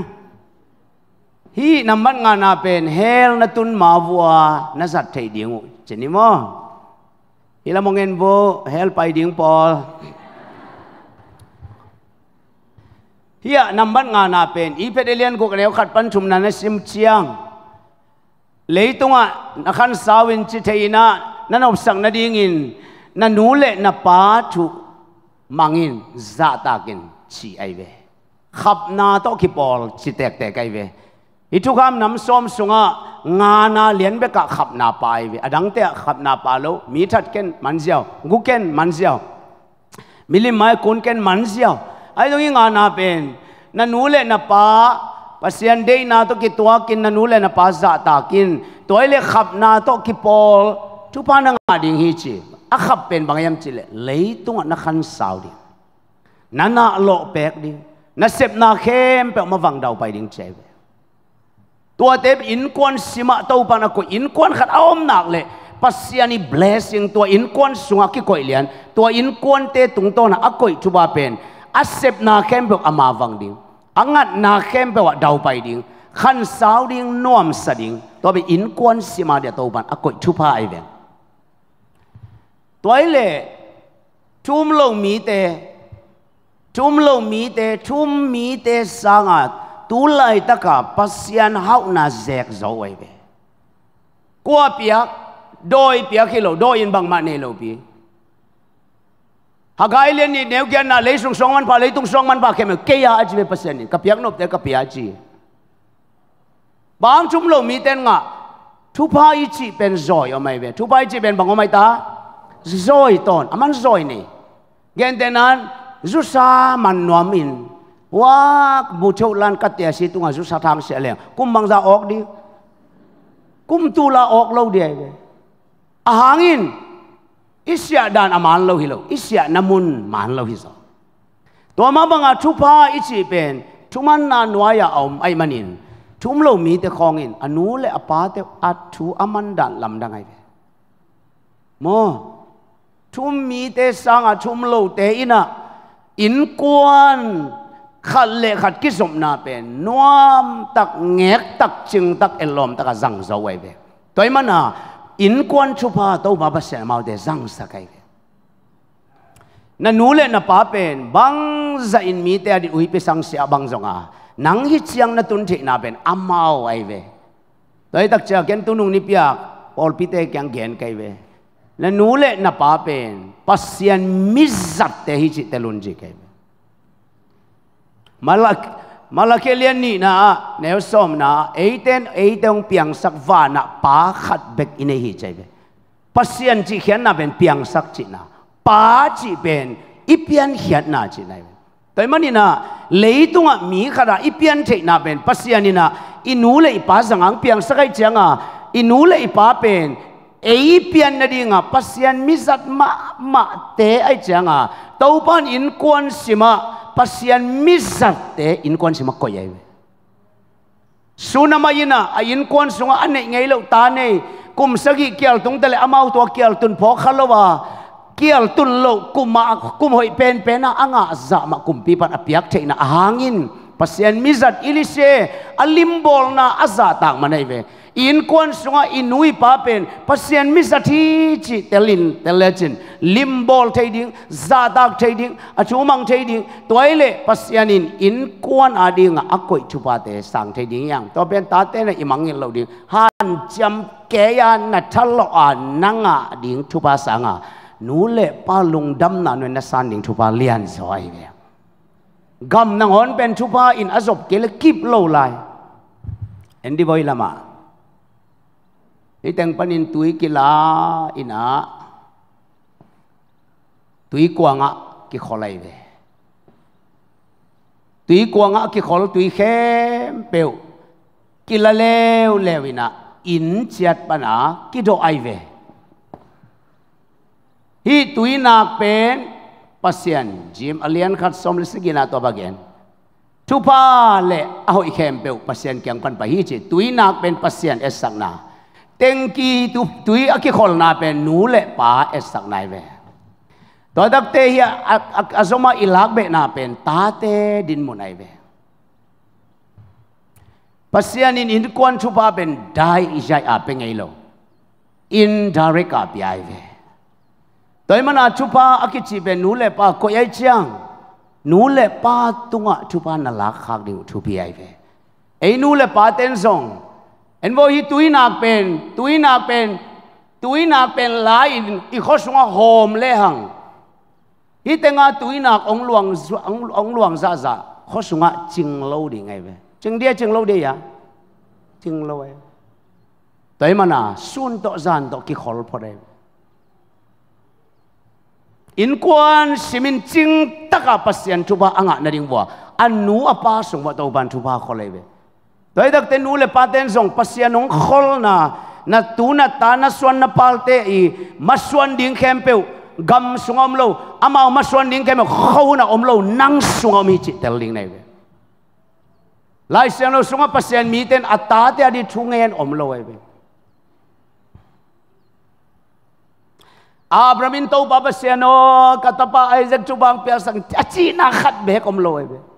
A: hi namban nga na pen hel na tun mawwa na sat thei dingu chini mo ila mongen bo hel pai ding pol hiya namban nga na pen i pe delian ko kne khat pan thum na na sim chiang leitunga nakhan sawin chi theina nanop sang na dingin na nule na pa thu มังอินจะตากินชีไอเวขับนาโตคิปอลชิเตกเตกไอเวอีทุกคำน้ำส้มสุงะงานาเลียนเบกะขับนาไปายเวอดังเตะขับนาปาโลมีทัดเกนมันเซียวกุเกนมันเซียวมิลิไม้คุนเกนมันเซียวไอตรงนี้งานาเป็นนันูเลนนปาภาษาอันเดย์นาโตคิตัวกินนันูเลนนปาจะตากินตัวเล็กขับนาโตคิปอลทุกปานังอดิงฮิจิอาขับเป็นบางยามจิเลเลยตุงนักขันสาวดินั่นนาโลเปกดินัเสพนาเข้มเปกมาวังดาวไปดิ้งเจวตัวเต็มอินควนสิมาเต้าปานักอินควนขัดอมนักเลยปัสยานี blessing ตัวอินควนสุงกิกอยเลียนตัวอินควนเตตุงโตนะอักกอยจุบาเป็นอัเสพนาเข้มเปกอมาวังดิ้งอังัดนาเข้มเปกว่าดาวไปดิ้งขันสาวดิ้งน้วมสดิ้งตัวเป็นอินควนสิมาเดียเต้าปานอักกอยชุบาไอเวน tối lệ chum lông mi tê chum lông mi tê chum mi tê sang à tú lại tất cả pasian hậu na dẹt dấu ấy về qua piak đôi piak khi lâu đôi in bằng mạng này lâu piak Hagai lên ni nếu kia na lấy sung song man pa lấy tung song man pa kem kia a chi pa sen ni kapiak nop te kapia chi. Bang chung lo mi ten nga thu pa i chi pen zoi o mai ve thu pa i chi pen bang o mai ta rồi tồn aman à, rồi này Gần tên an rút xa man nuam in wa bu châu lan cắt tiền si tung à, rút sa tham sẽ liền cũng mang ra ốc đi cũng tu la ốc lâu đi à hàng in isya dan aman lâu hilo, isya namun man lâu hi à, To mà ma à, chupa thu pa ichi pen thu man na nuaya om ai manin thum lo mi te khong in anu le apa te at thu aman dan lam dang ai mo chúng mi tế sang à chúng lâu tế à in quan khát lệ khát kí sụm na bè nuam tắc nghẹt tắc chừng tắc lòm tắc răng dấu ấy bè tôi mà na in quan chụp ha tàu bà bác sẽ mau để răng sa cái na nú lệ na pa bèn bang za in mi tế đi uy bê sang sẽ bang zong à nang hít chiang na tuân thị na bèn amau ấy bè tôi tắc chờ kiến tu nung ni piak Paul Peter kyang gen kai ve le nu le na pa pen pasian mizat te hi chi telun ji ke malak malake lian ni na neo som na eiten eitong piang sak va na pa khat bek ine hi chai be pasian chi khian na ben piang sak chi na pa chi ben ipian khian na chi nai toy mani na leitung a mi khara ipian the na ben pasian ni na inu le pa zangang piang sakai changa inu le pa pen Ei pian na dinga pasian mizat ma ma te ai changa tauban in kon sima pasian mizat te in kon sima ko yai sunama yina a in kon sunga ane ngai lo ta nei kum sagi kial tung tele amau to kial tun pho khalowa kial tun lo kuma kum hoi pen pena anga za ma kum pi pan apiak cheina ahangin pasian mizat ilise alimbol na azatang manai ve in kuan sunga inui papen pasien misati chi telin telajin limbol trading zadak trading achumang trading toile pasianin in kuan ading akoi chupate sang trading yang to pen tate na imangin lodi han jam kaya na thalo ananga ding chupa sanga nule palung damna no na sanding chupa lian soi ve gam nang hon pen chupa in azop kele keep low lai endi boy lama อีแตงปนินตุยกิลาอินะตุยกวางะกิขอลายเวตุยกวางะกิขอลตุยเข้มเปียวกิลาเลวเลวินะอินเชียตปนากิโดไอเวฮีตุยนาเป็นพัศยันจิมอเลียนขัดสมฤทิ์กินาตัวบางเงินทุพาเลอเอาอีเข้มเปียวพัศยันแกงปันไปฮีจิตุยนาเป็นพัศยันเอสสังนา tenki tu tui aki khol na pe nu le pa esak nai ve to dak te hi azoma ilak be na pen ta te din mu về. ve pasian in in kwan chu ba ben dai i jai a pe ngei lo in direct a pi ai ve toy mana chu pa aki chi be nu le pa ko yai chiang nu le pa tunga chu nà na khác khak diu chu pi ai ve ei nu le pa ten song เอ็นโวฮีตุยนักเป็นตุยนักเป็นตุยนักเป็นหลายอีกข้อสง่์โฮมเลหังฮีแต่งาตุยนักองหลวงองหลวงซาซาข้อสง่์จิงเล่าดีไงเว้ยจิงเดียจิงเล่าดียะจิงเล่าเว้ยแต่มานะสุนโตจันโตกิขอลพอดีอินกวนสิมินจิงตะกับเสียนทุบะอ่างนั่งดั่งวะอันนู้อปาสุ่งบตัวบันทุบะขอเลยเว้ย Tapi tak tahu le paten song pasian nong khol na na tu na tanah suan na palte i masuan ding kempeu gam sungam lo ama masuan ding kempeu khau na om lo nang sungam hici teling nai. Lai sian lo sungam pasian miten atate adi tungen om lo ebe. Abramin tau papa sian lo kata pa Isaac cubang piasang cina khat behek lo ebe.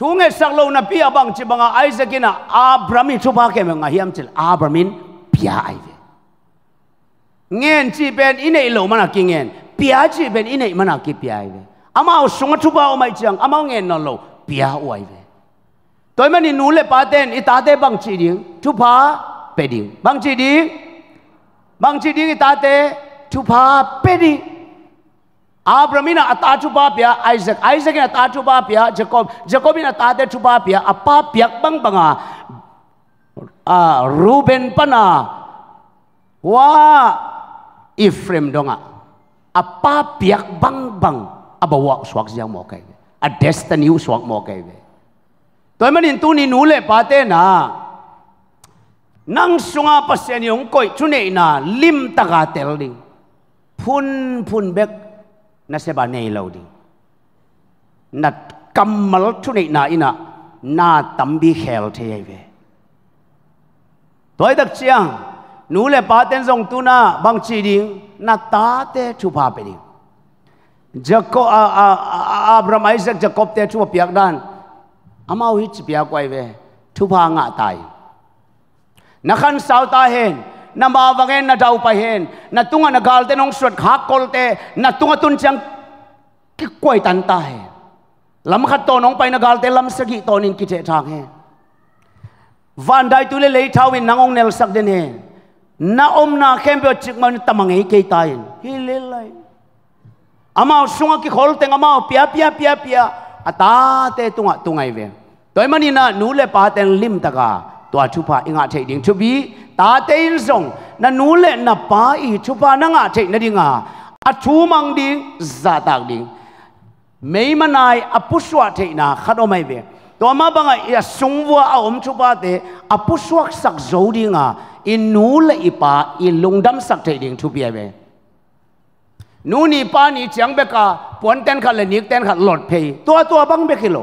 A: Tunggu saklo na pia bang cibanga Isaac ina Abrahamin coba ke mengahiam cil Abrahamin pia aje. Ngen ciben ini ilo mana kengen pia ciben ini mana ki pia aje. Amau sunga coba omai cang amau ngen nolo pia uai aje. Tapi mana nule paten itade bang ciding coba peding bang ciding bang ciding itade coba peding. အာဗြဟံရဲ့အသားထုပါဗျာအိုက်ဇက်အိုက်ဇက်ရဲ့အသားထုပါဗျာဂျက်ကော့ဂျက်ကော့ရဲ့အသားတဲ့ထုပါဗျာအပါဗျက်ပန်းပန်းကအာရူဘင်ပနာဝါအိဖရမ်ဒေါငါအပါဗျက်ပန်းပန်းအဘဝဆွားကြောင်မောကဲအဒက်စတနီဆွားမောကဲတော်မနင်တူနီနူလေပါတဲ့နာနန်းဆုငါပစယံယုံကိုချွနေနာလင်တကာတဲလင်းဖွန်းဖွန်းဘက် na se ba nei lo di na kamal thu nei na ina na bi khel the ai ve toy dak chiang nu le pa ten zong tu na bang chi ding na ta te thu pa pe ding a Abraham Isaac Jacob te chu piak dan amau hi chi piak kwai ve chu pa nga tai na khan sao ta hen na mawangen na dau pa hen na tunga na galte nong suat khak kolte na tunga tun chang ki koi tan ta he lam khat to nong pai na galte lam sagi to nin ki che thang he van dai tu le le thau in nangong nel sak den he na om na kembe chik man tamange ke tain hi le lai amao sunga ki kholte amao pia pia pia pia ata te tunga tungai ve toimani na nu le pa ten lim taka ตัวชุบะอิงอาเฉยดิ่งชุบีตาเตนส่งนั่นนูเล่นับป้าอีชุบะนังอาเฉยนั่นดิ่งอาอชูมังดิ่งซาตักดิ่งไม่มานายอปุสวาเฉยนะขัดอไม่เบตัวมาบังไอ้สงวัวอาอมชุบะเตอปุสวาสักโจดิ่งอาอินนูเล่อีป้าอินลุงดัมสักเจดิ่งชุบีเบนูนี่ป้านี่เจียงเบกาปวนเต้นขัดเลยนิกเต้นขัดหลอดเพยตัวตัวบังเบกิโล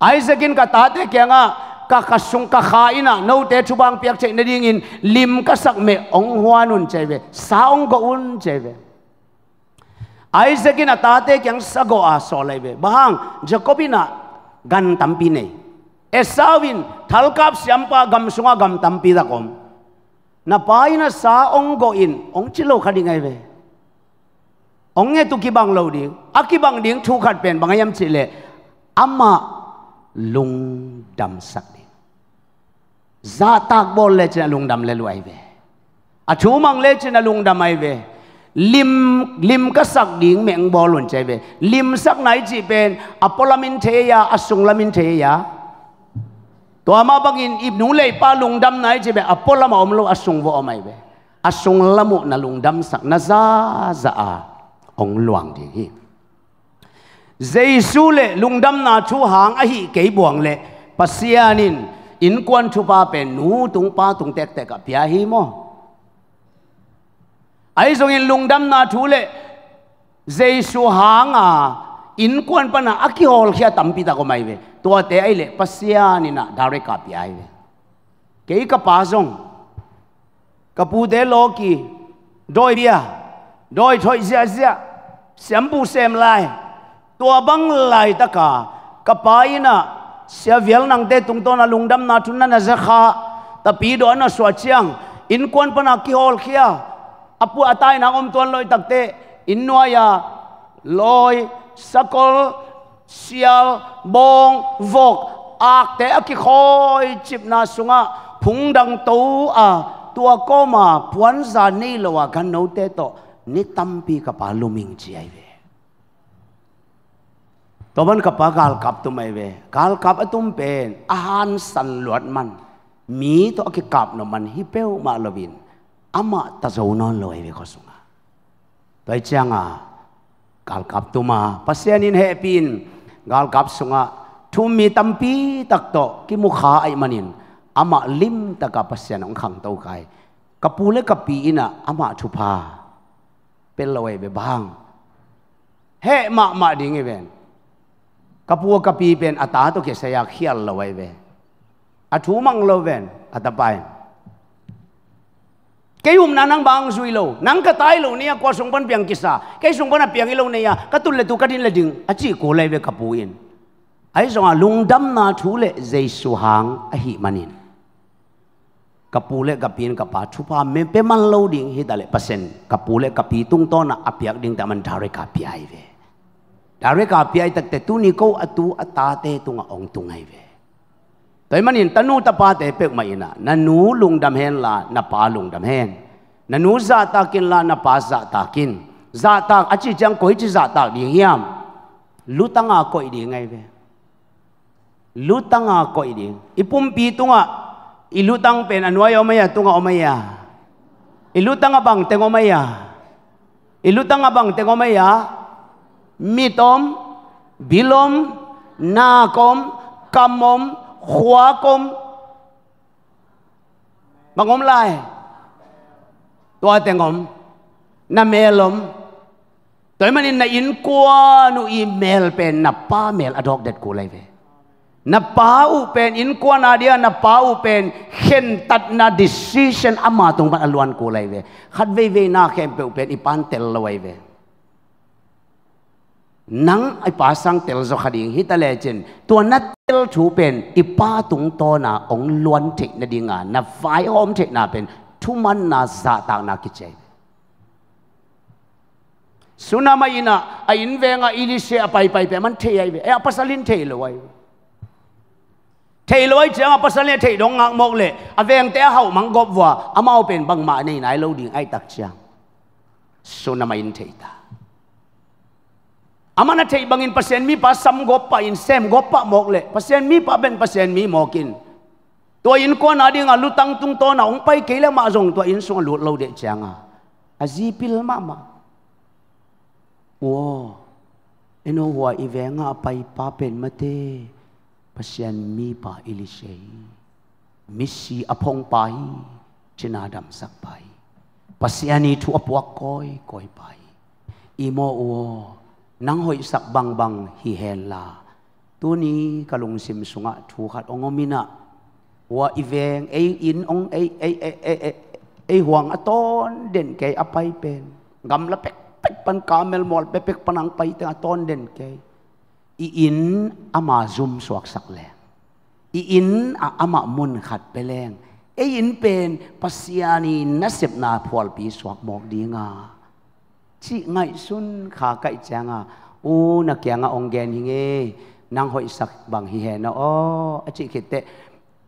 A: Isaacin ka tate kaya nga kakasung kakain na no te chubang piak chay na dingin lim kasak me ong huanun chayve saong goun chayve Isaacin atate kyang sago aso layve bahang Jacobina gan tampi ne Esawin thalkap siyampa gamsunga gam tampi dakom na paina saong goin ong chilo kadi ve ong nge tu kibang lo ding akibang ding thu khat pen bangayam chile ama lung đầm sắc đi za tak bol le chen lung đầm le lu ai về à chú mang le chen lung đầm ai về lim lim ka sak ding meng bol lun chai về lim sak nai chi pen apolamin the ya asung lamin the ya to ma bangin ip nu le pa lung đầm nai chi be apolama om lo asung vo omai về asung lamu na lung đầm sắc na za za a ong luang ding hi giêsu lệ lung đâm na chú hàng a hi kế buồng lệ pasianin in quan chú ba bên, nu tung pa tung tek tek ap ya hi mo ai giống in lung đâm na chú lệ giêsu hàng à in quan pa na aki hol khia tam pi ta ko mai ve to te ai lệ pasianin na dare ka pi ai ve kế ka pa zong ka pu de lo ki doi bia doi thoi zia zia xem bu xem lại ตัวบังไหลตะกากระปายน่ะเสียเวลนังเตตุงตัวน่ะลุงดำนาทุนนั่นจะขาตะปีดอนน่ะสวดเชียงอินควนปนักกิฮอลเขียอปูอัตายนางอมตัวลอยตักเตอินนัวยาลอยสกอลเสียลบงวกอากเตะกิคอยจิบนาสุงะผงดังตูอ่ะตัวก็มาพวนซานี่ละวะกันโนเตโตนิตัมปีกับปาลุมิงเจียเวตัวมันกับปากาลกับตัวไม่เวกาลกับอตุ้มเป็นอาหารสันหลวดมัน มีตัวกิกับนมันฮิเปวมาลวินอามาตะโซนอนลอยเวก็สุงาตัวเจ้างอกาลกับตัวมาัายานินเฮปินกาลกับสุงาทุมีตัมปีตักโตกิมุขาไอมันินอามาลิมตะกับัายานองขังเต้าไก่กปูเลกปีน่ะอามาชุพาเป็นลอยไปบ้างเฮมามาดิ่งเวนกับพวกกับีเป็นอัตาตุกเสียเขียลเไว้เวอทูมังเลยเวนอัตไปเกยุ่มนานังบางสุยโลนังกระตายโลเนี่ยกส่าสงบันเพียงกิสาแกส่งบันเพียงอีโลเนี่ยกระตุลเลตุกัดินเลดิงอจิโกเลยเวกับปูอินไอ้ส่งะลุงดำนาทุเลใจสุหังอหิมันินกับปูเลกับปีนกับป้าชุปามีเปมันเลดิ่งฮิดรเปอร์เซ็นต์กับปูเลกับปีตุงโตน่นอภิยักดิ่งแต่มันทาริกับปีไอเวဒါရက်ကာပြိုက်တက်တဲ့သူနီကိုအတူအတာတဲ့သူငအောင်တုံငိုင်ပဲတိုင်မနင်တနုတပါတဲ့ပဲ့မယနာနနူလုံဒမ်ဟန်လာနပါလုံဒမ်ဟန်နနူဇာတာကင်လာနပါဇာတာကင်ဇာတာအချီချန်ကိုချီဇာတာဒီယမ်လူတငါကိုဒီငိုင်ပဲလူတငါကိုဒီအပုံပီတုငါအလူတန်းပင်အနွားယောမယတုငါအမယအလူတငါဘန်တေငမယအလူတငါဘန်တေငမယ mitom, bilom, nakom, kamom, huakom. Bangom lai. Tua tengom. Na melom. Toi manin na in kwa nu i mel pen na pa mel adok dat kulai ve. Na pa u pen in kwa na dia na pa u pen khen tat na decision ama tong ban aluan kulai ve. Khat ve ve na khen pe u pen i pantel lawai ve. ve. นังไอป้าสังเตลจขดิงฮิตาเลจินตัวนัดเตลถูเป็นอีป้าตุงโตนาองลวนเทนดิงานาไฟโฮมเทนาเป็นทุมันนาซาตางนากิเจสุนามายินะไออินเวงอิลิเซอไปไปเปมันเทยไปเออปัสลินเทลไวยเทลอวเจ้าปัสลินเทดงงักมกเลยอเวงเตะเฮามังกบวะอามาเป็นบังมาในไหนเราดิงไอตักเจ้างสุนามายินเทตา amana thei bangin pasien mi pa sam gopa in sem gopa mok le pasien mi pa ben pasien mi mokin to in ko na ding alu tang tung to na ong pai kele ma jong to in sung lu lo de changa aji pil ma ma wo eno wa ivenga pai pa pen mate pasien mi pa ilishei misi apong pai chinadam sak pai pasiani thu apwa koi koi pai imo wo nang hoi sak bang bang hi hen la tu ni kalung sim sunga thu khat ongomina wa iveng ei in ong ei ei ei ei ei huang aton den ke apai pen gam la pek pek pan kamel mol pe pek panang pai te aton den ke i in ama zum suak sak le i in a ama mun khat pe leng ei in pen pasiani nasep na phol pi suak mok dinga จีไงซุนขาไก่จางอ่ะอูนักแกงอ่ะองแกนหิงเอนังหอยสักบางฮีเฮนะอ้อจีเขตเต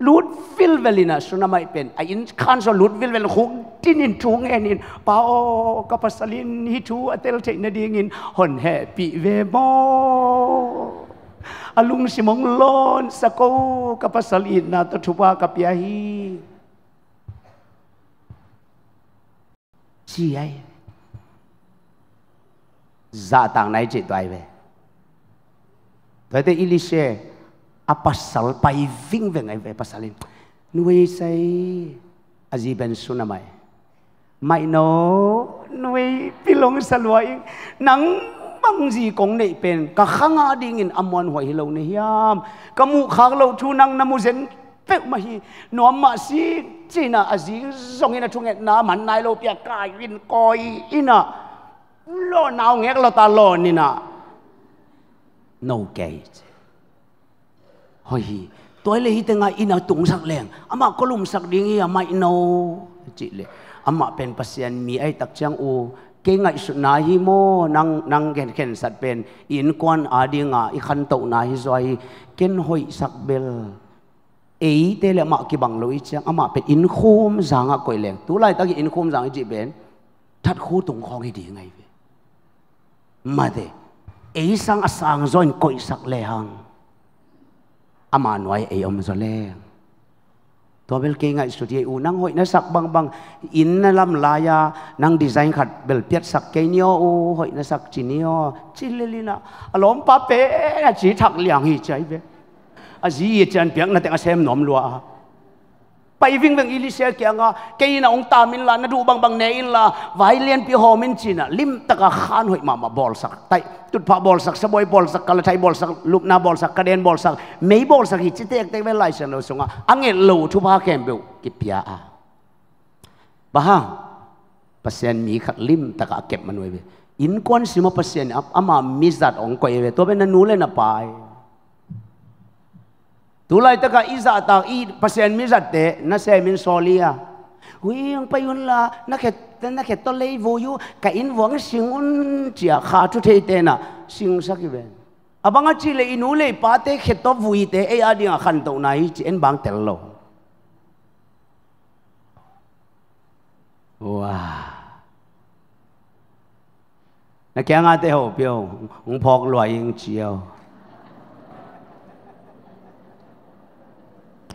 A: ลูดฟิลเวลินะสุนามายเป็นไอ้อินขันสลูดฟิลเวลคุกทิ่นินทุงเอ็นินป้าโอกับปัสลินฮิทูอเตลเชนดีงิน ฮอนแฮปีเวโมอลุงสิมงลอนสกูกับปัสลินนาตทุบากับยาฮี CIA. dạ tàng này chỉ đoài về thế thì Elisha apasal bay vinh về ngày về pasalin, nuôi say aji ben sunamai mai nó nuôi pilong salwai nắng bang gì cũng nệ pen cả khang a đi nghìn amon hoài lâu nè hiam cả mu khang lâu chu nang namu zen pe mà hi nó mà si chỉ na aji zong ina chung na man nai lâu bia kai win coi ina lo nào nghe lo ta lo ni na no gate hoi hi tôi lấy hít ngay ina tung sắc leng ama kolum sắc ding hi ama à ino chị lệ ama pen pasian mi ai tắc chang u cái ngay sự na hi mo nang nang gen gen sắc bên in quan a đi ngà i khăn tàu na hi zoi ken hoi sắc bel ấy thế là mà cái bằng lối chăng ama bên in khum giang à coi leng tu lại ta cái in khum giang chị bên thật khu tung khong cái gì ngay mà mate eisang sang zon koi sak le hang ama noi e om zo tôi biết cái ke ngai su u nang hội nó sắc bang bang in na lam la ya à, nang design khat bel piat sắc cái nio u hoi na sak chi nio chi lê li na alom à pa pe à chi thak liang hi chai be a ji chân piang là tiếng xem sem nom lua ไปวิ่งวิ่งอิลิเซียเกียงอ่ะเกี่ยนองตามินละนดูบังบังเนีินละไวเลียนพิโฮมินจีน่ะลิมตะกะขานหอยมามาบอลสักไตตุดพะบอลสักสบอยบอลสักกะละไทยบอลสักลุกนาบอลสักกระเด็นบอลสักไม่บอลสักหิจิเตกเตกเวลไลเซนโลสงอ่ะอังเงลูทุพาเกมเบลกิปยาอ่ะบ้าเปอร์เซ็นต์มีขัดลิมตะกะเก็บมันไว้อินควอนซิมาเปอร์เซ็นต์อ่ะอามามิจัดองกอยเวตัวเป็นนูเลอนะไป tu lai ta ka iza ta i pasen mi zat te na se min solia huyang à. pa yun la na khet na khet to lei vo yu ka in wang sing un chia kha chu the te na sing sa ki ben abanga chi le inu le pa te khet to vui te e a à, ding à, khan to na hi chi en bang tel lo wow na kya nga te ho pyo ung phok loi ing chiao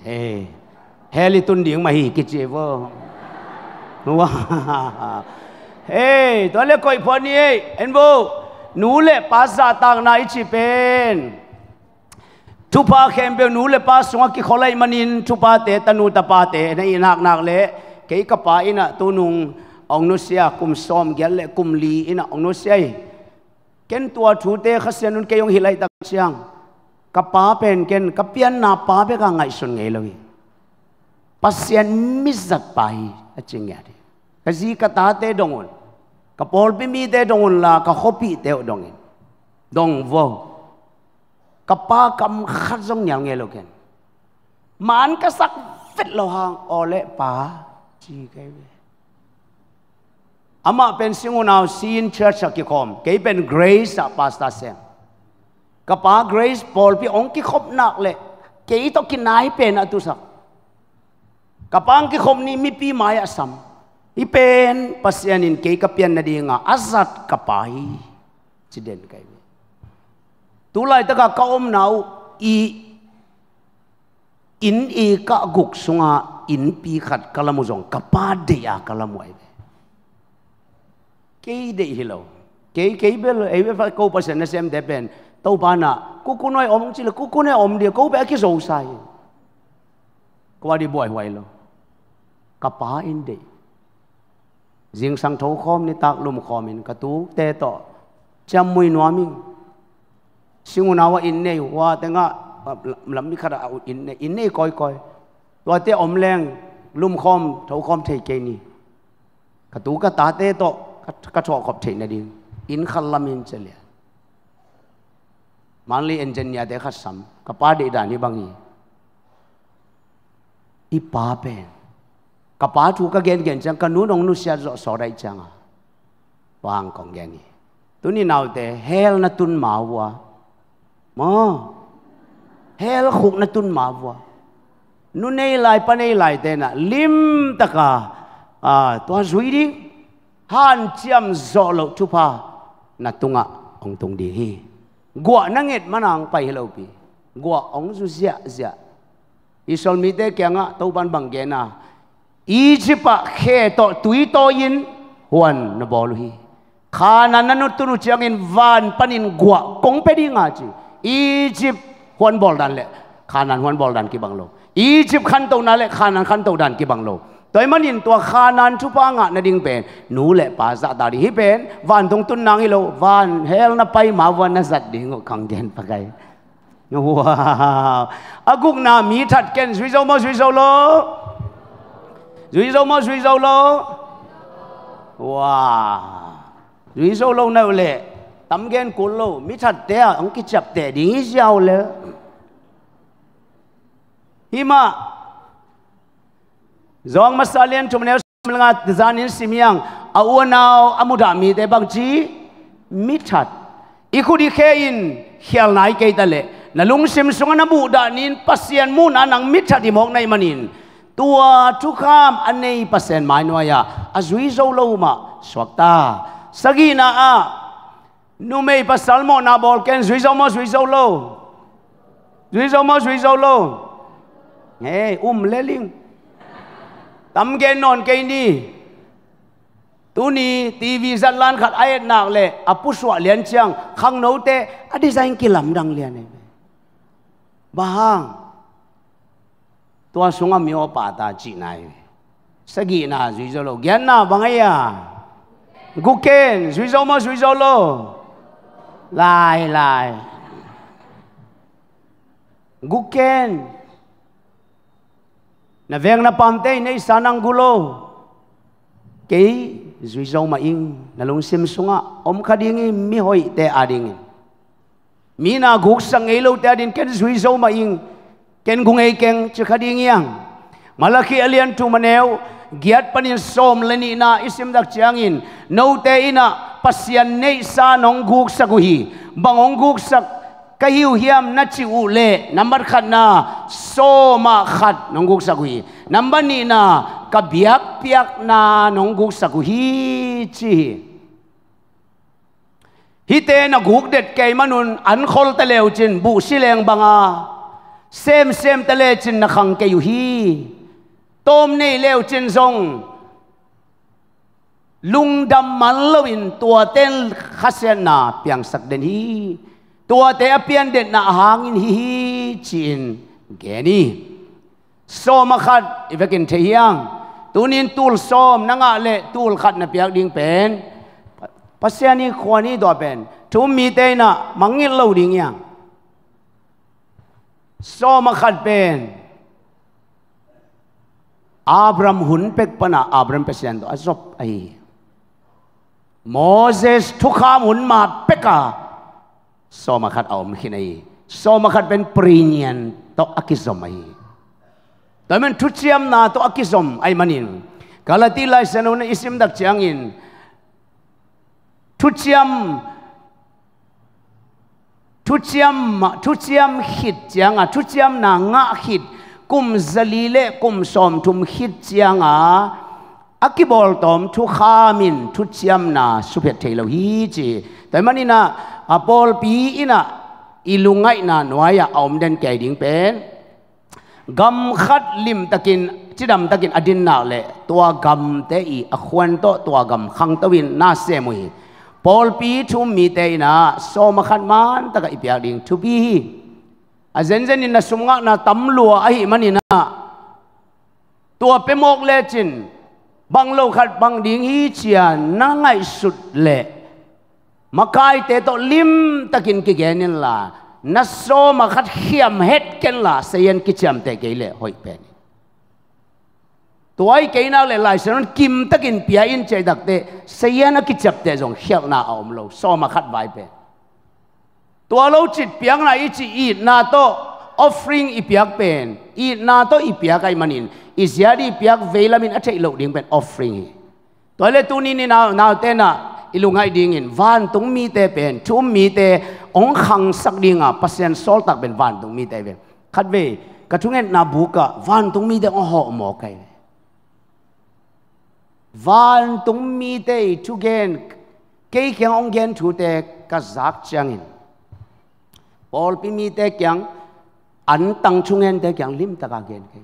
A: เฮ้เฮลิตุนเดียงมาฮีกิจเอวว้าเฮ้ตอนเล็กก็อีพอนี่เอ็นโบนูเล่ภาษาต่างนายจิเป็นทุพาเข้มเบลนูเล่ภาษากิขลไลมันิน ทุพาเตตนูตาปาเตในอินักนักเล่เกี่ยกับป้าอินะตัวนุงองนุเสียกุมซอมเกลเล่กุมลีอินะองนุเสียเกฑนตัวทูเตขเสียนุนเกยงฮิไลตักเชียง ka pa pen ken ka pian na pa be ka ngai sun ngai logi pasien mizat pa hi aching ya de ka te dongon ka pi mi te dongon la ka khopi te dongin dong vo ka pa kam khat jong nyal ngai logen man ka sak fit lo hang ole pa chi kai be ama pen singunau sin church ki kom ke pen grace a pastor sem กปา grace ball พี่องค์ขบหนักเลยเกี่ยต้องกินนายเป็นอะตุสักกปางกิขบนี้มีปีหมายอสัมอีเป็นปัสยานินเกี่ยกับเปียนนาดีงาอาซัดกปายจิเดนไกตุไลตะกะกอมนาวอีอินอีกะกุกสุงาอินปีขัดกะละมุจงกะปาเดียกะละมวยเกี่ยเดียฮิโลเกี่ยเกี่ยเบลเอเวฟะกูปัสยานเซมเดเป็นตบานะกูกูน้อยอมจิละกูกูน้อยอมเดียวกูไปอคิโซไซกว่าดีบ่อยไว้ลกะปาอินเดีจิงสังทคอมนี่ตักลุมคอมินกะตูเตต่อจำมวยนัวมิงสิงนาวอินเนียว่าแต่งะลำนี้ขนาดอินเนอินเนก้อยก้อยลอยเตอมแรงลุมคอมเท่าคอมเทเกนี่กระตูกระตาเตโตกระชอขอบเทนีดินอินขัลลามินเฉลี่ย manli engineer de kha sam ka pa de da ni bangi i pa pe ka pa thu ka gen gen chang ka nu nong nu sia zo so dai chang a pang kong gen ni tu ni nau te hel na tun ma wa mo hel khuk na tun ma wa nu nei lai pa nei lai te na lim ta ka à tua zui đi han chiam zo lo chu pa na tunga ong tung đi hi gua nangit manang pai hilau pi gua ong su zia zia isol mite kianga tau ban bang gena iji pa khe to tui to yin huan na boluhi khana nanu tunu jangin van panin gua kong pedi ngaji iji huan bol dan le khana huan bol dan ki banglo iji khan to na le khana khan to dan ki banglo lo tôi mà nhìn tua khả năng chụp ba ngã na ding bền nú lệ bà za ta đi pen van tung tun nang ilo vạn hel na bay ma vạn na zat ding ngok khang gen pa gai wow aguk na mi thật ken zui zo mơ zui zo lo zui zo mơ zui zo lo wow zui zo lo na lệ tấm gen cố lo mi thật te ông kia chập te đi giao lệ hi mà zong masalian tu menel melengat zanin simyang awanau amudami te bangji mitat ikudi kein hial nai ke tale nalung sim sunga nabu da nin pasien mu na nang mitat di mok nai manin tua tu kham anei pasien mai noya azui zo lo ma swakta sagi na a nu mei pasal mo na bol ken zui zo mo zui zo lo zui zo mo zui zo lo eh um leling tam gen non ke ni tu ni tv zan lan khat ai nak le apu à swa lian chang khang no te à a design lắm lam liền lian ne bahang tua sunga à mio pa ta chi nai sagi na zui zo lo gen na bangaya guken zui zo ma zui zo lo lai lai guken na veng na pam te nei sanang gulo ke zui zo ma in na lung sim sunga om khadingi mi hoi te ading mi na guk sang ei lo te adin ken zui zo ma in ken gung ei keng chi khadingi yang malaki alian tu maneu giat panin som leni na isim dak in no te ina pasian nei sa nong guk saguhi bangong guk sak กะหิวเฮียมนัชิอุเลนัมบอร์ขันนาโซมาขัดนงกุกสักุยนัมบอรนีนากะเบียกเปียกนานงกุกสักุฮีจีฮิเตนักุกเด็ดเกยมนุนอันคอลตะเลวจินบุสิเลงบังอาเซมเซมตะเลจินนักขังเกยุฮีตมเนี่เลวจินซรงลุงดำมันเลวินตัวเต้นขัสเซนาเปียงสักเดนฮีตัวเตะเปียนเด็ดนาหางอินฮีจีนแกนี่ส้มขัดอีกกินเทียงตัวนี้ตูลส้มนังอะเละตูลขัดนะเปียกดิ่งเป็นภาษยานี่ควรนี่ัวเป็นทุ่มมีเตนะมังงิลเล่าดิ่งยังส้มขัดเป็นอาบรัมหุนเป็กปนะอาบรัมเปเสียนตัวอจบไอโมเสสทุกขามหุนมาเป็กกาสมคัดเอาไม่ขึ้นไอสมคัดเป็นปริญญาตัวอักษรไมไอแต่เมื่อทุจริตนาตัวอักษรไอ้มันี่กาลตี่ไล่เสนอเนี่ยอิสิมดักจังอิน ทุจริตทุจริตมาทุจริตขิดจังอ่ะทุจริตนางะขิดกุมสลีเลกุมสมทุมขิดจังอ่ะอักบอลตอม ทุขามิน ทุจริตนา สุเพทเทลวิจิแต่มันนี่นะอาปอลปีอินะอีลุงไงนะหน่วยอมเดนแก่ดิ่งเป็นกำขัดลิมตะกินจิดำตะกินอดินนาเลตัวกำเตอีอควนโตตัวกำขังตะวินน่าเสมุยปอลปีชุมมีเตนะโซมขัดมันตะกิเปียดิ่งทุบีอาเซนเซนินะสมงะนะตำลัวไอมันนี่นะตัวเปโมกเลจินบังโลขัดบังดิ่งฮีเชียนางไงสุดเละ makai te to lim takin ki genin la na so ma khat khiam het ken la sayen ki cham te ke le hoi pe ni tuai ke na le lai seron kim takin pia in che dak te sayen ki chap te jong hial na om lo so ma khat vai pe tua lo chit piang na ichi i na to offering i piak pen i na to i piak ai manin i ziari piak velamin athei lo ding pen offering toile tu ni ni na na te na ilungai ding in van tung mi te pen chum mi te ong khang sak ding a pasien sol tak ben van tung mi te ve khat ve ka chungen na bu ka van tung mi te ong ho mo kai van tung mi te chu gen ke kyang ong gen chu te ka zak chang in Paul pi mi te kyang an tang chungen te kyang lim ta ka gen kai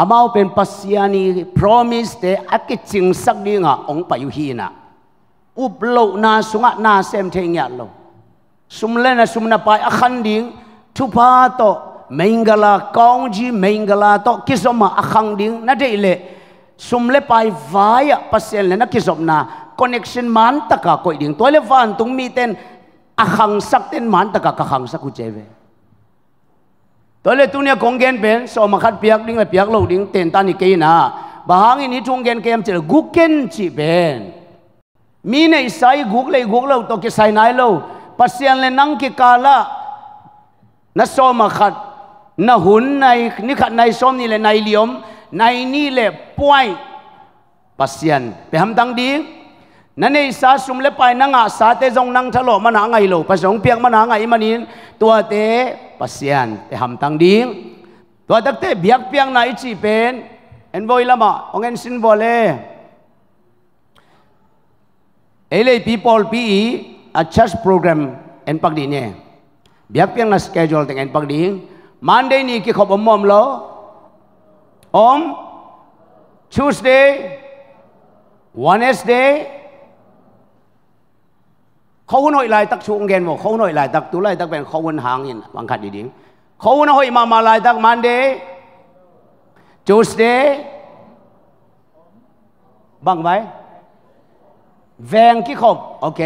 A: อามาเป็นัศยานีพรอมิสเตอาคิจิงสักนี้งะองไปอยู่ที่น่ะอุบลน่าสุงะน่าเซมเทงยัลโลสุมเลนะสุมนับไปอัคันดิงทุพาโตเมิงกลากองจีเมิงกลาโตคิสอมะอัคังดิงนั่นเดลเลสุมเลไปวายะภาษาเลนะคิสอมนะคอนเน็กชันมันตะกะก่อยดิงตัวเลฟันตุงมีเต็นอัคังสักเตนมันตะกะกัคังสักกูเจเว tôi lệ tunia công gen bên so mà khát piak đứng là piak lâu đứng, tiền ta ni kia na bà hàng ini chung gen kem chỉ là gục gen chỉ bên mi này sai gục lệ gục lâu tôi cái sai nai lâu pasian lệ năng cái kala na so mà khát na hồn này ni khát này so ni lệ này liom này ni lệ point pasian pe ham tăng đi นั่นเองสาสมเลไปนังอาสาเตจงนังทะลมันหางไงโลผสมเพียงมันหางไงมันนินตัวเตปัสยานเตหำตังดิ้งตัวตักเตเบียกเพียงไหนจีเป็นเอ็นโวยละมะองเอ็นสินโวเลเอเลปีพอลปีอัชช์โปรแกรมเอ็นปักดิ้งเนี่ยเบียกเพียงนัสเกจอลเต็งเอ็นปักดิ้งมันเดย์นี้กี่ขบอมอมโลอมทูสเดย์วันเอสเดย์ khâu nội lại tắc xuống gen một khâu nội lại tắc tú lại tắc bèn khâu quân hàng nhìn bằng khát đi đi khâu nội mà mà lại tắc Monday Tuesday bằng vậy vàng cái khop ok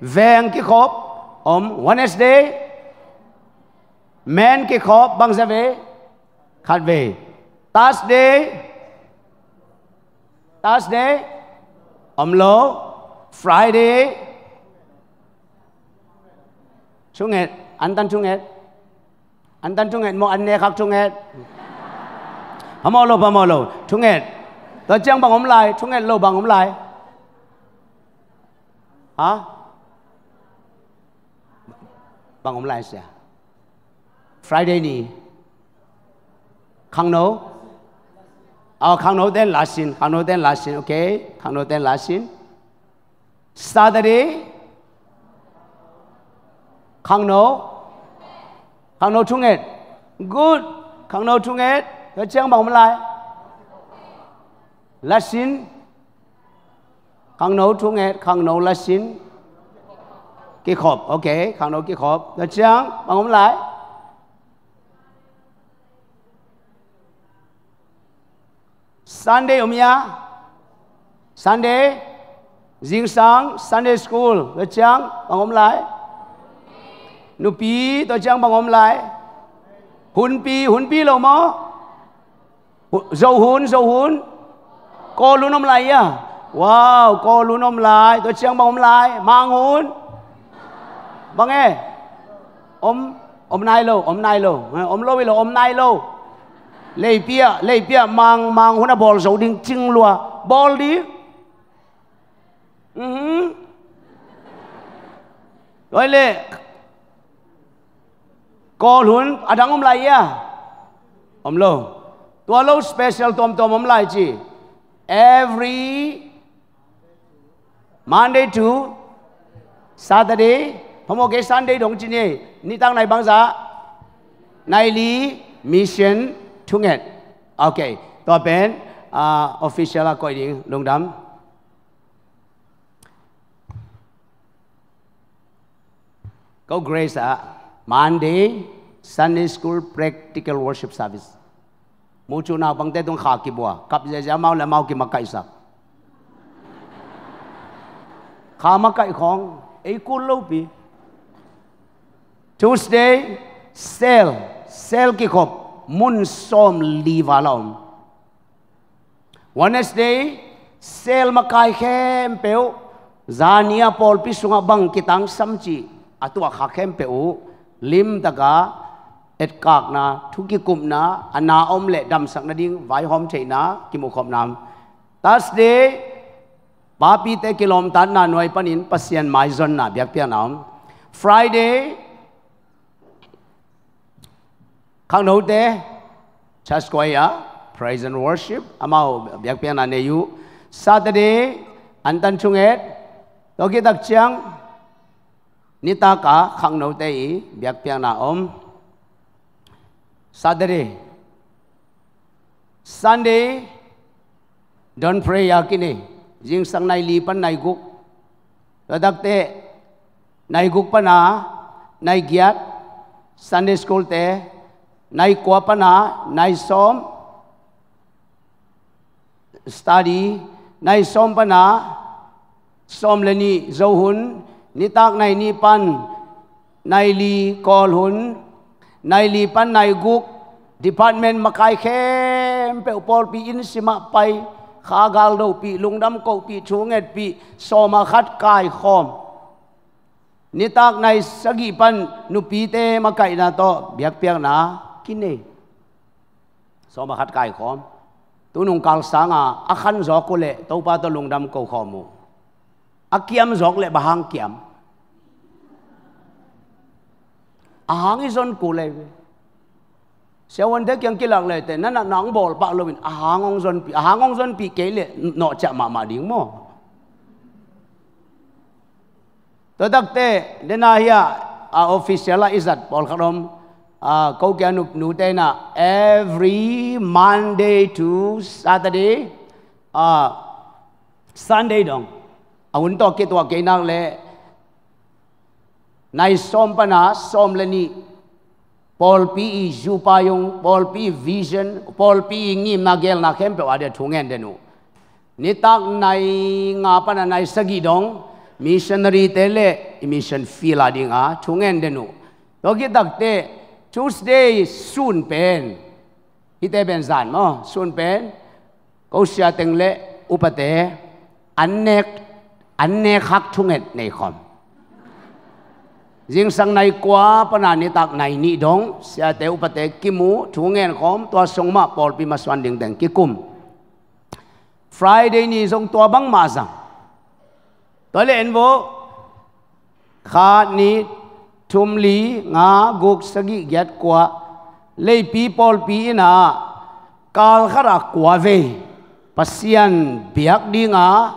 A: vàng cái khop om Wednesday men cái khop bằng ra về khát về Thursday Thursday om lo Friday ชุงเงตอันตันชุงเงตอันตันชุงเงโมอันเนครับชุงเงตพมอโลพมโลชุงเงตเรเจียงบังอมลายชุงเงตโลบังอมลายฮะบังอมลายเสีย Friday นี้ข้างโนเอาข้างโนเด้นลาสินข้างโนเด้นลาสินโอเคข้างโนเด้นลาสิน Saturday Không nô, Không nô chung hết. Good. Không nô chung hết. Rồi chẳng bằng lại. Là xin. Không nô chung hết. Không nô là xin. Cái khộp. Ok. Không nô cái khộp. Rồi chẳng bằng lại. Sunday ông nhá. Sunday. Riêng sáng Sunday school. Rồi chẳng bằng lại. นุปีตัวจังบังอมลายหุ่นปีหุ่นปีเราหมอ dầu hún dầu hún cô luôn ông lại à wow cô luôn ông lại tôi chẳng bằng ông lại mang hún bằng vâng nghe ông ông nay lâu ông nay lâu ông lâu lâu ông nay lâu lấy bia lấy bia mang mang hún là bol dầu đinh chưng lùa bol đi ừ rồi lệ có luôn adang à, om ông lại à ông lo tua lo special tom tom om lại chi every Monday to Saturday hôm ok Sunday đồng chí nhỉ ni tăng này bằng giá này lý mission to get, ok tua bên uh, official là coi điện lùng đắm Go grace ạ. À. Monday, Sunday school practical worship service. Mucho na bang te tung khaki bua. Kap ja ja mau la mau ki makai sa. Kha makai khong ei ku lo pi. Tuesday sell, sell ki khop mun som li valom. Wednesday sell makai khem peo. zania pol pi sunga bang kitang samchi atua khakhem peo. lim ta ka et kak na thu ki kum na ana om le dam sak na ding vai hom thei na ki mu khom nam thursday ba pi te kilom tan na noi panin pasien mai zon na byak pia nam friday khang nấu te church choir praise and worship amao byak pia na ne yu saturday antan chunget to ki tak chang nita ka khang no te i biak piang na om saturday sunday don't pray yakini jing sang nai li pan nai guk ladak te nai guk pa na nai giat sunday school te nai kwa pa na nai som study nai som pa na som leni zohun ni tak nai ni pan nai li kol hun nai li pan nai guk department makai khem pe upol pi in sima pai kha gal do pi lungdam ko pi chunget pi soma khat kai khom ni tak nai sagi pan nu pi te makai na to biak piak na kine soma khat kai khom tu nung kal sanga akhan zo ko le to pa to lungdam ko khomu akiam zok le bahang kiam ang izon kule sewan de kyang kilang le te na na nang bol pa lo min ang ong zon pi ang ong zon pi ke le no cha ma ma ding mo to dak te de na ya a official izat bol khadom à câu kia nụ nụ tên là every Monday to Saturday à Sunday dong à un to kia tua kia nang le ในสมปนาสมเลนีพอลปีจูปายงพอลปีวิชันพอลปีงิมนาเกลนาเข้มเปว่าเดทุงเงินเดนูนี่ตักในงาปนาในสกิดงมิชชันรีเตเลมิชชันฟีลาดิงาทุงเงินเดนูตอกิตักเต Tuesday สุนเป็นฮิตเป็นสันมั้งสุนเป็นก็เสียตึงเลอุปเตอันเนกอันเนกฮักทุงเงินในคอม riêng sang này qua, bữa nay nít tạc này nít đóng sẽ tiêu bắt tay kim mu thu nghe khom tua sông mà bỏ bị mà xoan đình đằng kia cùng Friday ni sông tua băng mà rằng tôi lên vô khá ni thum lý ngã gục sagi giat qua, lấy Pi people pi na kal khara qua về pasian biak đi ngã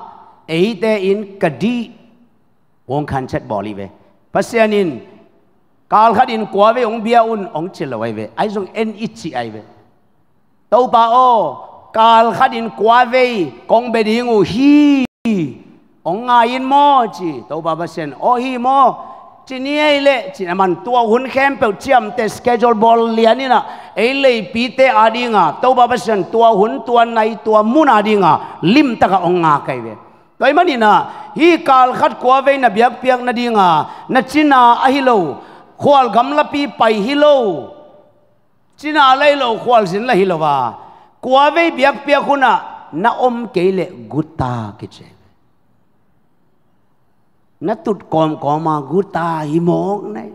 A: ấy te in kadi wong khan chat bỏ về พัศยานิน กาลขัดินกัวเวองเบียอุนองเชลไวเวไอซงเอ็นอิจิไอเวตัวป้าโอกาลขัดินกัวเวกงเบดิงูฮี องไงอินโมจีตัวป้าพัศยานโอฮีโมจีนี่ไอเล่จีนมันตัวหุ่นเข้มเปรียวเชี่อมเต่สเกจบอลเลียนี่นะไอเล่ปีเตอาดิงาตัวป้าพัศยานตัวหุ่นตัวในตัวมุนอาดิงา ลิมตะกองงาไกเว toy mani na hi kal khat kwa ve na biak piak na dinga na china a hi lo khwal gam la pi pai hi lo china lai lo khwal sin la hi lo wa kwa ve biak piak khuna na om ke le guta ki che na tut kom koma guta hi mok nei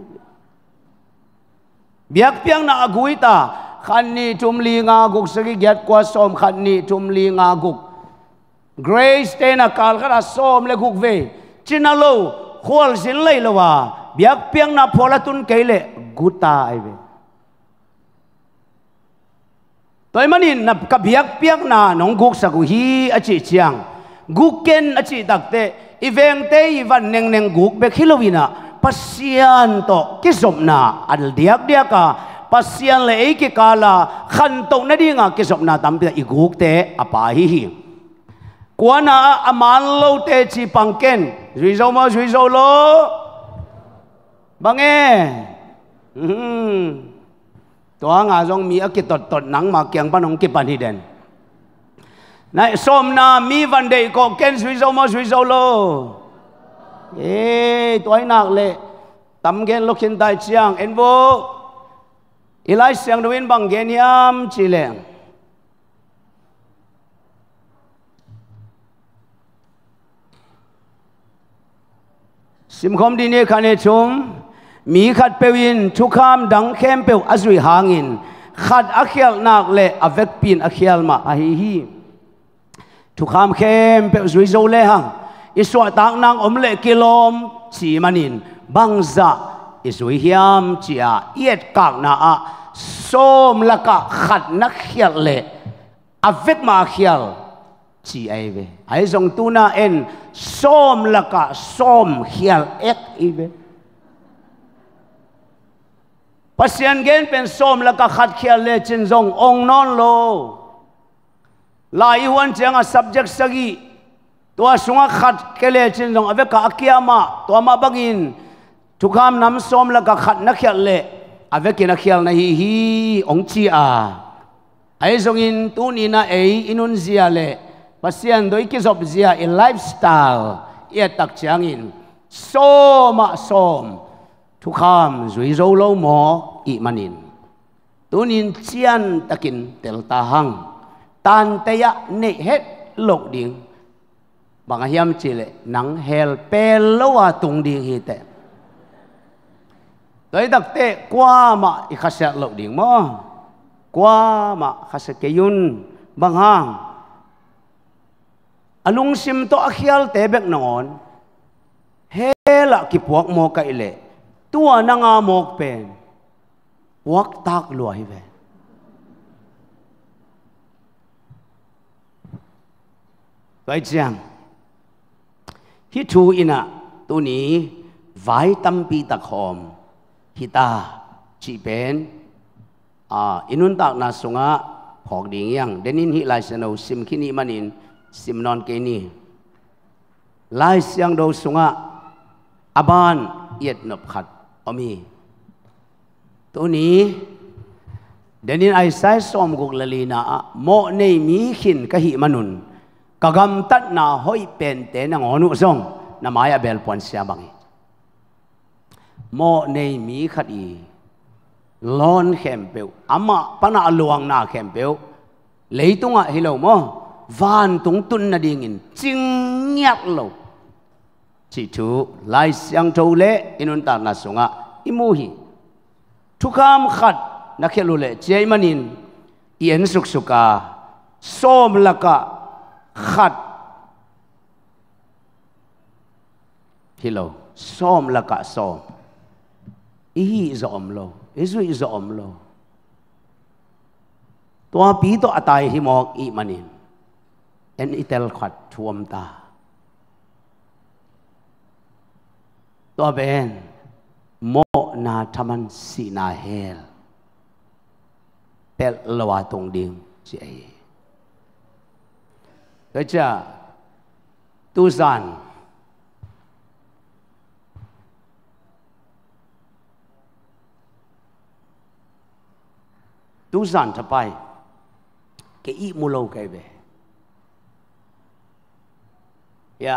A: biak piang na aguita, ta khan ni chum li nga guk sagi gyat kwa som khan ni chum li nga guk grace te na kal khara som le khuk ve china lo khol sin lei lo wa biak piang na phola tun keile guta ai ve toy mani na ka biak piak na nong guk sa ku hi a chi chiang ken a chi dak te iveng te ivan neng neng guk be khilowina pasian to kisop na al diak diak ka pasian le ki kala khan to na dinga kisop na tam te iguk te apa hi hi quá na aman lo tê chi bằng ken duy dâu mà duy dâu lo bằng e tua ngà dòng mi ác tọt tọt nắng mà kiêng ban ông kịp bàn hi này xôm na mi văn đề có ken duy dâu mà duy dâu lo ê tua nạc lệ tâm gen lúc hiện tại chiang en vô ilai siang duin bang gen yam chi leng สิมคมดีเนี่ยคันเอชุมมีขัดเปวินทุกามดังเข้มเปวอสุยหางิน ขัดอัเขียลนักเลอเวกปีนอัเขียลมาอหิฮีทุกามเข้มเปวสุยโจเลหังอิสวะตักนางอมเลกิโลมสีมันินบังจะอิสุยฮิมจียเอ็ดกักนาอะส้มละกะขัดนักเขียลเลอเวกมาเขียล chỉ ai về ai dùng tu na en som là cả som hiel ek ai về pasien gen pen som là cả khát hiel le chân dùng ông non lo lai huan chang a subject sagi tua sunga khát ke le chen dùng ave ka akiama tua ma bagin thukam nam som là cả khát na hiel le ave kia na hiel na hi hi ong chi a ai dùng in tu ni na ai inun zia le pasian doi ki zop zia i lifestyle i tak chiang in so ma som thu kham zui zo lo mo i manin tunin chian takin tel ta hang tan te ya ne het lok ding bang hiam chile le nang hel pe lo wa à tung ding hi te doi dak te kwa ma i khasya lok ding mo kwa ma khasya ke yun bang hang อลุงซิมโตอเขียลเตเบกนอนเฮลักิพวกโมกอิเลตัวนางาโมกเป็นวักตักลวยเวไว้เจียงฮิทูอินะตัวนี้ไว้ตั้มปีตะคอมฮิตาจีเป็นอ่าอินุนตักนาสุงะพอกดิ่งยังเดนินฮิไลเซโนซิมคินีมันินสิมนอนเกนีไล่เสียงดดสุงะอบานเอียดนบขัดอมีตัวนี้เดนินไอไซสอมกุกลลีนาโมในมีขินกะหิมนุนกะกำตัดนาห้อยเป็นเตนงอนุซงนามายาเบลปอนเสียบังโมในมีขัดอีลอนเข็มเปียวอามาปนาลวงนาเข็มเปียวเลยตุงะฮิโลโม van tung tun na ding in ching nhạc lo chỉ chú lai sang châu lệ inun ta na sunga imuhi thukam khat na khelu lệ chei manin ien suk suka som à, laka khat hilo som laka som ihi zom lo isu zom lo tua pi to atai himok i manin en itel khat thuam ta to ben mo na thaman si na hel pel lawa tong ding si ai cái cha tu san tu san thà pai cái ít mua lâu cái về ยะ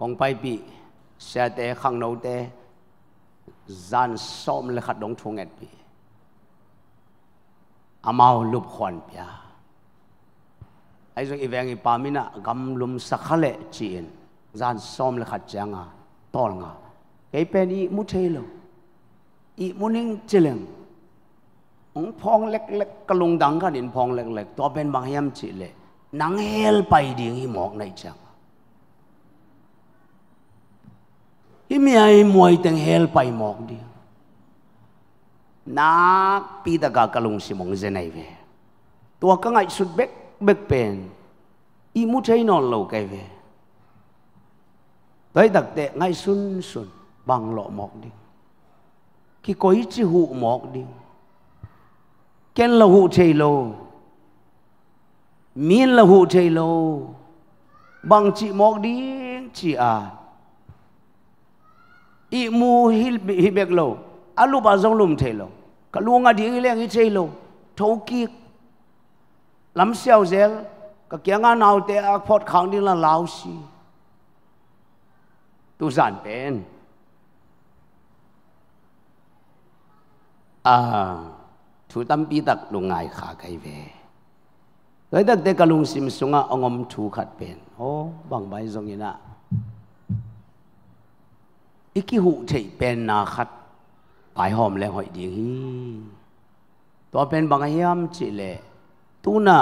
A: กองไปปีเสียเตะข้างโนเตะจานซ้อมเลยขาดงทวงเอ็ดปีอามาลุบควันปีไอ้สุกอีแวงอีปามินะกำลุมสักเล็กจีนจันซ้อมเลยขาจังอ่ะตอลงอ่ะไอเป็นอีมุเทโลอีมุนิงเจลังองพองเล็กๆกระลุงดังกันอินพองเล็กๆตัวเป็นบางยามจีเล nắng hel bay điện hi mọc này chẳng hi mi ai muay teng hel bay mọc đi na pi ta ka kalung si mong zen này về tua ka ngai sut bek bek pen i mu chai non lo kai về tới đặc tệ ngay sun sun bằng lọ mọc đi khi có ít chi hụ mọc đi kén lâu hụ chê lâu miên là hụ chơi lô bằng chị mọc đi chị à i mu hil hi bek lo alu ba zong lum thei lo ka lunga di leng i chei lo tho ki lam xiao zel ka kyanga nào te a à, phot khang đi là lao si tu san pen à chú tâm bi đặc lùng ngài khả cái về ลยตั้งแต่กลุงสิมสุงาองมถูขัดเป็นโอ้บางใบทรงนี้นะอีกหูเฉยเป็นนาขัดปลายหอมแล้หอยดีฮีตัวเป็นบางยามจิเลตูน่ะ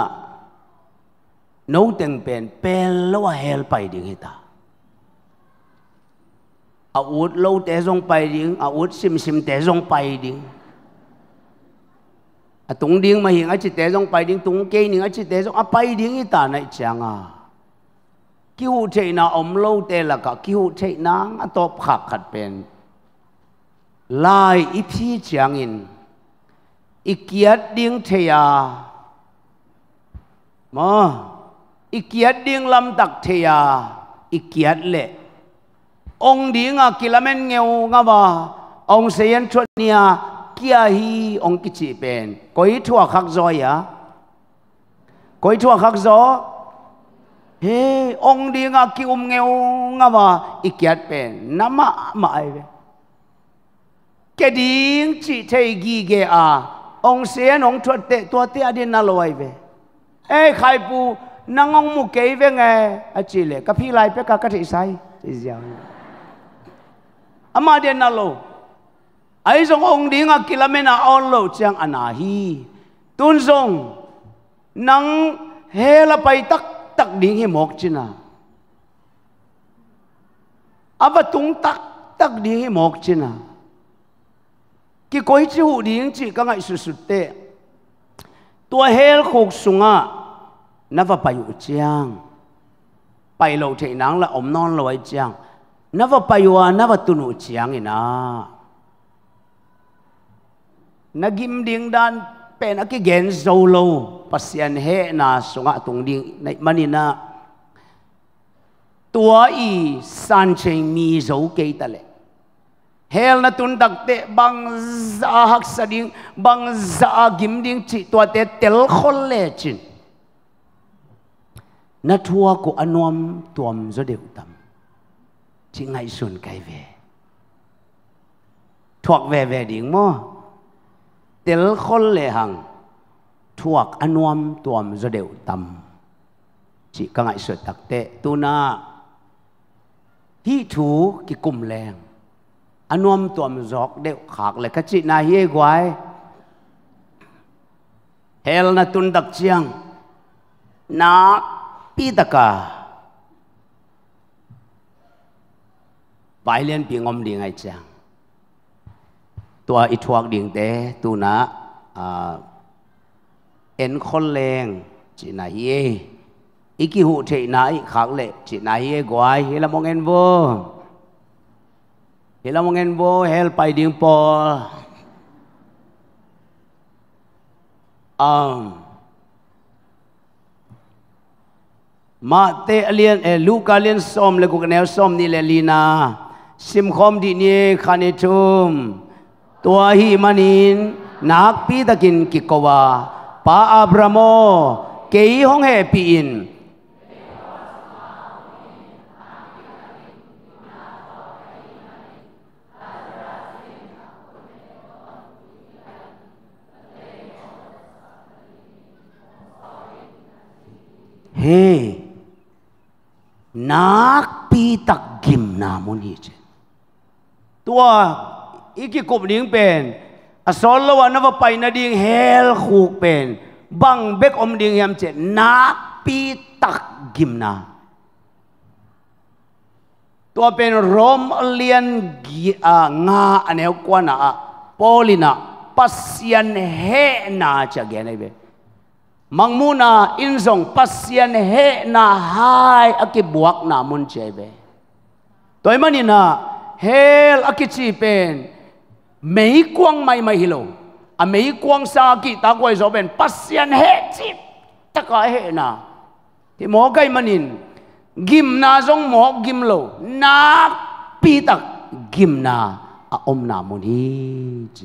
A: นกแตงเป็นเป็นแล้วว่าเฮลไปดีฮิตาอาวุธเราแต่ทรงไปดิงอาวุธสิมสิมแต่ทรงไปดิงงตุงดิ้งมาหิงอาจิเตซงไปดิ้งตุงเกยนิงอาจิเตซงอไปดิ้งอีตาในจังอ่ะคิวเทนาอมโลเตละกะคิวเทนางตบขักขัดเป็นลายอิพีจังอินอิกียดดิงเทียมออิกียดดิงลำตักเทียอิกียดเล่องดิ้งอ่ะกิลเมนเงวงาบะองเซียนชนเนีย kia hi ông cái chị bền coi thua khắc rồi à coi thua khắc gió he ông đi ngà kêu um nghèo ngà mà ikiat bền nắm mà mãi về cái điên chị thấy gì ghê à ông sẽ ông thuật tệ tua tệ đi nà loi về ê khai pu nang ông mu kế về nghe à chị lệ cái phi lại bé cả cái thị sai thì giàu ama đi nà lo ai zong ong ding a kilamena on lo chang ana hi tun zong nang hela pai tak tak ding hi mok china aba à tung tak tak ding hi mok china ki koi chi hu ding chi ka ngai su su te tua hel khok sunga à, nava pai u chiang bay lâu thei nắng là om non loi chiang nava pai wa nava tunu chiang ina nagim ding dan pen aki gen zolo pasian he na sunga tung ding nai manina tua i san cheng mi zo ke tale hel na tun dak te bang za hak sa ding bang za gim ding chi tua te tel khol le chin na thua ko anom tuam zo deu tam chi ngai sun kai ve thuộc về về điện mô tel khol le hang thuak anuam tuam zo deu tam chỉ ka ngai sợ tắc tệ tu na hi thú ki kum leng anuam tuam jok deu khak le ka chi na hi gwai hel na tun dak chiang na pi taka bài liên bị ngom đi ngay chàng ตัวอิทวกดิ่งเตตูนะเอ็นคนเลงจีนายเออีกิหูเทนายขังเละจีนายเอกวายเฮลามองเอ็นโบเฮลามองเอ็นโบเฮลไปดิ่งปออมมาเตเลียนเอลูกาเลียนส้มเลกุกแนวส้มนี่แหละลีนาซิมคอมดีนี่คานิทุม tuahi manin nak pi dakin kikowa pa abramo kei hong he piin nak pi tak gim namun hije. Tua อีกกลุ่มนี้เป็นอสอนละวันว่าไปนาดิ่งเฮลคูกเป็นบังเบกอมดิ่งยามเจนาปีตักกิมนาตัวเป็นโรมเลียนกีอางาอันเอวกวนาโปลินาปัสยันเฮนาจะแกนเบ mangmuna inzong pasyan he na hai akibuak na munchebe toy manina hel akichipen ม่กวงไม่ไม่ฮิโลอเมกวงสากิตากวยโซเป็นปัสยันเฮจิตตะกาเฮนะที่หมอกไก่มันินกิมนาจงหมอกกิมโลนักปีตักกิมนาอมนามุนีเจ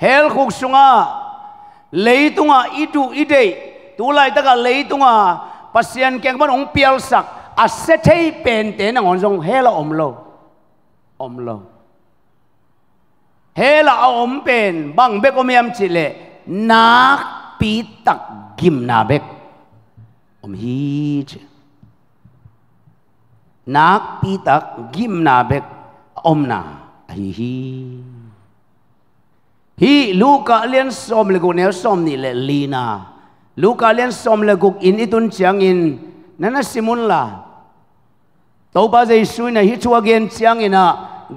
A: เฮลคุกสุงาเลยตุงาอิดูอิดย์ตุไลตะกะเลยตุงาปัสยันแกงบันองเปียลสักอาเซัยเป็นเตนงอนซงเฮลอมโลอมโล he la om pen bang bek om yam chile nak pi tak gim na bek om hi che nak pi tak gim na bek om na hi hi hi luka len som le gunel som ni le lina luka len som le guk in itun chiang in nana simun la to ba jai suina hi chu again chiang ina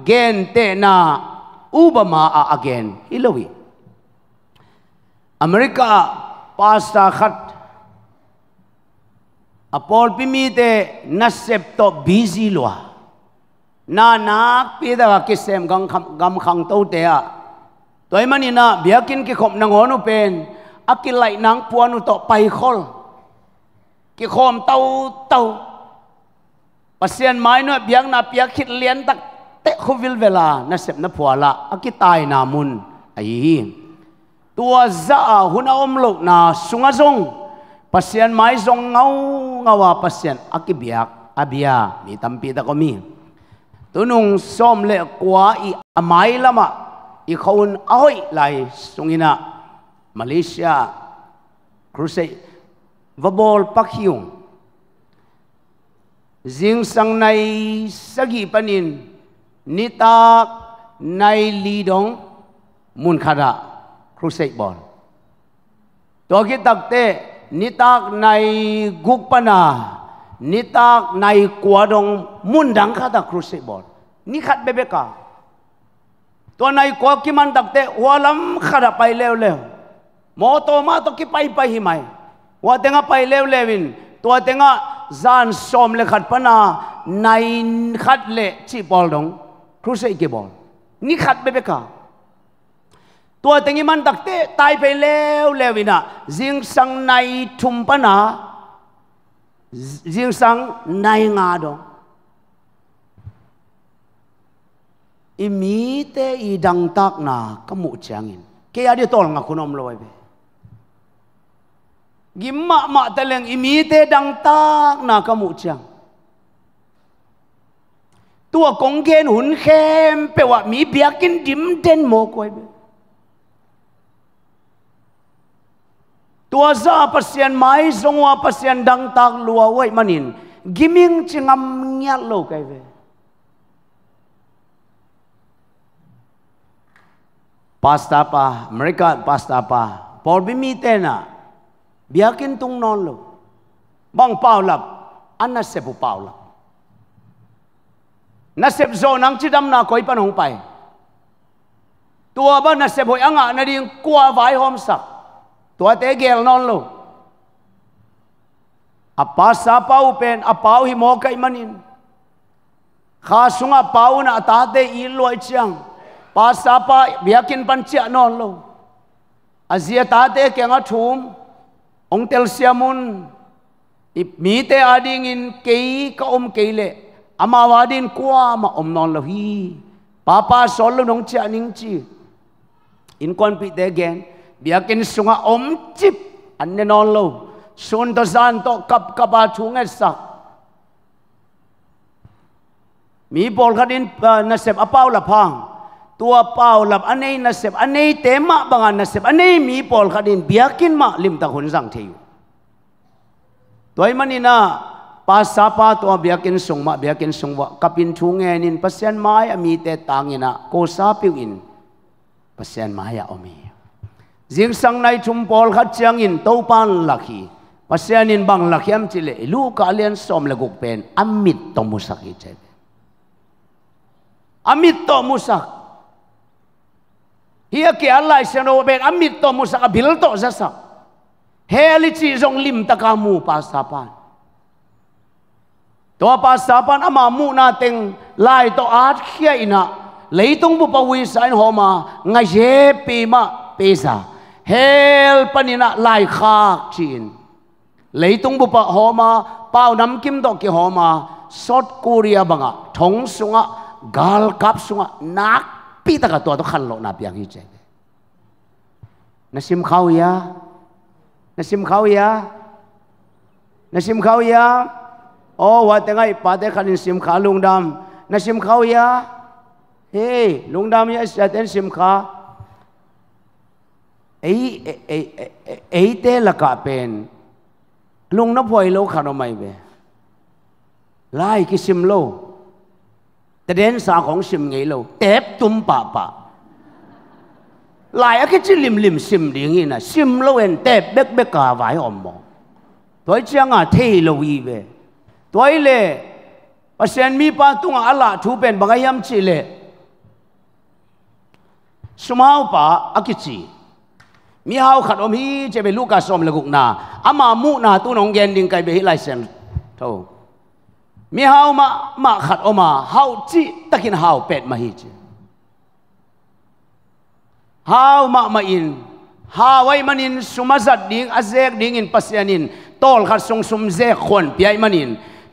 A: gen te na upama a again ilawi america pasta khat apol pimi te nasep to busy lwa na na pi da wa kisem gang gam khang to te a toy mani na biakin ki khop nang onu pen akil lai nang puanu to pai khol ki khom tau tau pasien mai no biang na pia khit lien tak tệ khô vil về là nó sẽ nó phùa là à cái tai nà mun ấy tua za dạ, hun om lộc na sunga zong pasien mai zong ngau ngawa pasien à cái biak à bia mi tam pi ta có mi tunung som le quá i amai à lama i khôn ahoi lại sungina Malaysia crusade vabol pakhiung jing sang nay sagi panin นิตากในลีดงมุนคาระครูเซบอลตัวกิตักเตนิตากในกุปนานิตากในกัวดงมุนดังคาตาครูเซบอลนี่ขัดเบเบกาตัวในกัวกิมันตักเตหัวลำขาดไปเร็วๆมอโตมาตกิไปไปหิไมว่าเตงไปเร็วๆวิน ตัวเตงจานสมเลขัดปนาในขัดเละชีบอลดงครูเซกิบอลนี่ขัดเบเบกาตัวเต็งมันตักเตะตายไปแล้วแล้ววินะจิงสังในทุมปนาจิงสังในงาดงอีมีเตอีดังตักนากมุจังอินเกียดีตอลงคุณอมลอยไปกิมมะมะตะเลงอีมีเตดังตักนากมุจังตัวกงเกนหุ่นเข้มเปว่ามีเบียกินดิมเดนโมกวยตัวซาปัสยนไม้ทงว่าปัสยนดังตากลัวไว้มันินกิมิงจิงอำเงียโลกไอเวพาสตาปาเมริกาพาสตาปาพอบิมีเตนะเบียกินตุงนอนโลบังเปล่าลับอันนั้นเสุเปล่าลับ na sep zo nang chi dam na koi pan hong pai tua ba na sep hoi anga na ding kwa vai hom sak tua te gel non lo apa sa pau pen apau hi mo kai manin kha sunga pau na ta te i loi chiang pa sa pa biakin pan chia non lo azia ta te kenga thum ong tel siamun ip mi te ading in kei ka om kei le Ama wadin kuwa ma om non lohi. Papa solo nong cia ning ci. In kon pi tegen. Biakin sunga om cip. Ane non lo. Sun to san to kap kapa chunget sak. Mi bol ka din eh, nasep apaw la pang. Tua paw la anay nasep. Anay tema banga nasep. ane mi bol kadin Biakin ma lim ta hun sang teyo. Tuay manina. pasa pa to biakin sungma biakin sungwa kapin thungen nin pasian mai ami te tangina ko sa in pasian mai ya omi jing sang nai thum pol khat chiang in to pan lakhi pasian in bang lakhiam chile lu ka lian som la guk pen amit to musaki che amit to musak hiya ke allah seno ben amit to musak bil to zasa heli chi zong lim taka mu pa ตัวภาษาปันอามามูนาเต็งไล่ตัวอาร์ตเขียอินะเลยต้องบุปผวิสัยหอมาไงเยปีมาเปซาเฮลปันินะล่ขคากจีนเลยต้องบุปหอมาเป้าน้ำกิมดอกกิหอมาสดกูเรียบังอ่ะทงสุงอ่ะกาลกับสุงอ่ะนักปีตะกัตัวต้องขันโลนับอย่งนี้เจงนสิมเขายานสิมเขายานสิมเขายาโอ้ว่าแต่ไงปาเต็ขันสิมขาลุงดำนะสิมเขายาเฮ้ลุงดำยาเสียเต้นสิมขาไอ้ไอ้ไอ้เตละกะเป็น ลุงนับพวยโลขานไม่เบไล่กิสิมโลแต่เดนสาของสิมไงโลเต็บตุมปะปะลายอะคิจิลิมลิมซิมดีงี้นะซิมโลเอ็นเต็บเบกเบกกาว้อมมองตัวเจ้าอ่ะเทโลวีเบตัวอีเล่ประเซนมีปาตุงอัลละทูเป็นบางยามจีเล่สมาวปาอักิจีมีหาวขัดอมฮีจะเป็นลูกาสอมเลกุกนาอามามุนาตุนองเกนดิงไกเบฮิไลเซนทูมีหาวมามาขัดอมาหาวจีตะกินหาวเป็ดมาฮีจีหาวมามาอินหาวไอ้มันอินสุมาจัดดิงอเซกดิงอินปัสยานิน tol khat sung sum ze khon piai manin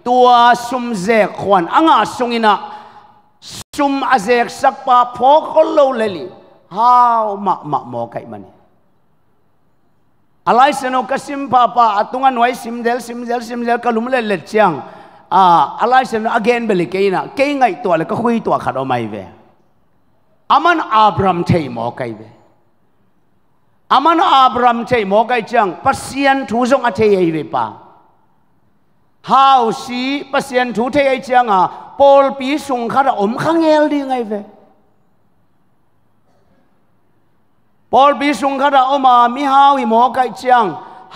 A: tua sum zek khwan anga sungina sum azek sakpa phokhollo leli hao ma ma mo kai mani alai seno kasim papa atungan noi sim del sim del sim del kalum le le chiang a alai seno again beli keina ke ngai to le ka khui to khado mai ve aman abram thei mo kai ve aman abram thei mo kai chang pasian thu jong athe ai ve pa ฮาวสีเปอส์เ็นต์ทูเทียเจียงอ่ะปอลปีสุงขาอมขังเอลดีไงเวปอลปีสุงขาอมามีฮาวิหมอไกเจียง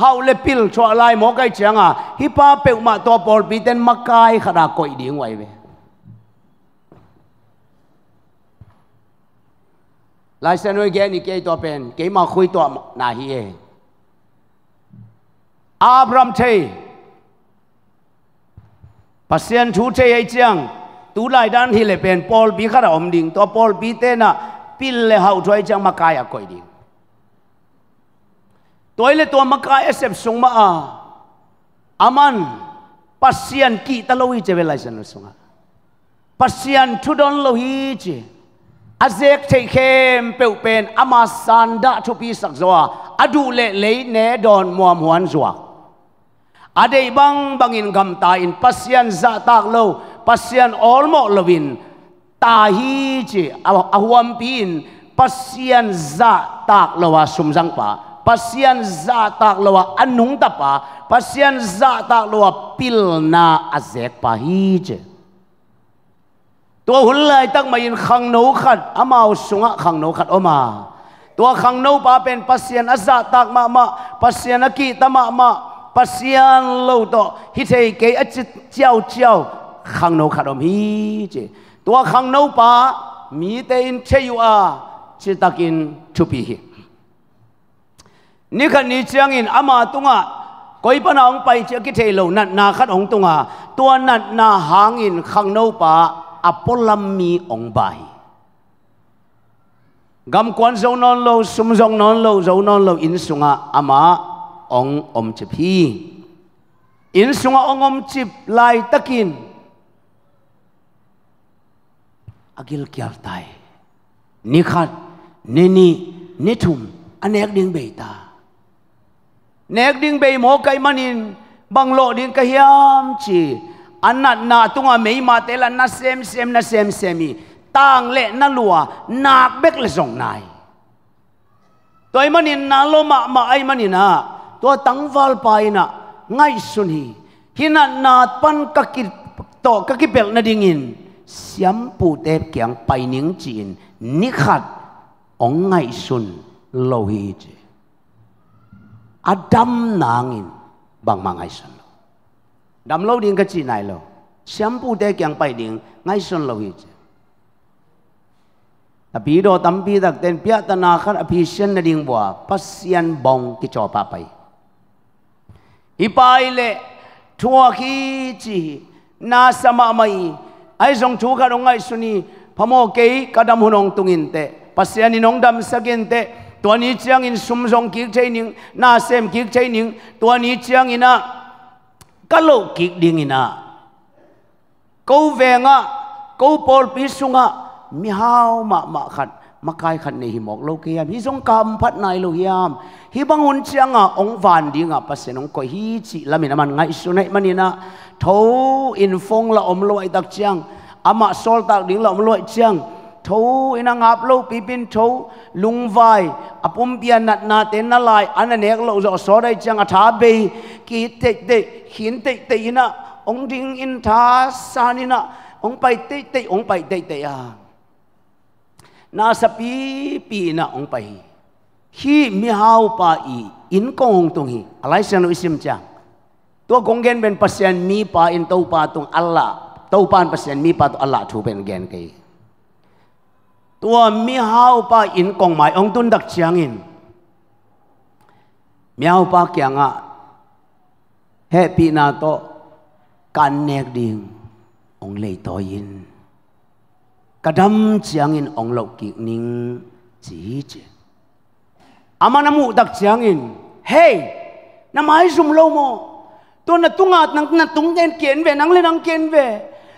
A: ฮาวเลปิลชัวไลโมกไอเจียงอ่ะฮิปาเปอมาตัวปอลปีเต็นมักไกขนาดก่อยดีงไวเวลายเซนวยแกนี่เกยตัวเป็นเกยมาคุยตัวนาฮีเออับรามเทยปัศยันชูเชยเจียงตูไลด้านฮิเลเป็นปอลบีขนาดอมดิงตัวปอลบีเตน่ะปิลเลหาถอวยจังมากายก่อยดิงตัวเลตัวมากายเอสเอฟสงมาอามันปัศยันกีตะลวิเจเวลาสนุสงาปัศยันทุดอนลวิเจอาเซกเทเคมเปวเป็นอามาซันดาทุปีสักจวาอดูเลเลยเนดอนมัวมหวนจวะ ada ibang bangin gamtain pasien zatak lo pasien olmo lewin tahi je awam pin pasien zatak lo sumjang pa pasien zatak lo anung ta pa pasien zatak lo pilna azek pa hi je ตัวหุ่นไล่ตั้งมายินขังโนขัดอมาสุงะขังโนขัดออกมาตัวขังโนปาเป็นปัสเซียนอาซาตักมามาปัสเซียนอากีตมามาปัสยานเลวต่อฮิตเกอจิเจ้าเจ้าขังนูขาดมีเจตัวขังนูปามีแต่ินเชียวอาจิตะกินชุบีฮนี่คันนี้เชงอินอามาตุงะก็ยปนองไปเชียกิเทโลนัดนาขัดองตุงะตัวนัดนาหางอินขังนูปาอัพอลัมมีองใบกำควนโซนนนโลสมจงนนนโลโซนนนโลอินสุงะอามาองอมจิบฮีอินสุงองอมจิบลายตะกินอากิลเกียรตายนิคขัดนี่นี่นี่ทุ่มอันเนกดิงเบตาเนกดิงเบยโมกัยมันินบังโลดิงกะยามจีอันนัดนาตุงอาเมยมาเตลันนาเซมเซมนาเซมเซมีต่างเละน่ลัวนักเบกเลสองนายตัวไอ้มันินนาโลมามาไอ้มันินนะตัวตั้งวัลไปนะง่ายสุนีฮินันนาปันกักิโตกักิเปลนาดิ่งินเสียมปูเตปเกียงไปนิ่งจีนนิขัดองง่ายสุนโลหิจอาดัมนางินบางมังง่ายสุนดัมโลดิ่งกะจีนายโลเสียมปูเตปเกียงไปนิ่งง่ายสุนโลหิจอบีโดตัมบีตักเต็นเปียตนาขันอภิเชนนดิ่งบัวพัศยันบองกิจอปาไป ipaile thua khi chi na sama mai ai jong thu kha ai suni phamo ke kadam hunong tungin te pasiani nong dam sagin te tuani chiang in sum jong kik training na sem kik training tuani chiang ina kalo kik ding ina câu về ngã câu bol pi sunga mi hao ma ma khát มาไกลขันในีหิมอกโลกยามฮิสงกรรมพัดนายโลกยามฮิบังหุนเชียงอ่องวันดีงาปัสเซนองก็ฮิจิละมินามันไงสุนัยมันนี่นะทูอินฟงละอมลอยตักเชียงอามาซอลตักดีงละอมลอยเชียงทูอินางาบโลกปีปินทูลุงวายอปุ่มเบียนนัดนาเตนลาไลอันนี้เอกโลกจะสอได้เชียงอาทาเบกีเตเตหินเตเตอินะองดิงอินทาสานินะองไปเตเตองไปเตเตอ่ะ na sa pi pi na ong pai hi mi hau pa i in kong tung hi alai sian isim chang to gonggen ben pasian mi pa in to pa tung allah to pan pasian mi pa to allah thu ben gen kai tua mi hau pa in kong mai ong tun dak chiang in mi hau pa kya nga he pi na to kan nek ding ong lei to yin kadam chiangin onglo ki ning chi che amana mu dak chiangin hey na mai zum lo mo to na tunga nang na tung ken ken ve nang le nang ken ve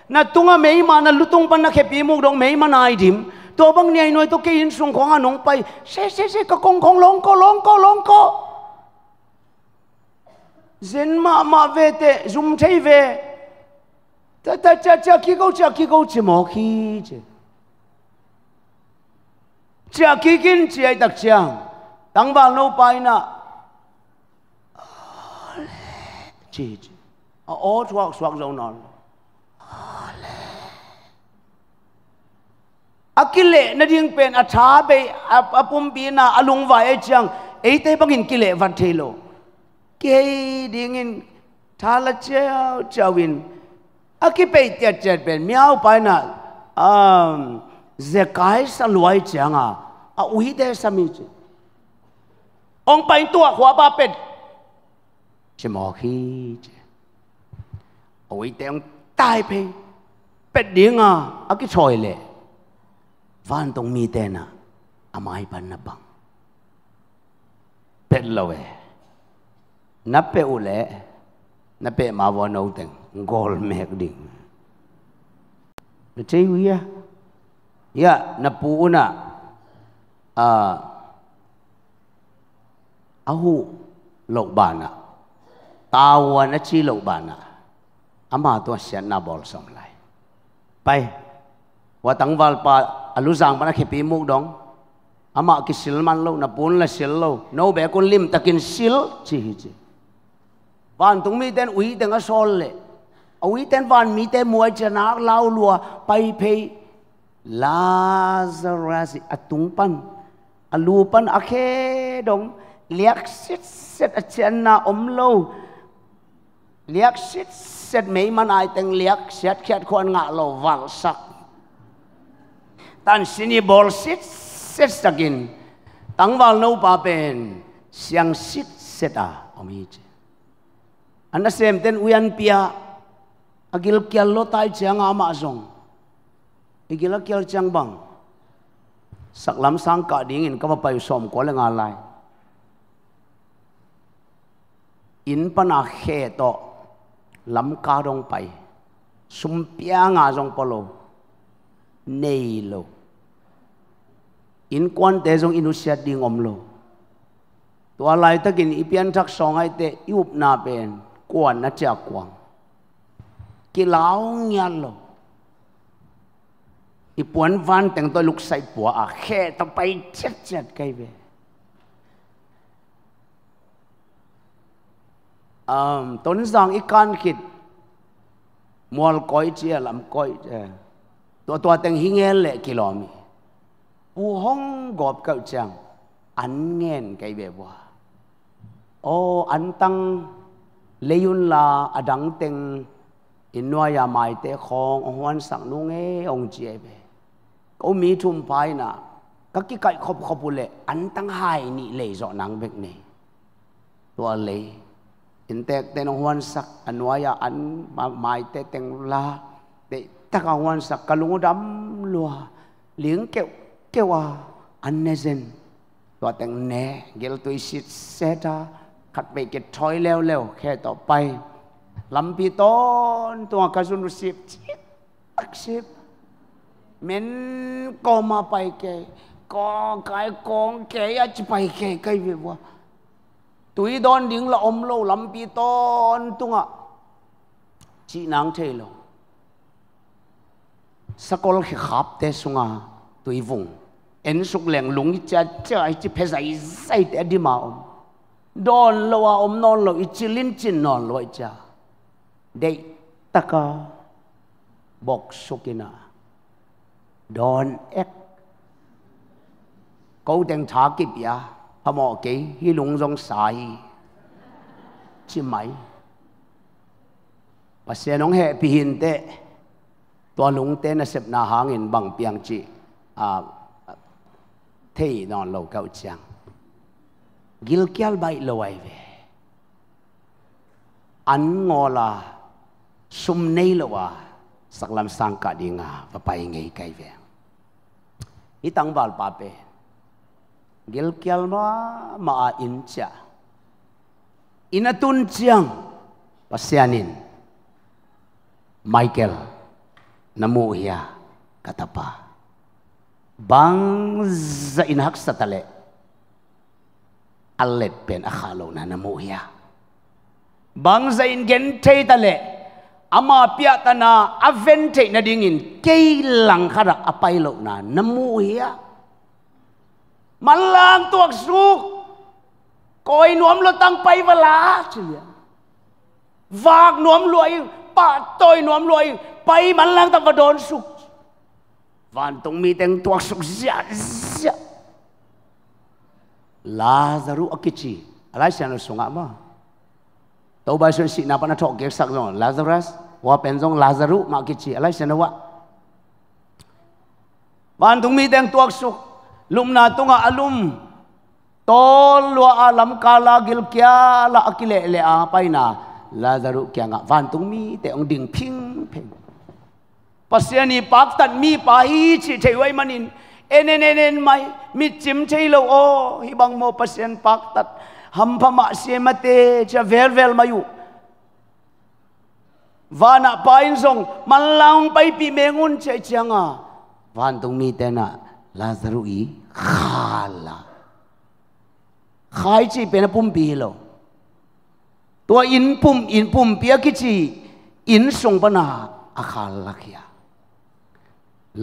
A: na tunga mei ma na lutung pan na khepi mu dong mei ma nai dim to bang nei noi to ke in sung khong a nong pai se se se ka kong kong long ko long ko long ko zen ma ma ve te zum thei ve ta ta cha cha ki go cha ki go chi mo ki che chia kí kín chia đặc chiang tăng vào lâu bài na chị ô chuộc ờ, chuộc dầu non akile na ding pen a tha be a pum bi na alung vai chang ei te bangin kile van thelo ke ding in tha la chao win, akipe tia chet pen miao pai na um zekai sa luai à อาอุยเดสมิจองไปตัวหัวบาเป็ดจะมอขี้จอาอุยเองตายไปเป็ดเดียงอ่ะอากิชอยเลยฟันตรงมีแต่น่ะอามายปันนับัง เป็ดละเนับเป้อเลนับเป้มาวานเอาแต่งกอลเมกดิ้งเจ้าอวิ่งยะยะนับปูน่ะ à, ờ. ahu lộc bản à tao anh à, chi lộc bản à ama tua sẽ na bol som lại pai, và tăng vào pa alu à, giang bạn khi bị muk dong ama cái man lâu na bốn là sil lâu nấu bé con lim takin sil chi hi chi van tung mi tên uy tên a sol le uy tên van mi tên muay chân áo lao lùa bay pay Lazarus atung à, pan อลูปันอเคดงเลียกสิทเสร็จอาจารยนาอมโล เลียกสิทเสร็จไม่มันไอตึงเลียกเสร็จแค่คนงาโลวัลสักตันสินีบอลสิทเสร็จสักินตั้งวัลโนปาเป็นเสียงสิทเสร็จอาอมิจอันนั้นเซมเตนอุยันพิยาอากิลเกียลโลตายเจียงอามาซงอีกิลเกียลเจียงบัง sak lam sang ka dingin ka pa som ko le nga lai in pana khe to lam ka dong pai sum pia nga jong polo nei lo in kwan te jong inu sia ding om lo to lai ta kin ipian thak song ai te iup na pen kwan na cha kwang ki lao nyan lo อีปวนวันแต่งตัวลุกใส่ปัวอาแค่ต้องไปเจ็ดเจ็ดไกลบปต้นสองอีกการคิดมอลก้อยเจียลำก้อยเจตัวตัวแต่งหิงเงินแหละกิโลมีปูห้องกอบเก่าจังอันเงินไกลเบว่าโอ้อันตั้งเลยยุนลาอดังเต็งอินนัวยาไม่เตะขององวันสังนุ่งเอองเจียบปก็มีทุ่มไปนะก็กิ่ไก่ขบขบุเลอันตั้งหายนี่เลยจอนังเบกนี่ตัวเลยอินเตกเตนหวนสักอันวายอันมาหม่เตเตงลาเตตะกหวนสักกะลุงดำลัวเลี้ยงเกวเกวาอันเนซินตัวเตงเนเกลตุยสิตเซตาขัดไปเกดถอยแล้วแล้วแค่ต่อไปลำพีต้นตัวกระสุนสิบชิบตักสิบ mến ko ma pai kệ ko cái con kệ ke a kệ cái ke kai vi wa tui don ding la om lo lam pi ton tunga chi nang the lo sakol khi khap te sunga à? tui vung en suk leng lung cha cha chi phải sai sai te đi ma om don lo wa om non ít ichi lin chin non lo cha bọc taka kia sukina đòn ép Câu tiếng thả kịp ya. Hà mọ kì, hi lung rong xài. Chứ mày. và xe nóng hệ bị hình tệ. toàn lung tê là sếp na hàng nghìn bằng biang chị. À, thế nó lâu cao chàng. Gil kial bai lâu ai về. Anh ngô là sum nay lâu à. saklam sangka dinga papaingay kay ve itang bal pape gil kyalma maain siya inatun siyang pasyanin Michael namuhiya katapa bang za inhak sa tali alet pen akalaw na namuhiya bang za ingente tali ama pia tana avente na dingin keilang kada apai lo na nemu hia malang tuak suk koi nuam lo tang pai wala chia vak nuam loi pa toi nuam loi pai malang ta don suk wan tong mi teng tuak suk zia zia lazaru akici, alai sian lo sunga ma ตบสสินับนทอกเกสักนลาซารัสว่าเป็นทรงลาซารุมากิจิอะไรเชนวะบานตุงมีแดงตัวสุลุมนาตุงอาลุมตอลวอาลัมกาลากิลกีาลาอกิเลเลอาไปนาลาซารุกีงะบานตุงมีแต่องดิงพิงพิงปัศยานีปักตัดมีปาฮีชิเชยไวมันินเอเนเนเนไม่มีจิมเชยโลโอฮิบังโมปัศยานปากตัด ham phama semate cha vel vel mayu wana pain song malang pai pi mengun che changa van tung mi tena lazaru i khala khai chi pena pum bi lo tua in pum in pum pia ki chi in song bana akhala khia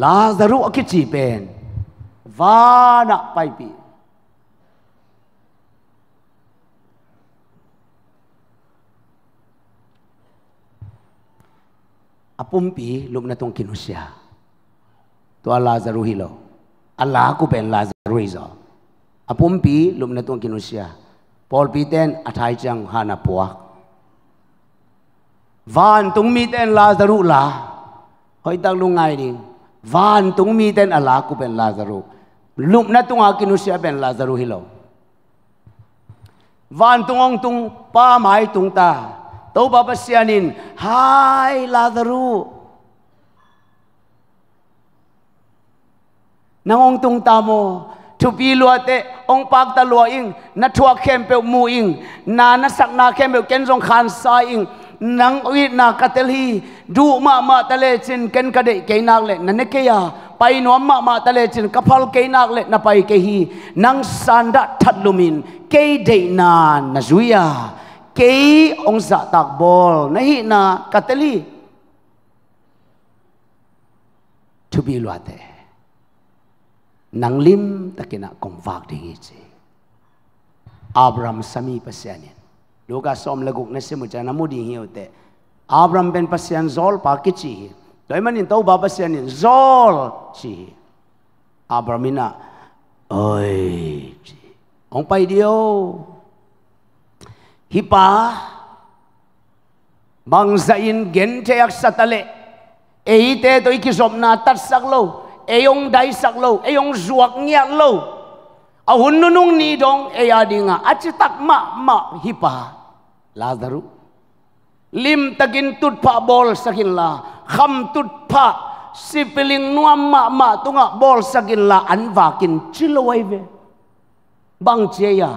A: lazaru akichi pen wana pai pi apumpi lum na tong kinusya to Lazaro hilo ala ku pen Lazaro izo apumpi lum na tong kinusya Paul piten hai chang hana puak van tung mi Lazaru la hoi tak lung ngai ding van tung mi ten ala ku pen Lazaro lum na A akinusya pen Lazaru hilo van tung ong tung pa mai tung ta Tahu bapa sianin? Hai Lazaru. Nangong tung tamo. Tupi luate ong pak ta lua ing. Na tua kempe mu ing. Na nasak na kempel kenzong khan sa ing. Nang ui na katel hi. Du ma ma ta le chin ken kade kei nak le. Na neke ya. Pai nu amma ma ta le chin kapal kei nak le. Na pai kei hi. Nang sandak tat lumin. Kei dey na na zuya. Nang sanda tat lumin. ke ong sa tak bol na hi na kateli to be luate nang lim takina kong vak ding ichi abram sami pasianin loga som laguk na simu jana mudi hiyote abram ben pasian zol pakichi hi doi manin tau ba pasianin zol chi abramina oi chi ong pai dio hipa mangza in gen e te yak satale e te to ikizom na tat sak lo e dai sak lo e zuak ngiat lo a hun ni dong e ya achi tak ma ma hipa lazaru lim tagin tut pa bol sakin la kham tut pa sipiling nuam ma ma tunga bol sakin la anwa kin chilawai ve bang che ya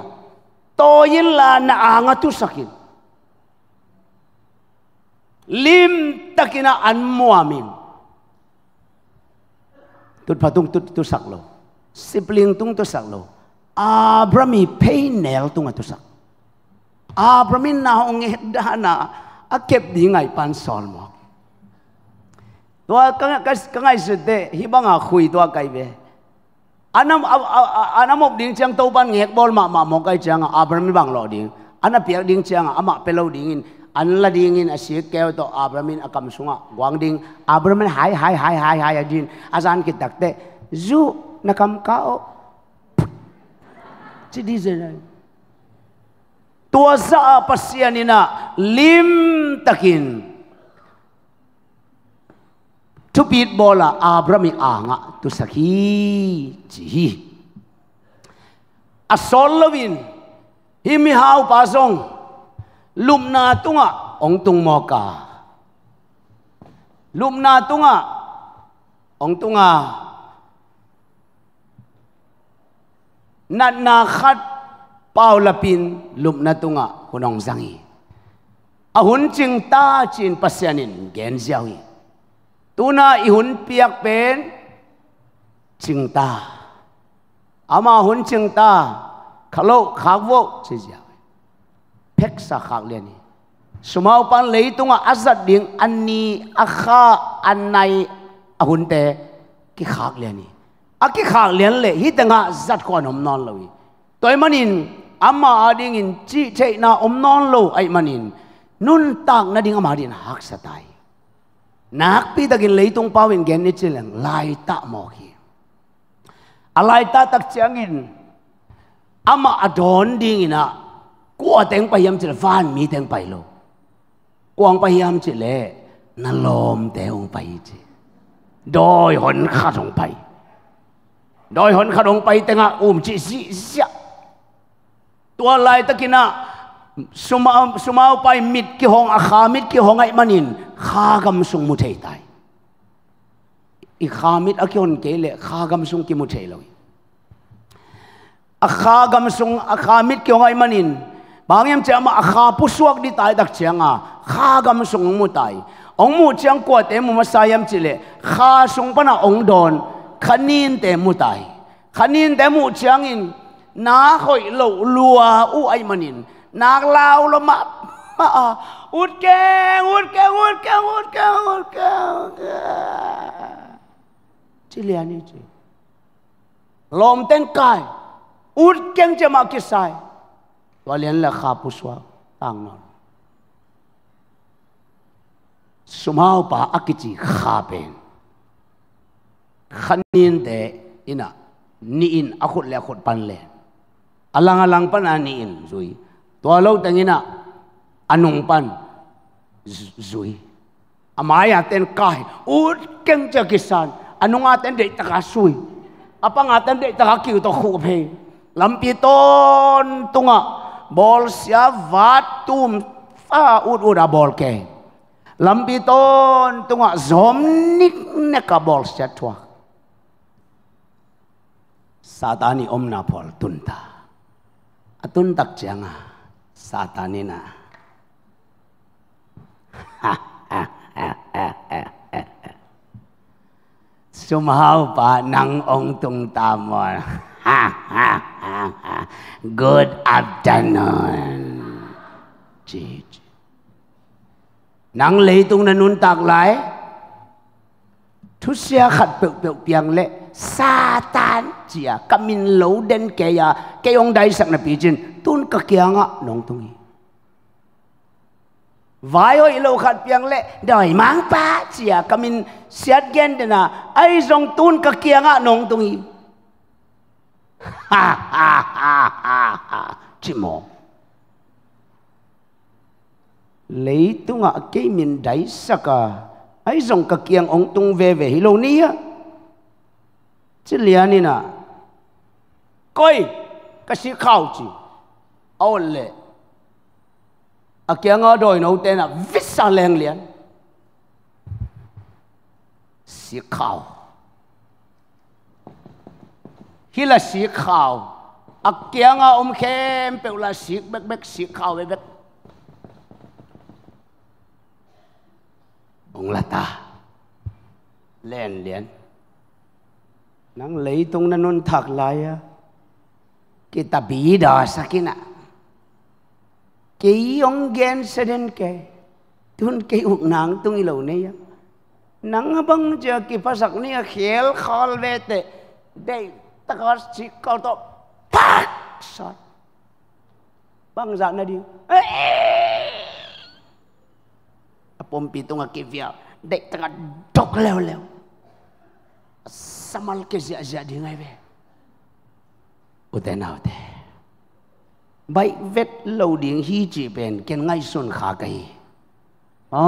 A: toyilla na angatu sakin. Lim takina anmu amin. Tut patung tut tu saklo. Sipling tung tu saklo. Abrami painel tung atusak. Abrami na ongeh dana akep di ngay pan solmo. Tua kangai kangai sute hibang akui tua kaibe. anam anam op ding chang to ban ngek bol ma ma mo kai chang abram bang lo ding ana piak ding chang ama pelo ding in an la ding in asi keo to abram in akam sunga wang ding abram in hai hai hai hai hai din azan ki takte zu nakam ka o chi di zen tua sa pasianina lim takin ทุปีดบอลาอาบรามิอ่างะตุสักฮีจีอัสอลลวินฮิมิฮาวปาซงลุมนาตุงะองตุงมอกาลุมนาตุงะองตุงะนัดนาขัดเป้าละปินลุมนาตุงะคุณองจังอีอาหุนจิงตาจินปัสยานินเกนเจ้าอีตูนาอีหุนเปียกเป็นจิงตา อามาหุนจิงตาขลุขักวกเสียเพ็กสักขากเลียนี่สมาปันเลยตุงอาสัดดิ่งอันนี้อาขาอันไหนอหุนเตกิขากเลียนี่อากิขากเลียนเลยฮิตงอาจัดก่อนอมนอนเลยตัวมันินอามาอดิ่งอินจีเจน่าอมนอนเลยไอ้มันิน นุ่นตากนัดิ่งอามาดิ่งหักสตายนักพีตักินเลยตรงพาวินแกนนี่เจลังลายตะโมอกีอะไรตาตักเชียงอินอามาอดอนดิ่งนะกูเอาแตงไปยำเจิลฟานมีแตงไปโลกวางไปยำเจริญนั่นลมแตงไปจีดอยหนขาดองไปดอยหนขาดองไปแต่งะอุ้มจีสิเสียตัวลายตะกินะสมาสมาไปมิดกี่หงอขามิดกี่หงไอ้มันินข้ากำสุงมุทัยตายอีขามิดอะคิอนเกเลข้ากำสุงกี่มุทัยเลยอข้ากำสุงอขามิดกี่หงไอ้มันินบางยามเจ้ามาข้าพุสวกดีตายดักเจ้างาข้ากำสุงมุทัยองมุเจ้างกวดเอ็มมาสายามเจิเลข้าสุงปนาองดอนขันินเตมุทัยขันินเตมุทเจ้างินน้าคอยเล่าลัวอู้ไอ้มันินนางลาวละมับอุดแกงอุดแกงอุดแกงอุดแกงอุดแกงที่เลียนี่จีลมเต้นกายอุดแกงจะมากิสายวัาเลียนละขาพุสวาต่างนอนสมาปาอักจีขาเป็นขันนินเดอินะนี่อินอักุดเลขุดปันเลนอลังอลังปันอันนี่อินจุย Tua lo tangi na anong pan zui. Amay aten kahi ud keng jagisan anong aten dek takasui. Apa ngaten dek takaki uto kupe. Lampiton tunga bol sia vatum fa ud uda bol ke. Lampiton tunga zomnik neka bol sia tua. Satani omna pol tunta. Atun tak jangan. satanina sum hao pa nang ong tung tamon, good afternoon chị nang lấy tung na nun tak lại thu xe khát bực bực biang lệ sa tan chỉ à cái mình lâu đến kia, kia ông đại sắc là bị chân tuôn kia ngọ nong tung gì vài hồi lâu khát biếng lệ đòi mang pa chỉ à cái mình xét gen đến à ai dòng tuôn cái kia ngọ nong tung gì ha ha ha ha ha lấy tung à cái mình đại sắc à ấy dòng cái kia ông tung về về lâu nia chỉ liền nè coi cái sự khảo chứ, ao lệ à kia ngó đôi nấu tên là vít sa liền liền sự khảo khi là sự khảo à kia ngó ông khem bèo là sự bẹc bẹc sự khảo bẹc bẹc ông là ta liền liền nang lấy tung nó nôn thật lại à, ờ. cái ta bị đó sa kia nè cái ông gen sa đến kề tuôn cái ông nàng tung lâu này ờ. nang băng cho cái phát sắc này ờ, khéo khó về tệ đây ta có chỉ có to phát sọt băng dạng này đi pompi tung cái việc để ta đọc leo leo samal ke zia zia di ngai ve uten au te bai vet lo ding hi chi pen ken ngai sun kha kai à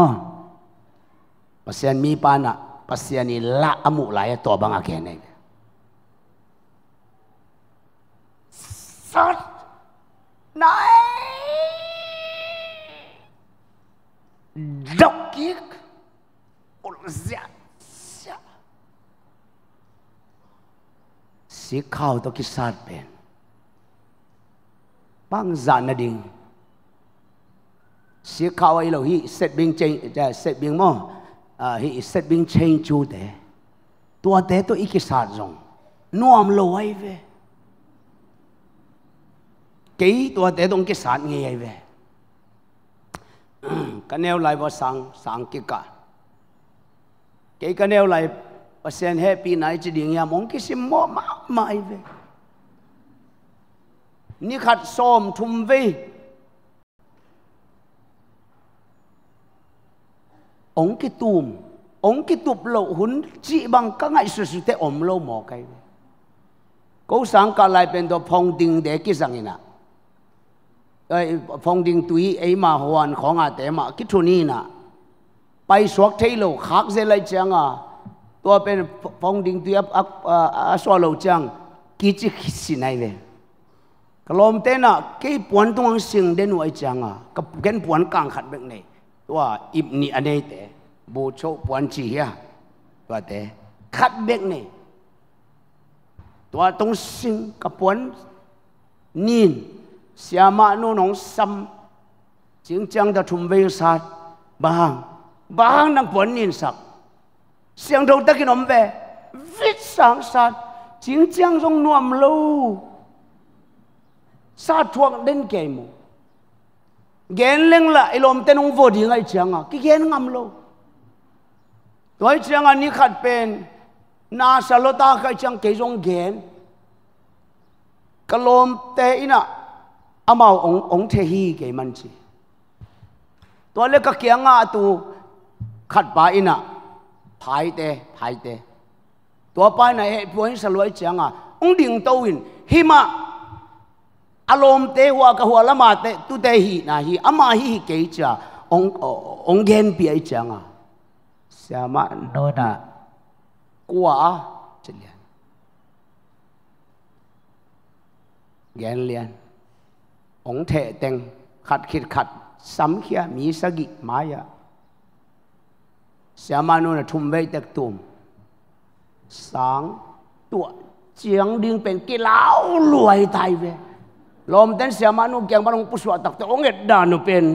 A: pasian mi pana pasian ni la amu la ya to bang a ke nei sot nai dok kik ul zia si khao to ki sat pen bang za na ding si khao ai lo hi set bing chen ja set bing mo a hi set bing chen chu de tua te to iki sat jong nuam lo ai ve kei tua te dong ki sat nge ai ve ka neo lai bo sang sang ki ka kei ka neo lai เสียงแฮปปี้ไนท์จดิงยามองคิสิมโมมาไม่ได้นี่ขัดซอมทุ่มวิองคิตุมองคิตุบโลหุนจีบังกังไอสุสุเตอมโลหมอกไก็สังกาลายเป็นตัวพองดิงเด็กกิสังอินะไอ้ฟองดิงตุยไอ้มาฮวนของอาเตมาคิดทุนีนะไปสวกเทโลคักเซไลจังอ่ะตัวเป็นฟองดิงตัวอักอักสวาโลจังกิจขิสินายเวกลมเตน่ะกี่ปวนตรงสิ่งเดนไว้จังอ่ะกับเกณฑ์ปวนกลางขัดแบบนี้ว่าอิบนี่อันนี้แต่บูโชปวนจีฮะว่าแต่ขัดแบบนี้ตัวตรงสิ่งกับปวนนินเสียมาโนนองซ้ำจึงจังจะทุ่มเวงสัตบางบางนังปวนนินสัก sáng sáng về, trang lâu, đến 想到得给侬呗，非常善，真正从暖路，沙土恁给么？ghen lên là ai lom tên ông vô đi ngay chẳng à cái ghen ngầm lâu nói chẳng à ni khát pen na sa lo ta khai chẳng cái dòng ghen cái lom tê ina amau ông ông thế hi cái man chi tôi lấy cái kiang à tu khát ba ina 排的排的，多拜那些不会是来讲啊，我领导人起码阿龙的话个话啦嘛的，都得去那去阿妈去给讲，我我跟别讲啊，什么都那挂这里，原来我睇定，ขัดคิดขัดซ้ำเขี้ยมีสกิมายา Samanu na thumbe tak tum. Sang tua chiang ding pen ki lao luai tai ve. Lom ten samanu kyang barong puswa tak tu onget danu pen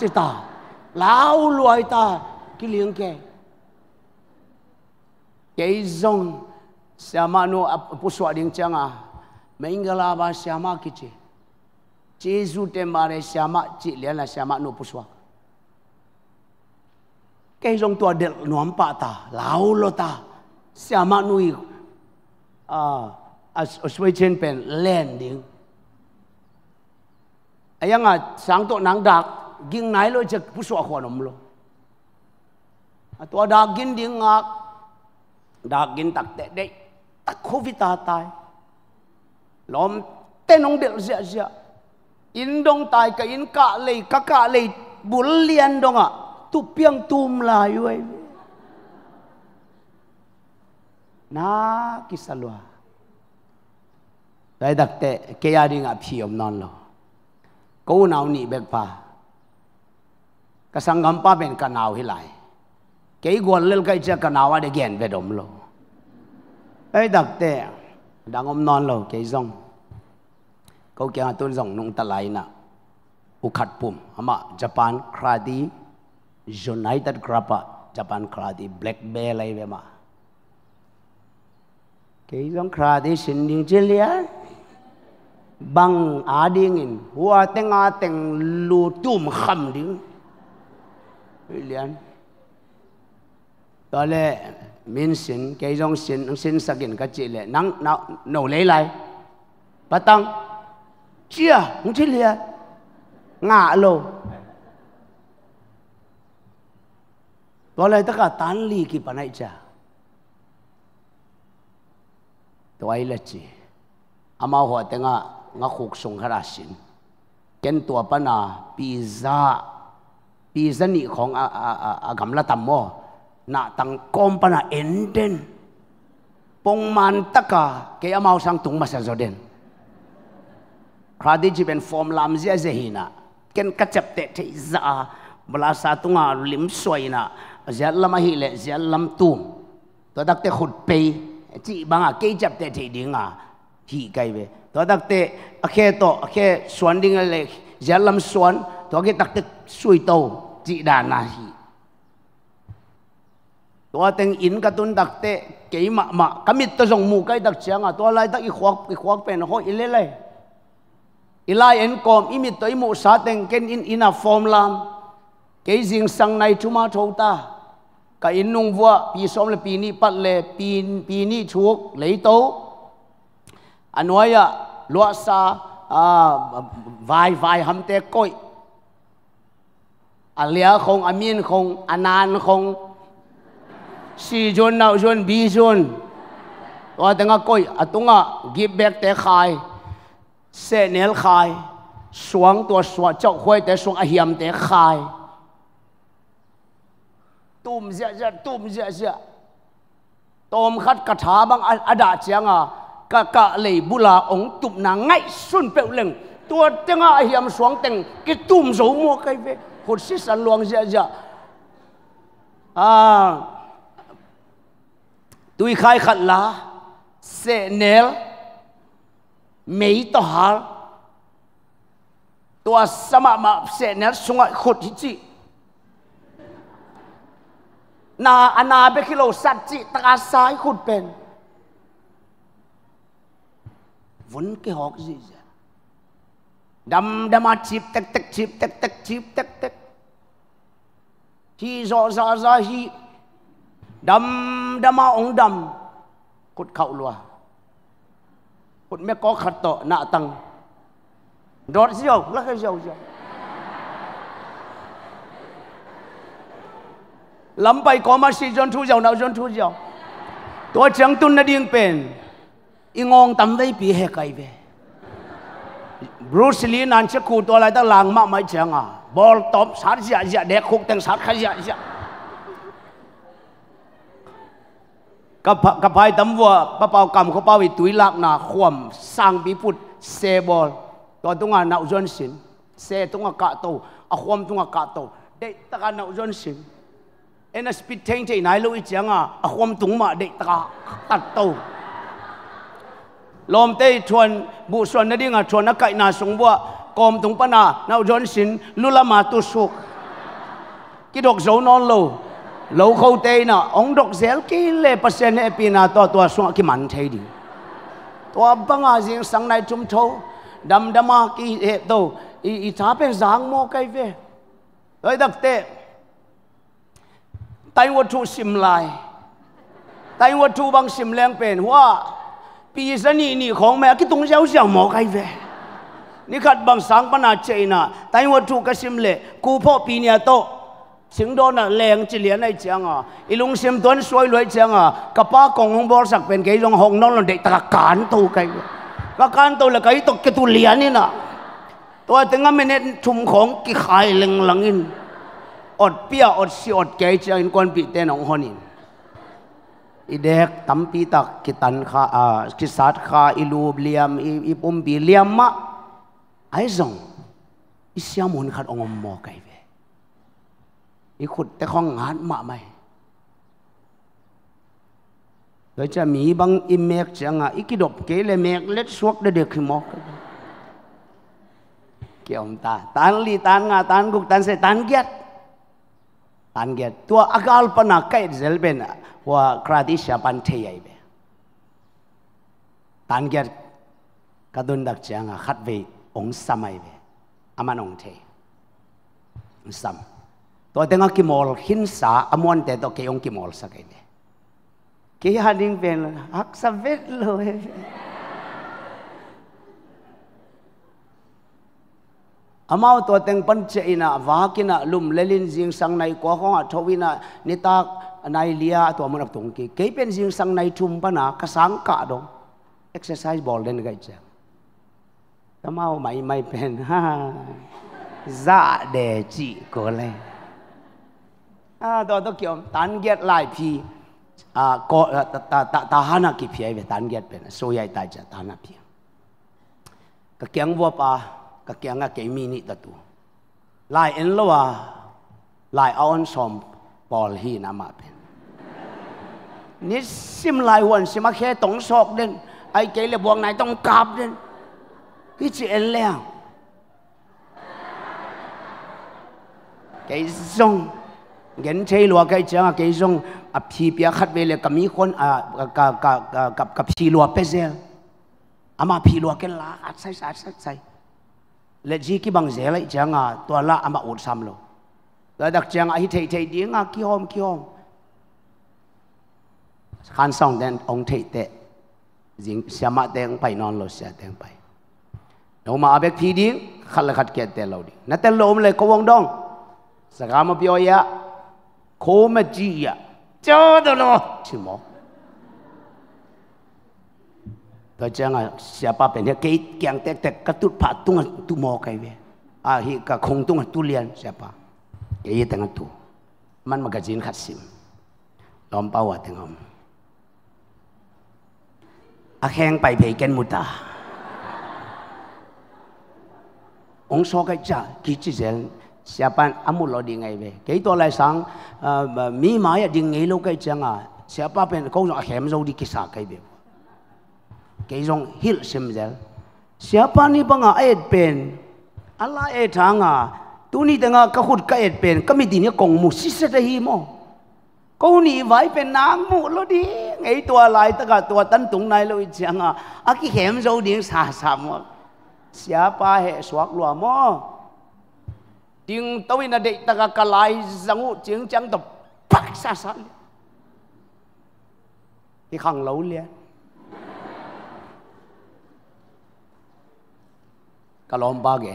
A: cita. Lao luai ta ki liang ke. Kei zong samanu puswa ding chiang ah. Menggala ba sama kici. Jesu temare sama cik lian la sama no puswa. cái rong tua del nuông pa ta lao lo ta sia ma nuôi à à suy chen pen len ding ayang à sáng to nang dak ging nai lo chắc pu so kho nom lo à tua dak gin ding ngak dak gin tắc te de tắc covid ta tai lom tên ông del zia zia in dong tai cái in ka lei ka ka lei bul lian dong à tu piang tum la yue na kisalwa dai dak te ke ya ding a phi om non lo ko nau ni bek pa ka sangam pa ben ka nau hi lai ke gol lel kai cha ka nau de gen ve dom lo dai dak te dang om non lo ke zong ko ke ha tun zong nung ta lai na ukhat pum ama japan khradi united grappa japan khadi black bear lai ve ma ke jong khadi sin ding che lia bang a ding in hua teng a teng lu tum kham ding lian đó là min sin cái dòng sin sin sakin cái chị lệ nắng nạo nổ lấy lại bắt tăng chia không chết liền ngã lô บอกเลยตกตันลีกี่ปนัยจ้าตัวไอ้เล็กจีอามาหัวแตงะงะขุกสงขราชินเกณฑตัวปนาปีซาปีซนิของอาอาอกำลังตั้มโมนาตั้งกอมปนาเอ็นเดนปงมันตะกาเกยมาสังตุงมาเซโซเดนคราดิจิเป็นฟอร์มลามเซเซฮินะเกณฑ์กระจับเตะเทซาเลาสาตุงาลิมสวยนะ giật lâm hi lệ giật lâm tu tôi đặt tế khụt bê chỉ bằng à cây chập tế thì đình à hi cái về tôi đặc tế khi à, to khe à, xoắn đi đình lệ giật lâm xoắn tôi cái đặt tế suy tàu chỉ đà là hi tôi tiếng in cái tuần đặt tế cái mà mà cái mít tôi dùng mù cái đặt sáng à tôi lại đặt cái khoác cái khoác bên hoa ilê lê ilai en kom imit tôi mù sa tên ken in in a form lam cái riêng sang này chúng ta thâu ta ka nung vua pi som le pi ni pat le pi pi ni chuộc lấy tố anuaya lua sa à, vài vài hầm te coi alia à, không amin à, không anan à, không si jun nào jun bi jun tôi đang coi atunga give back te khai sẽ nel khai xuống tua xuống chậu khoai te xuống ahiam te khai tùm dịa dịa tùm dịa dịa tôm khát cả thá bằng à đã chiang à cả cả lấy bu là ông ngay xuân bẹo lừng tua tiếng à hiểm xuống tình cái tùm dấu mua cái về hột xí sản luang dịa dịa à tôi khai khát lá sẽ nèl mấy tòa hal tua sama mà sẽ nèl xuống ngại khột hít chị นาอนาเบคิโลสัจจิตาสายขุดเป็นวนกี่หอกจีจะดำดำมาชิบเต็กเต็กชิบเต็กเต็กชิบเต็กเต็กฮีจอซาซาฮี ดำดำมาองดำขุดเข่าลัวขุดไม่ก็ขัดต่อหน้าตังโดดเจียวแล้วก็เจียวเจียวลำไปก็มาสิจนทุเจ้าวนาจนทุเจ้าตัวจังตุนนาดิ่งเป็นอิงองตำได้ปีเฮกัยเวบรูซลีนันเชคูตัวอะไรตั้งหลางมากไม่จังอ่ะบอลตบสารเสียเเด็กคุกแต่งสารขยะเสียกับกับปตัตำวัวปะเป่ากำเขาเป่าอีตุยลักนาขวมสร้างปีพุทธเซบอลตัวตุงานเอาจนสินเซตุงกะโตอขวมตุงกะโตได้ตะการนอาจนสิน em là speed thang chạy nái lúc ít chẳng à à hôm túng mà đệ ta tạt tàu lom tê chuan bu xuân nó đi ngà chuan nó cậy nà xuống bùa gồm túng pan à nào John xin la mà tu suk cái đọc dấu non lâu lâu khâu tê nà ông đọc dẻo kí xe percent happy e nà to to xuống cái mặn thấy đi to băng à riêng sáng nay chúng thâu đầm đầm à cái hệ tàu ý ý bên giang mò cái về rồi đặc tệ ไตวัตถุสิมลายไตวัตถุบางสิมแรงเป็นว่าปีสนีนี่ของแม่กิตรงเจ้าเจ้าหมอใครเวนี่ขัดบางสังปนาเจนะไตวัตถุกสิมเละกูพ่อปีเนียโตสิงโดนะแรงจิเลียนไอเจียงอ่ะอีลุงเสิมต้นสวยรวยเจียงอ่ะกระป้ากองของบอสักเป็นไก่องหงน้องเด็กตะการตูไก่ะการตูละไก่ตกกตุเลียนนี่นะตัวถึงงั้นไม่เน้นชุมของกิขายเลงหลังอินอดเปียอดสิอดแกเจอินกวนปีเตนองฮอนินอีเด็กตั้มปีตักกิตันข้าอ่ากิสัตข้าอีลูบเลียมอีปุ่มปีเลียมมะไอ้ส่งอีเสียมุนขัดองมมอไกเวอีขุดแต่ข้องงานมาไม่เราจะมีบางอิเมกจังอ่ะอีกิดบเกลเมกเล็ดสวก เด็กขึ้นมอกเกี่ยวมตา ตันลีตันงาตันกุกตันเสตันเกียรอันเกตตัวอากาลปนักใกล้เซลเป็นว่าคราดิชาปันเทียเบตันเกตกระดุนดักเจียงขัดเวองสมัยเบอามันองเทองสมตัวเต็งกิมอลหินสาอมวนแต่ตัวเกยองกิมอลสักเองเกี่ยหันเป็นฮักสเวตเลย amau to teng pan che ina wakina lum lelin jing sang nai ko khong a thowina ni tak nai lia to mun ap tung ki ke pen jing sang nai thum bana ka sang ka do exercise ball den ga cha tamau mai mai pen ha za de chi ko le à to to kiểu tan get lại phi à có ta ta ta ta hana ki phi về tan get pen so yai ta cha ta na phi ka kyang wo pa ก็เกียงก็เกมีนี่ตัวลายเอ็นลวลายเอาอนสมปอลฮีนามาเป็นนี่ซิมลายวันสิมาแค่ตองซอกเด่นไอ้เกลบวงไหนต้องกราบเด่นพี่จีเอ็นแล้วเกยซงเงินใช้ลววเกยจังเกยซงอภิปยาขัดเวลกัมีคนกับกับกับกับพี่ลววเปเซลอามาพี่ลัวกันลาอัดใส่ใส่ใส่เลจีกีบังเจไรจังอ่ะตัวละอามาอุดซ้ำเลยแล้วดักจังอะฮิตเทเทดีงอ่ะกิ่อมกิ่อมขันสองเดนองเทเตจิงสยาเตงไปนอนลเสียเตงไปโนมาอาเบกทีดีขัดละขัดเกียเตลาดีนั่นเตลมเลยกวงดองสกามพิโอยะโคมจียะเจ้าตัวโลชิมอก็จังอ่ะเสียป้าเป็นเนี่ยเกตแกงแตกแตกก็ตุ้ดผาตุ้งตุ้มอไกเวอ่ะฮีก็คงตุ้งตุ้เลียนเสียป้าเกยตังตุ้มันมันก็จีนขัดสิมลอมป้าวัดถึงอมอาแข้งไปเพกันมุตาองโซก็จะกิจเจนเสียป้าอามุลอดีไงเวเกยตัวไรสังมีหมายดิ่งไงลูกก็จังอ่ะเสียป้าเป็นคงจะแข็งโซดีกิสาไกเว cái giống hil xem giờ siapa ni banga ai pen ala ai thanga tu ni tanga ka khut ka ai pen kami din ya kong mu si se te hi mo ko ni vay pen nang mu lo đi, ngay tua lại tất cả tua tan tung này lo changa à, cái hẻm zo ding xa xa mo siapa he suak lo mo tiếng tôi là đệ tất cả lại rằng chiến trắng tập bắc xa xa thì hàng lâu liền กะล้อมปาแก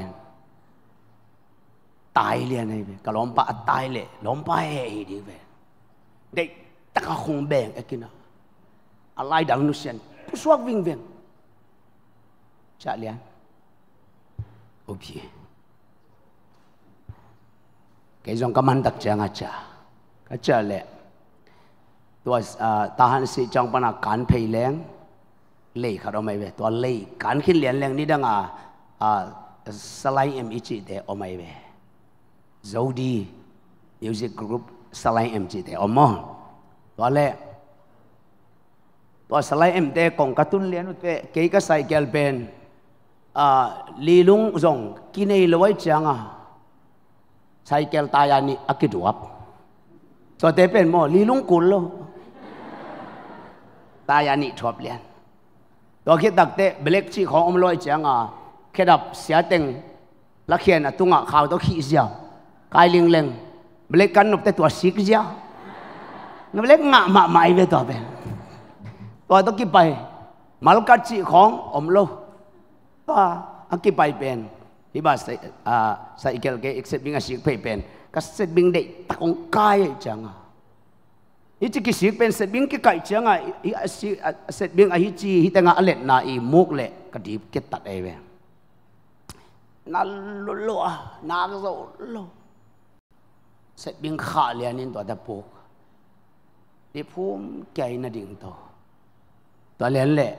A: ตายเลยนี่เวกะล้อมปาตายเลยล้อมปาเอดีเวเด็กตะกะคงแบงเอกินะอะไรดังนุเซียนผู้สวกวิ่งเวงจะเลียนโอเค à, cái dòng cảm ơn đặc trang à cha cái cha lệ tôi à ta hàn sĩ trong bana cán phê lén lệ khá đó mày về tôi lệ cán khi liền lén đi à à Salai em ít chị để ôm ai về Zodi music group Salai em chị để ôm mong đó lẽ đó Salai em để còn cả tuần liên về cái cái sai cái bên à lì lung rong kia này lối chẳng à sai cái tay anh ấy akiduap cho tới bên mò lì lung cùn luôn tay anh ấy chọc liền đó khi đặc tế black chi không ôm lối chẳng à khi đọc xé tình là khiến là tung ngọ khảo tôi khí dìa cái linh linh mà lấy cắn nộp tới tuổi xí cái dìa nó lấy ngạ mạ mãi về tuổi về tuổi tôi kịp bày mà lúc cắt chị khóng ổm lâu và anh kịp bày bền thì bà sẽ à sẽ kêu cái xếp bình xí bày bền cái xếp bình đệ tắc ông cai chẳng à ý chỉ cái xí bền xếp bình cái cãi chẳng à ý xí xếp bình ấy chỉ hi ta ngã lệ na ý mốc lệ cái điệp cái tắt ấy về นั่นลุลัวนั่นู้ลุเสร็จบินขาเลียนินตัวเดพุกดิพูมแก่นัดิ่งตัวตัวเลียนเละ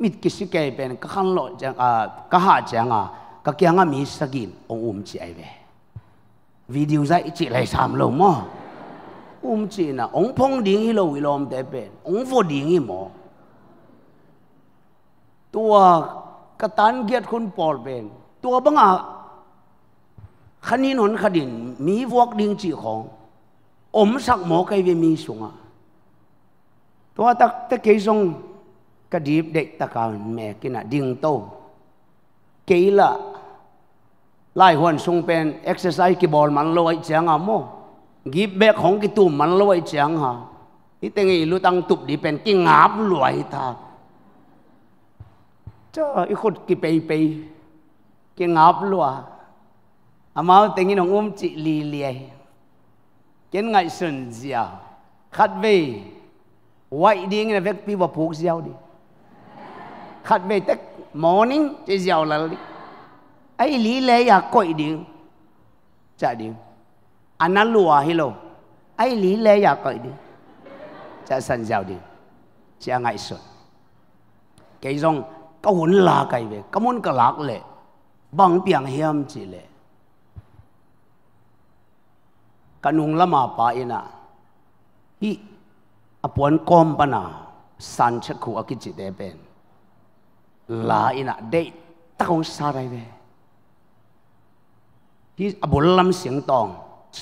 A: มิดกิสิแก่เป็นกังโลจังอ่ากหาจังอ่ะก็แกงอ่มีสกินองอุ้มจีไอเววิดีโอใจจีไรสามโลมอ้งอุ้มจีนะองพงดิ่งฮิโลวิลอมเดเป็นองฟูดิ่งฮิมอ้งตัวกตันเกียรติคุณปอลเป็นตัวบังอาขณนหนขดินมีวกดิงจีของ อมสักหมอไกเวมีสุงอ่ะตัวตะตะเกยทรงกระดีบเด็กตะการแม่กินอ่ะดิงโตเกยละไล่หวนทรงเป็นเอ็กซ์ไซส์กีบอลมันลอยเจียงอ่ะโมกีบแบกของกีตุ่มมันลอยเจียงฮะนี่แต่งอีลูตังตุบดีเป็นกิ่งาบลอยทาเจ้าอีคนกี่ไปไป cái ngọc lụa à máu tính nó um chỉ lì lìa kiến ngại sườn dẻo khát về vậy đi nghe việc pi vào phục dẻo đi khát về tức morning chơi dẻo là đi ai lì lệ à cội đi chả đi anh à, ăn lụa hello ấy lý lì à cội đi chả sẵn dẻo đi chả ngại sườn cái dòng có huấn là cái về có muốn cả lạc lệ บังเปียงเฮียมจีเลกันุงละมาปาอินะฮีอปวนกอมปนาสันชะคูอกิจิเดเป็นลาอินะเดตะคงสาไรเวฮีอบุลลำเสียงตอง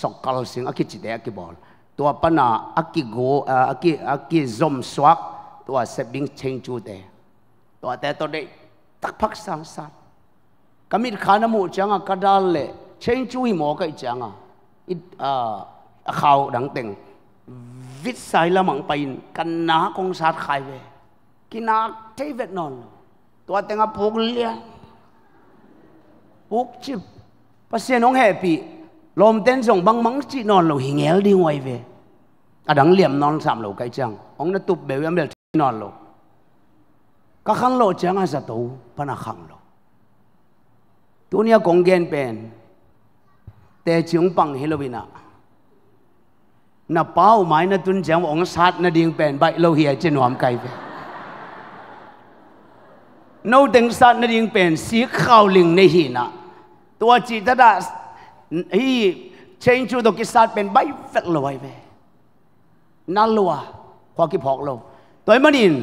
A: สกัลเสียงอกิจิเดกิบอล ตัวปนาอกิโกอกิอกิซอมสวักตัวเซบิงเชงจูเดตัวแต่ตัวเดตักพักสังสาร kamit khana mu changa kadal le chen chu hi mo kai changa it à khao dang teng vit sai la mang pain kan na con sát khai về kina te vet non tôi to tenga pok phục pok chip pasien ong happy lom ten song bang mang chi non lo hingel đi ngoài về à đắng liềm non sạm lo cái chăng ông nó tụp bèo em bèo non lo các khăn lo chăng a sa tu pana khang lo ตัวเนี้ยกงเกนเป็นแต่จึงปังเฮโลวินะน่ะเป้าหมายน่ะตุนจังองศาดน่ะดิ่งเป็นใบโลเิียเจนอมไก่เป็นโนดึงศัตน่ะดิ่งเป็นสีข้าวลิงในหินะ ตัวจิตดาฮีเชงจูดกิศัตเป็นใบเฟกลอยไปนั่นลัวความคิดพอกลงตัวมันอิน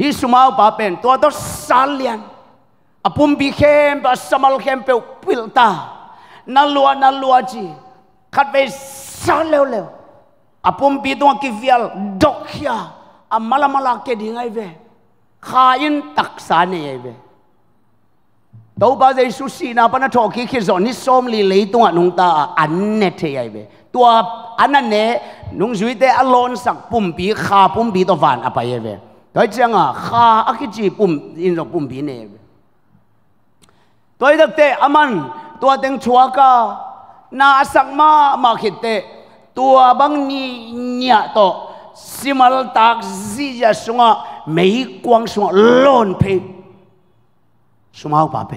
A: ฮิสุมาปาเป็นตัวต้องสารเลียน apum bi khem ba samal khem pe pilta na lua na lua chi khat ve sa leo leo apum bi dong ki vial dok khia amala mala ke dingai ve khain tak sa ne ye ve đâu bao giờ su si na bana thọ ki khi zo ni som li lấy tung nung ta an ne thế ai về tua an ne nung duy te alon sang pum bi kha pum bi to van apa ye ve cái chăng à kha akichi pum in zo pum bi ne tôi đặc tế aman à tua đang chua ca na sắc ma mà khít tế tua băng ni nhạ to simal tak zi ya sunga mấy quang sunga lon pe sumau pa pe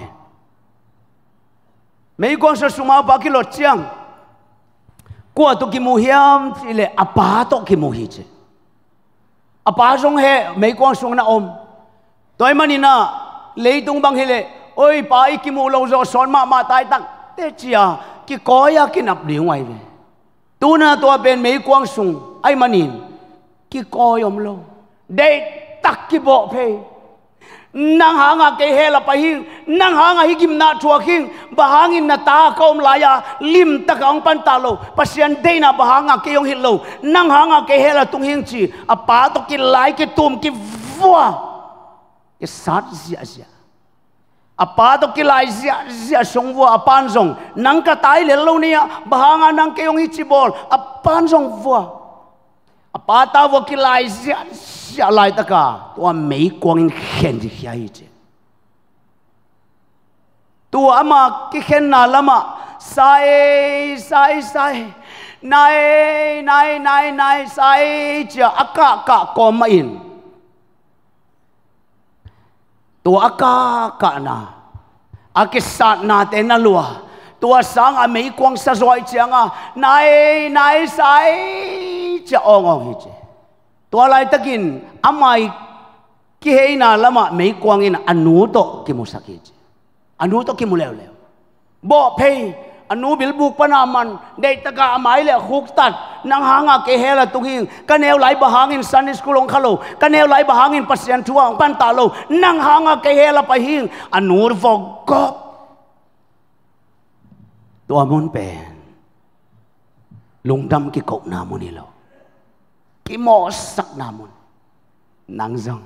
A: mấy quang sunga sumau pa kilo chiang qua to ki mu hiam ile apa to ki mu hi che apa jong he mấy quang sunga na om toy manina leitung bang hele ôi bà ấy kì mù lâu rồi xón mà mà tai tăng thế chi à kì có ya kì à, nạp đi ngoài về tu na tua bên mấy quang sung ai mà nhìn kì có yom lâu để tắc kì bộ phê nang hanga ke hela pahi nang hanga higim na chuaking bahangin na à, ta kaum laya lim tak ang pantalo pasian day na bahanga ke yong hilo nang hanga ke hela tung hing chi apa à, to ki lai ki tum ki vua ki sát gì à apa to kilai zia zia song vo apan zong nang ka tai le lo nia bahanga nang ke yong ichi bol apan zong vo apa ta vo kilai zia zia lai ta ka to mei kwang in khen di khia hi che tu ama ki khen na lama sai sai sai nai nai nai nai sai cha aka ka ko ma in ตัวอากากะนาอากิสัตนาเตนาลัวตัวสังอเมกวงสะซอยเจียงอ่ะนายนายสายจะอององฮิจตัวอะไรตะกินอามายกิเฮนาละมาเมกวงอินอนุโตกิมุสักิจอนุโตกิมุเลวเลวบ่เพย anu bil buk pana man dei taka amai le khuk tan nang hanga ke hela tungin kaneu lai bahangin sunday school ong khalo kaneu lai bahangin pasian thua ong pan ta nang hanga ke hela pahing anur vo gop to amon pen Dam ki kok namun ilo ki mo sak namun nang jong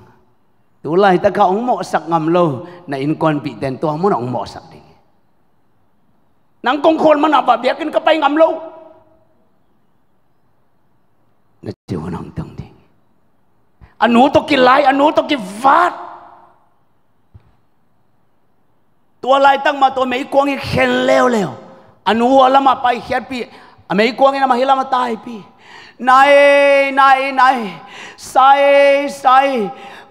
A: tu lai taka ong mo sak ngam lo na in kon pi ten to amon ong mo sak ding นังกงคนมันอับแบบเดียกันก็ไปงำลูนั่นจะว่านังตังดีอันนู้ต้องกินไลอันนู้ต้องกินฟาดตัวไรตั้งมาตัวไม่กวางอีกเข็นเลวเลวอันนู้ว่าละมาไปเขียนพี่อันไม่กวางอีน่ะมาเฮลามาตายพี่นายนายนายไซไซ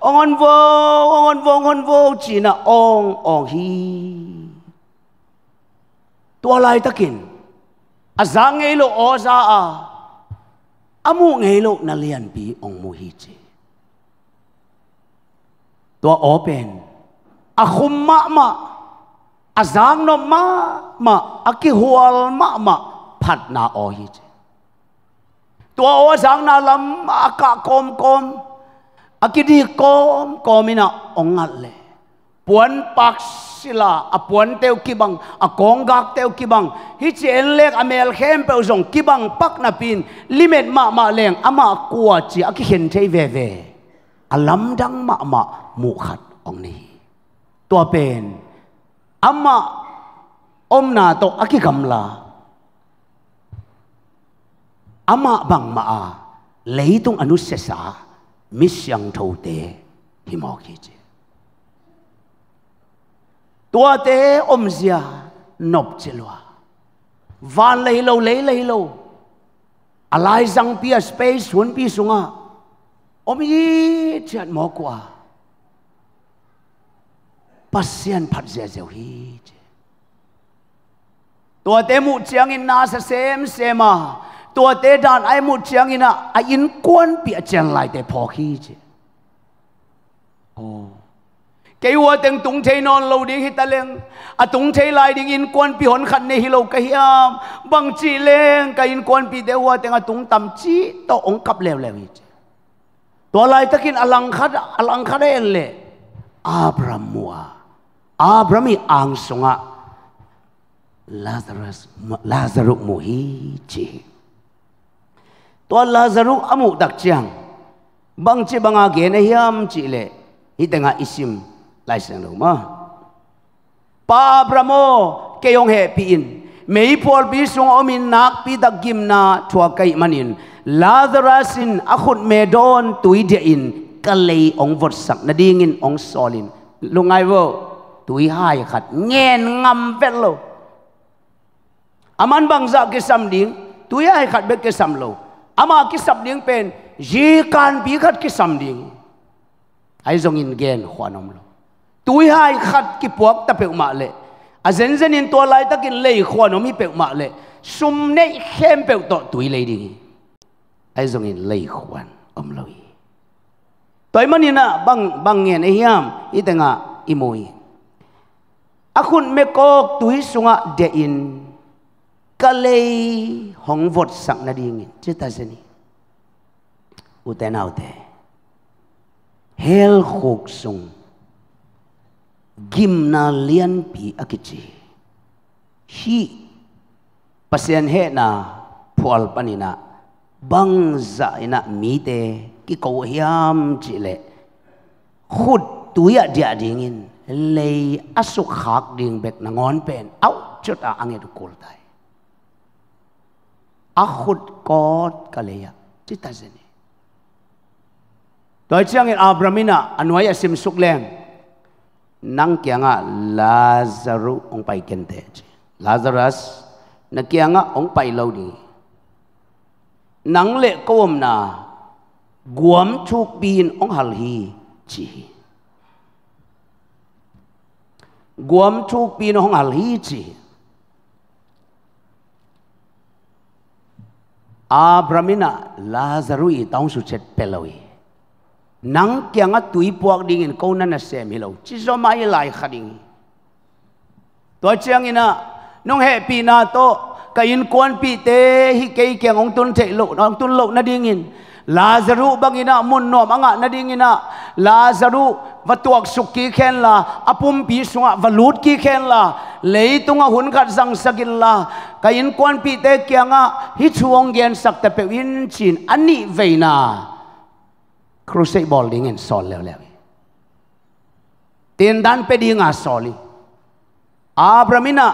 A: องอนโวองอนโวองอนโวจีน่าององฮี tua lai takin a za ngei lo o za a amu ngei lo na lian bi ong mu hi che tua open a khum ma ma a zang no ma ma a ki hual ma ma phat na o hi che tua o zang na lam a ka kom kom a ki di kom komina ongal le puan pak sila a puan teu kibang a konggak teu kibang hi chi en lek amel hem pe zong kibang pak na pin limit ma ma leng ama kwa chi a ki hen thei ve ve alam dang ma ma mu khat ong ni tua pen ama om na to a ki gam la ama bang ma a leitung anu se sa mi siang thau hi mo ki chi ตัวเตอมเสียนบเจลววันเลยโลเลยเลยโลอะไรสังพีสเปซหุนพีสุงะอมยีเจียนหมอกว่าปัสเซียนพัดเสียเจ้าฮีตัวเตมุเจียงอินนาเสเซมเซมาตัวเตดานไอมุเจียงอินะไออินกวนเปียเจียงไหลแต่พอขี้เจโอ้กวัวเต็งตุงใจนอนเราดี้งฮิตาเลงอตุงใจลายดี้อินกวนพี่หนขันในฮิโลกะเฮียมบังจีเลงกินกวนพี่เดวัวเต็งอตุงตำจีต่อองคับเลวเลวิจตัวลายตะกินอลังคัดอลังคัดเอเลอับรามัวอับรามีอังสงะ ลาซารุสลาซารุมูฮิจีตัวลาซารุอามุดักจียงบังจีบังอาเกนเฮียมจีเลฮิตงาอิซิมลายเสียงลงมาปาบรโม เกยงเฮปีอินไม่พอลปีสุงอมินนักปีดักกิมนาชัวไกมันินลาดราสินอคุดเมดอนตุยเดอินกะเลยองวดสักนาดีงินองโซลินลุงไงวะตุยหายขัดเงนงำเวลโลอามันบังจากกิสัมดิ้งตุยหายขัดเบกกิสัมโลอามากิสัมดิ้งเป็นยีการปีขัดกิสัมดิ้งไอ้จงอินเกนขวานอมโล túi hai khát cái buộc ta bẹo mạ lệ à dân dân in tua lại ta cái lệ khoa nó mi bẹo mạ lệ sum nê khem bẹo tọ túi lệ đi ai dùng in lệ khoan om lôi tới mà nina băng băng nghe này hiam ít tiếng à imoi akun me kok túi sunga de in lệ hong vot sang na ding chứ ta sẽ ni u te nào te hel khuk sung gimna lian pi akici. hi pasien he na pual panina bang za ina mi ki kau hiam cile. Hud tu ya dia dingin lei asuk hak ding bek na pen au cerita angin du kol tai a khut kot kaleya chita zeni doi anuaya abramina anwaya sim suk nang kia nga Lazaru ông pai kente Lazarus na kia nga ông pai lau đi nang lệ côm na guam chu pin ông hal hi chi guam chu pin ông hal hi chi Abramina Lazarus i tang su chet peloi nang kia nga tui puak ding in ko na na sem hi lo chi zo mai lai kha ding to chiang ina nong he pi na to ka in kon pi te hi ke kia ngong tun the lo ngong tun lo na ding in lazaru bangina mun no manga na ding ina lazaru vatuak suki khen la apum pi sunga valut ki khen la lấy tung leitunga hun khat sang sakin la ka in kon pi te kia nga hi chuong gen sak te pe win chin ani veina Crusade ball dengan sol leo leo. Tindan pe di nga sol ni. Abramina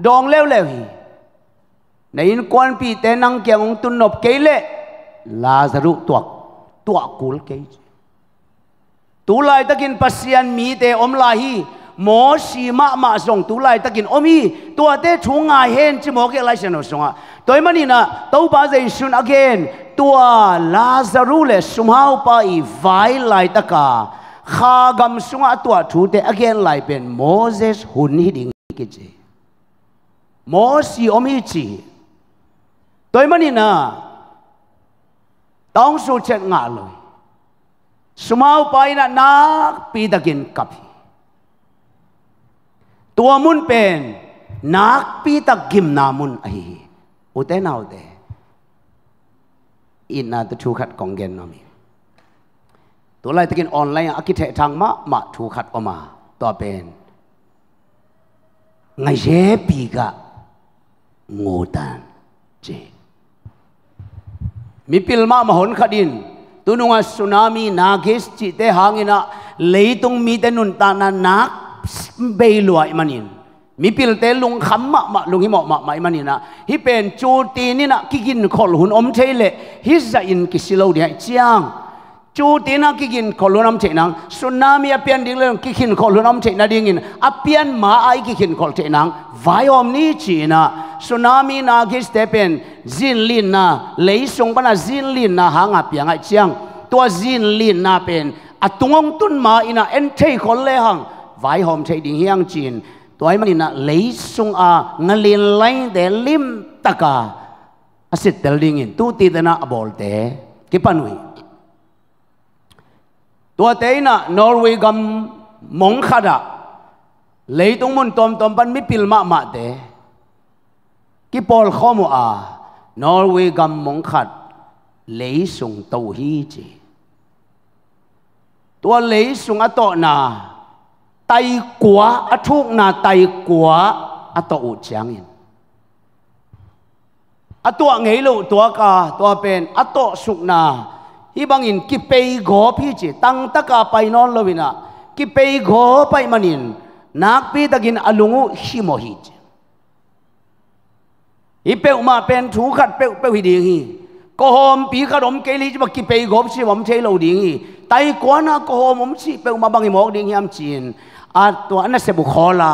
A: dong leo leo hi. kuan pi tenang kia untuk tunnop keile. Lazaru tuak. Tuak kul keile. Tulai takin pasian Tulai takin pasian mi te om lahi. มอสีมามาส่งตุไลตะกินอมีตัวเตชงไงเห็นจิมอเกไลเสนอสงะตัวมันนี่นะตัวบาเจชุน again ตัวลาซารูเลสุมาอุปาอีไวไลตะกาขากำสุงะตัวทูเต again ไลเป็นโมเสสหุนหิดิงกิจมอสีอมีจีตัวมันนี่นะต้องสูเช็ดงาเลยสุมาอุปาอีนะนักปีตะกินกับตัวมุนเป็นนักปีตักกิมนามุนไออุเทนเอาเดอินนาตชูขัดกองเกนนามีตัวไรตะกินออนไลน์อากิเททางมะมาถูขัดออกมาต่อเป็นไงเชปีกะงูตันเจมีพิลมามหนขดินตุนุงสุนามีนาเกสจิเตหางินะเลยตรงมีแต่นุนตานานักเบลวยมันินมีพิลเตลุงคำมะมะลุงฮิมะมะมะมันนี่นะฮิเป็นจูตีนี่นะกิกินขลุนอมเลเลฮิจะอินกิสิโลเดียเจียง จูตีนักกิกินขลุนอมเชนังสุนามีอพยียนดิ่งเลงกิกินขลุนอมเชนาดิ่งินอพยียนมาไอกิกินขลเชนังไวอมนี่จีนะสุนามีนากิสเตเป็นจินลินนะเลยสงปนะจินลินนะหางอพยียงไอเจียง ตัวจินลินนะเป็นอตุงงตุนมาอินะเอ็นเทคนเลหัง vài hôm thấy đi hiang chín tuổi mình là lấy sung à ngân liền lấy để lim tắc à asit tel ding in tu ti na bol te ki panui tôi thấy na norway gam mong khada lấy tung mun tom tom pan mi pil ma ma thế, ki Paul khomu à norway gam mong khat lấy sung tàu hi chứ, tôi lấy sung à ato na ตกัวอทุกนาไตกัวอัตอูจังอินอัตัวงลูกตัวกาตัวเป็นอัตสุกนาฮิบังอินกิเปยโกพิจิตังตะกาไปนอนลวินากิเปยโกไปมันอินนักพีตะกินอลุงหิโมฮิจอีเปมาเป็นถูขัดเปเปดีงก็หอมปีขนมเกลีจะมากิเปยโกบชีวมเชลเราดีงไตกวนะก็หอมมชีเปมาบังอิมอกดีงยามจีน tua anak sebukola,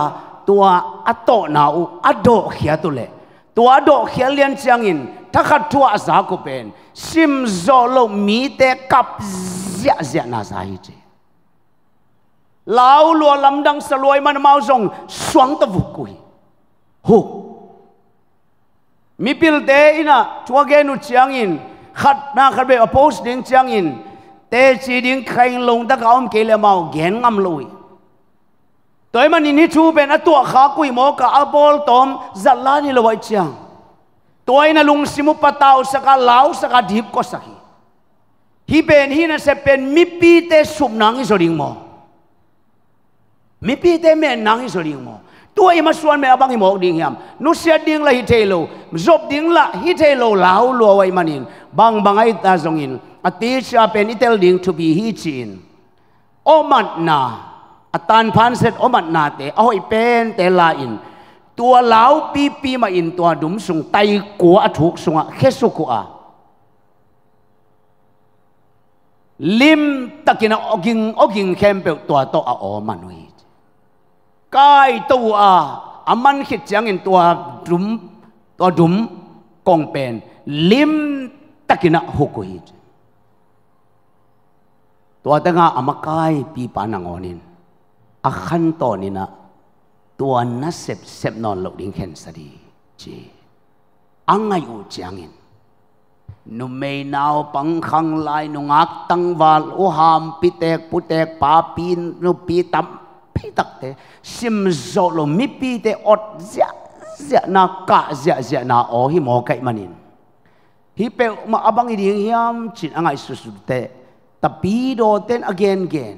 A: tua ato nau ado le, tua ado lian siangin, takat tua azaku pen, sim mi te kap zia zia nazahi je. Lau luar dang seluai mana mau song, suang tevukui, hu. Mi pil teh ina, cua genu siangin, khat na khabe apos ding siangin, te si ding kain long tak kaum kile mau gen ngam luai. toy man in hi chu ben a tua kha kui mo ka a bol tom zalla ni lawai chiang toy na lung simu pataw saka law saka dip ko sahi hi ben hi na se pen mi pi te sum nang i soring mo mi pi te men nang i soring mo tua ima suan me abang himok ding yam nu sia ding la hi te lo job ding la hi thelo lao lo wai manin bang bangai ta zongin ati sia pen itel ding to be hi chin o mat na อัตานพันเสร็จอมัดนาเตอหไอเป็นเต่ลาอิน ตัวเหลาปีปีมาอิน ตัวดุมสุงไตกัวถูกสุงะเคสุกัวลิมตะกินอกิงอกิงเข้มเปวตัวโตอาออมานุยกายตัวอาอามันขิดจังอินตัวดุมตัวดุมกองเป็นลิมตะกินหุกุยตัวตั้งอาอามากายปีปานังอนิน a khan to ni na tua na sep sep non lo ding khen sa di chi angai u changin nu mei nao pang khang lai nu ngak tang val u ham pi tek pu tek pa pi nu pi tam pi tak te sim zo lo mi pi te ot zia zia na ka zia zia na o hi mo kai manin hi pe ma abang i ding hiam chin angai su su te tapi do ten again again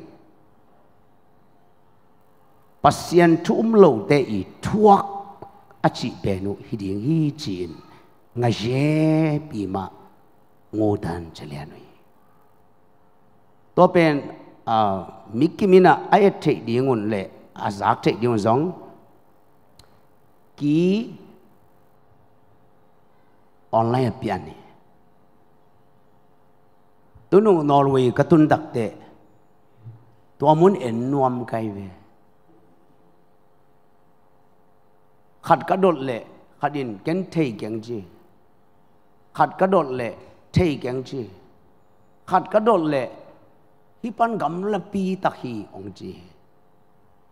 A: pasian thu um lo te i thuak a chi pe nu hi ding hi chin nga je pi ma ngo dan chale anu to pen a mikki mina ai the ding un le a zak the ding zong ki online pian ni tunu norway katun dak te to mun en nuam kai ve ขัดกระโดดเละขัดอินเกนเทยเกียงจีขัดกระโดดเละเทยเกียงจีขัดกระโดดเละฮิปันกำลังปีตะฮีองจี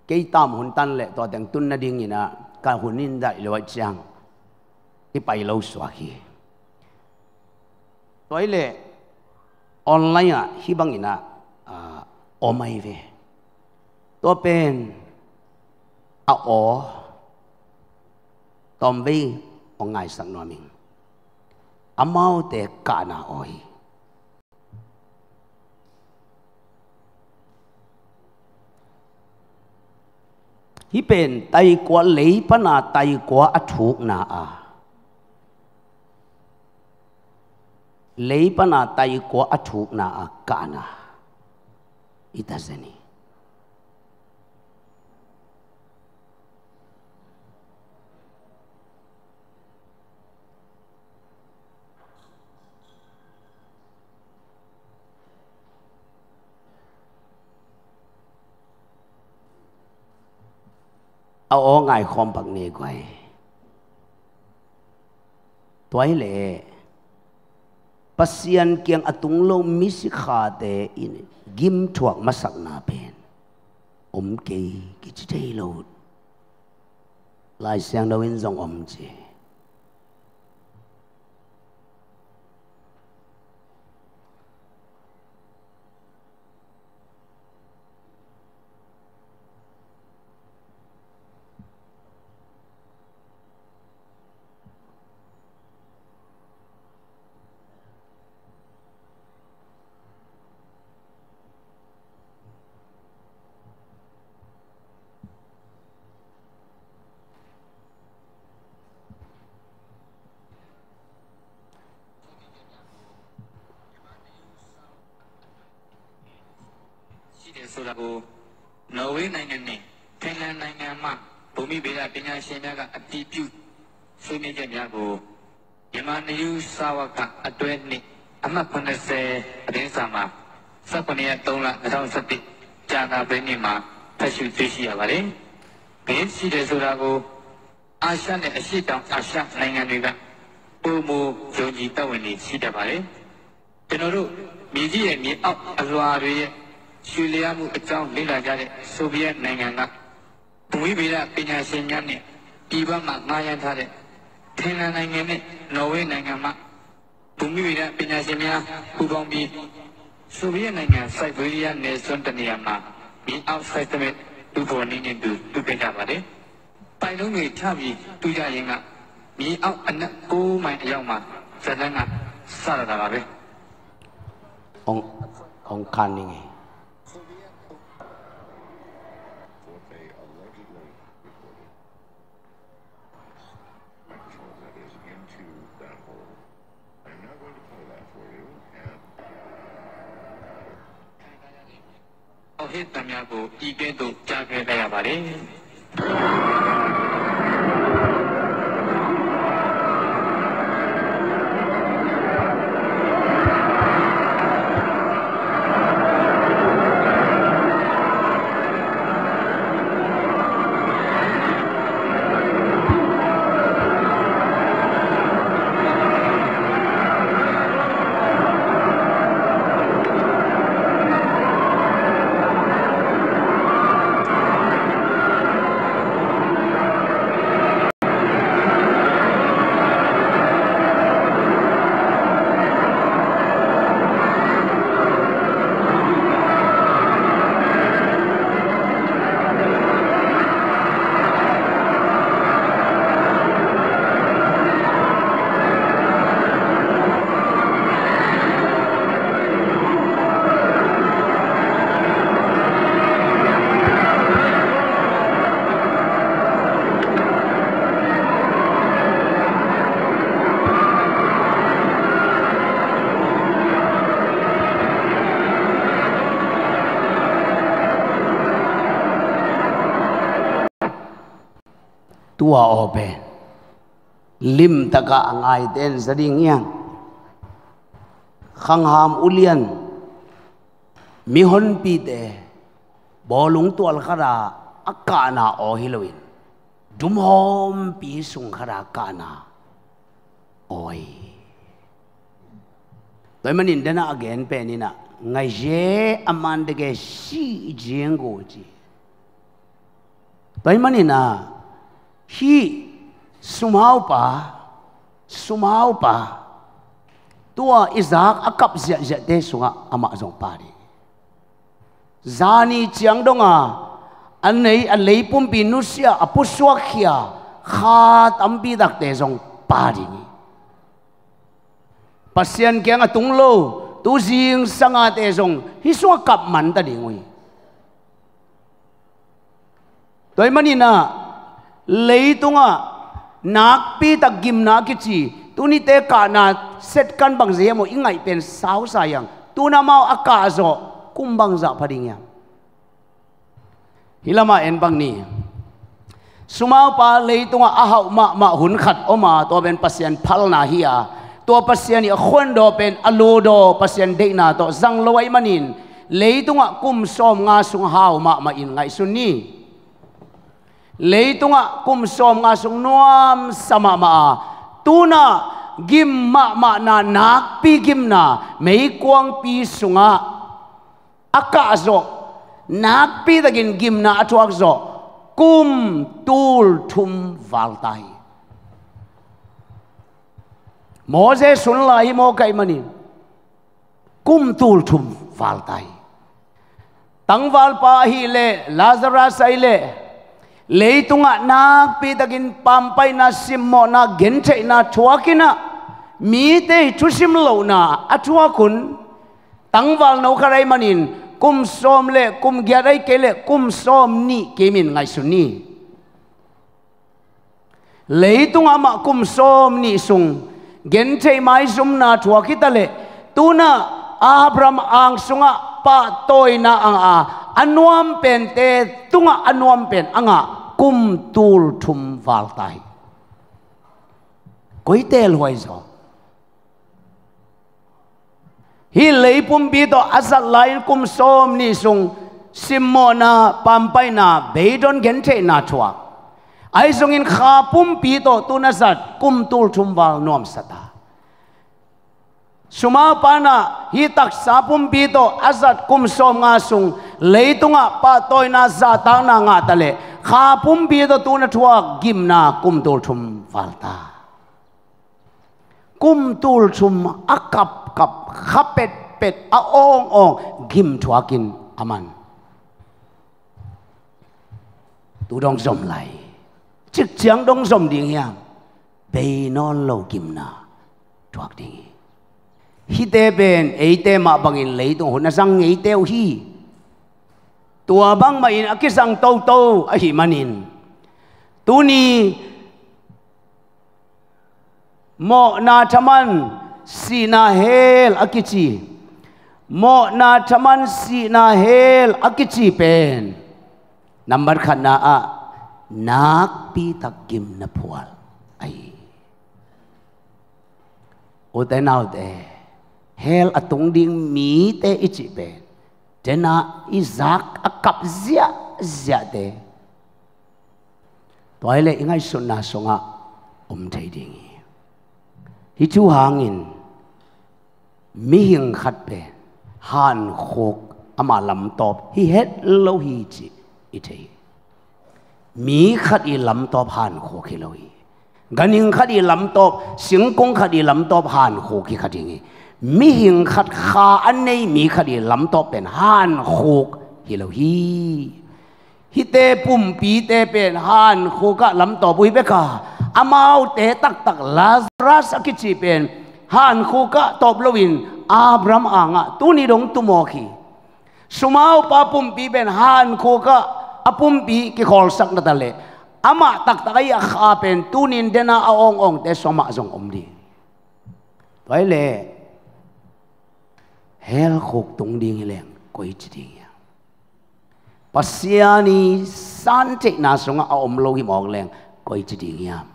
A: เียตามหุ่นตันเละตัวแต่งตุนนาดิ่งนีนะการหุ่นนินได้เลยวาจังที่ไปเล่าสวาฮีตัวเละออนไลน์อ่ะฮิบังนีนะออไม่เวตัวเป็นอ๋อ tôm vi ông ngài sang nói mình amau te cả na oi hi bên tay qua lấy pa na tay quá ắt thuộc na à lấy pa na tay quá ắt thuộc na à cả na itazeni เอาองไงยคอมปักนี่ก่อยตัวเล่ปัสยันเกียงอตุงโลมิสิขาเตอินกิมถวกมาสักนาเป็นอมเกกิจเจโลดลายเสียงดาวินจงอมเจ
B: ဆိုတာကိုနော်ဝေးနိုင်ငံနဲ့ဖင်လန်နိုင်ငံမှာဘူမိဗေဒပညာရှင်များကအတည်ပြုဆွေးနွေးချက်များကိုမြန်မာနယူးစာဝကအတွဲနှစ်အမှတ်80အတင်းစာမှာ19ရက်3လ2017ကြာတာပဲနေ့မှာဖတ်ရှုသိရှိရပါတယ်။ဘင်းရှိတယ်ဆိုတာကိုအာရှနဲ့အရှိတောင်အာရှနိုင်ငံတွေကပုံမူယုံကြည်တတ်ဝင်နေရှိတတ်ပါတယ်။ကျွန်တော်တို့မြေကြီးရဲ့မြေအောက်အလွာတွေရဲ့ရွှေလျားမှုအကြောင်းလေ့လာကြတဲ့ဆိုဗီယက်နိုင်ငံကဘူမိဗေဒပညာရှင်များနဲ့ပြည်ပမှာငားရမ်းထားတဲ့ဖင်လန်နိုင်ငံနဲ့နော်ဝေးနိုင်ငံမှာဘူမိဗေဒပညာရှင်များပူးပေါင်းပြီးဆိုဗီယက်နိုင်ငံစိုက်ဘေးရီးယားနယ်စွန်းတနေရာမှာဒီအောက်ဆိုက်တမက်သူပေါ်နေနေသူသူပြင်ကြပါတယ်။ပိုင်လုံးတွေထပြီးတူကြရင်ကမြေအောက်အနက်6မိုင်အရောက်မှာဇာတ်တန်းကစရတာပါပဲ
A: ။အောင်အောင်ခံနေတယ်
B: ဟိတ်တံများကိုဤကဲ့သို့ကြားခဲ့ရပါတယ်
A: tua ope lim taka angai ten zaring yang khang ham ulian mi hon pi te bolung tual khara akana o hiloin dum hom pi sung khara kana oi toy manin dana again pe ni na ngai je aman ge si jeng go ji toy manin na hi sumau pa sumau pa tua izak akap zia zia te sunga amak zong pari, zani chiang donga an nei an lei pum pi nu sia apu suak khia kha tambi dak te zong pari, ni pasien kia a tung lo tu jing sanga te zong hi suak kap man ta ni ngui toy manina เลยตุงะนักปีตักกิมนักจีตุนี่เตกานาเซตกันบางเสียมอิงไงเป็นสาวสายังตุนามาอากาศคุมบางจะพอดีเงี้ยฮิลามาเอ็นบางนี้สมาวปาเลยตุงะอาหาวมามาหุนขัดออกมาตัวเป็นปัสยันพัลนาฮิอาตัวปัสยันนีวนโดเป็นอโลโดปัสยันเด็กนาตัวจังลอยมันินเลยตุงะคุมสอมงาสุงหาวมามาอินไงสุนี Lấy leitunga kum som nga sung nuam sama ma tuna gim ma ma na nak pi gim na mei kuang pi sunga aka zo nak pi dagin gim na atuak zo kum tul thum valtai Moses sun lai mo kai mani kum tul thum valtai val pa hi le lazarus ai le leitunga nak pi takin pampai na simmo na gente na chuakina mi te chusim lo na achuakun tangwal no karai manin kum som le kum gyarai kele kum som ni kemin ngai suni leitunga ma kum som ni sung gente mai sum na chuakita le tuna abram ang sunga pa toy na ang a anuam pen te tunga anuam pen anga kum tul thum wal tai koi tel hoi zo hi pum bi to asat lain kum som ni sung simona pampai na beidon gente na thua ai sung in zongin pum bi to tunasat kum tul thum wal nom sata suma pana hi sapum pi azat kum som nga sung leitunga pa toina za ta na nga tale kha pum pi to tu na thua gim na kum tul thum falta kum tul akap kap khapet pet a ong gim tuakin aman tu dong zom lai chik chiang dong zom ding yang bay non lo gim na tuak ding ฮิเตเป็นเอเตมาบังอินเลยตรงหัวนั่งสังเอเตวฮีตัวบังมาอินอคิสังโตโตอหิมันินตัวนี้อหนาทมันสีนาเฮลอคิจีอหนาทมันสีนาเฮลอคิจีเป็นนัมเบอร์ขนาอะนักปีตะกิมนพวลไออุตนาเด hel atung ding mi te ichi be tena izak akap zia zia te toai le ingai sunna songa om thei ding hi chu hangin mi hing khat be han khok ama lam top hi het lo hi chi i thei mi khat i lam top han khok hi lo hi ganing khat i lam top singkong khat i lam top han khok hi khat ding มิหิงขัดขาอันในมีคดีลำตัวเป็นห้านโคกฮิโลฮีฮิเตปุ่มปีเตเป็นห้านโคกะลำตัวบุยเบกาอามาอุเตตักตักลาสรัสกิจิเป็นห้านโคกะตบลวินอาบรามอ่างะตุนิดงตุโมขีสมาอุปาปุ่มปีเป็นห้านโคกะอปุ่มปีกิขอลสักนัตเลอามาตักตักไอ้ข้าเป็นตุนินเดนาอององเตสมาจงอมดีไปเลย헬곡동딩이랭고이치딩이야 pasiani sante na songa om logi mong leng koi chi ding yam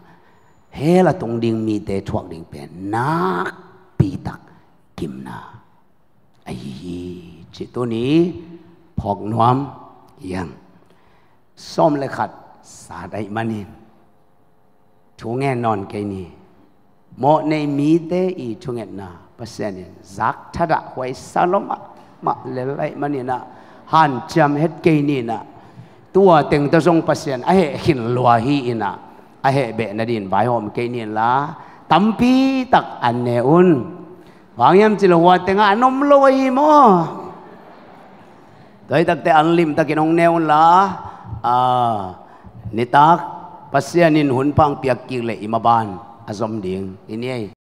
A: he la tong ding mi te thuak ding pe na pi tak kim na ai hi chi to ni phok nuam yang som le khat sa dai mani thu nge non ke ni mo nei mi te i thu nge na pasani zak thada hoi saloma ma lelai manina han cham het keini na tua teng ta song pasien a he hin lua hi ina a he be na din bai hom keini la tampi tak an ne un wangyam chilo wa tenga anom lo hi mo tới tắc te an lim takin ong neun la a ni tak pasianin hun pang piak ki le imaban azom ding ini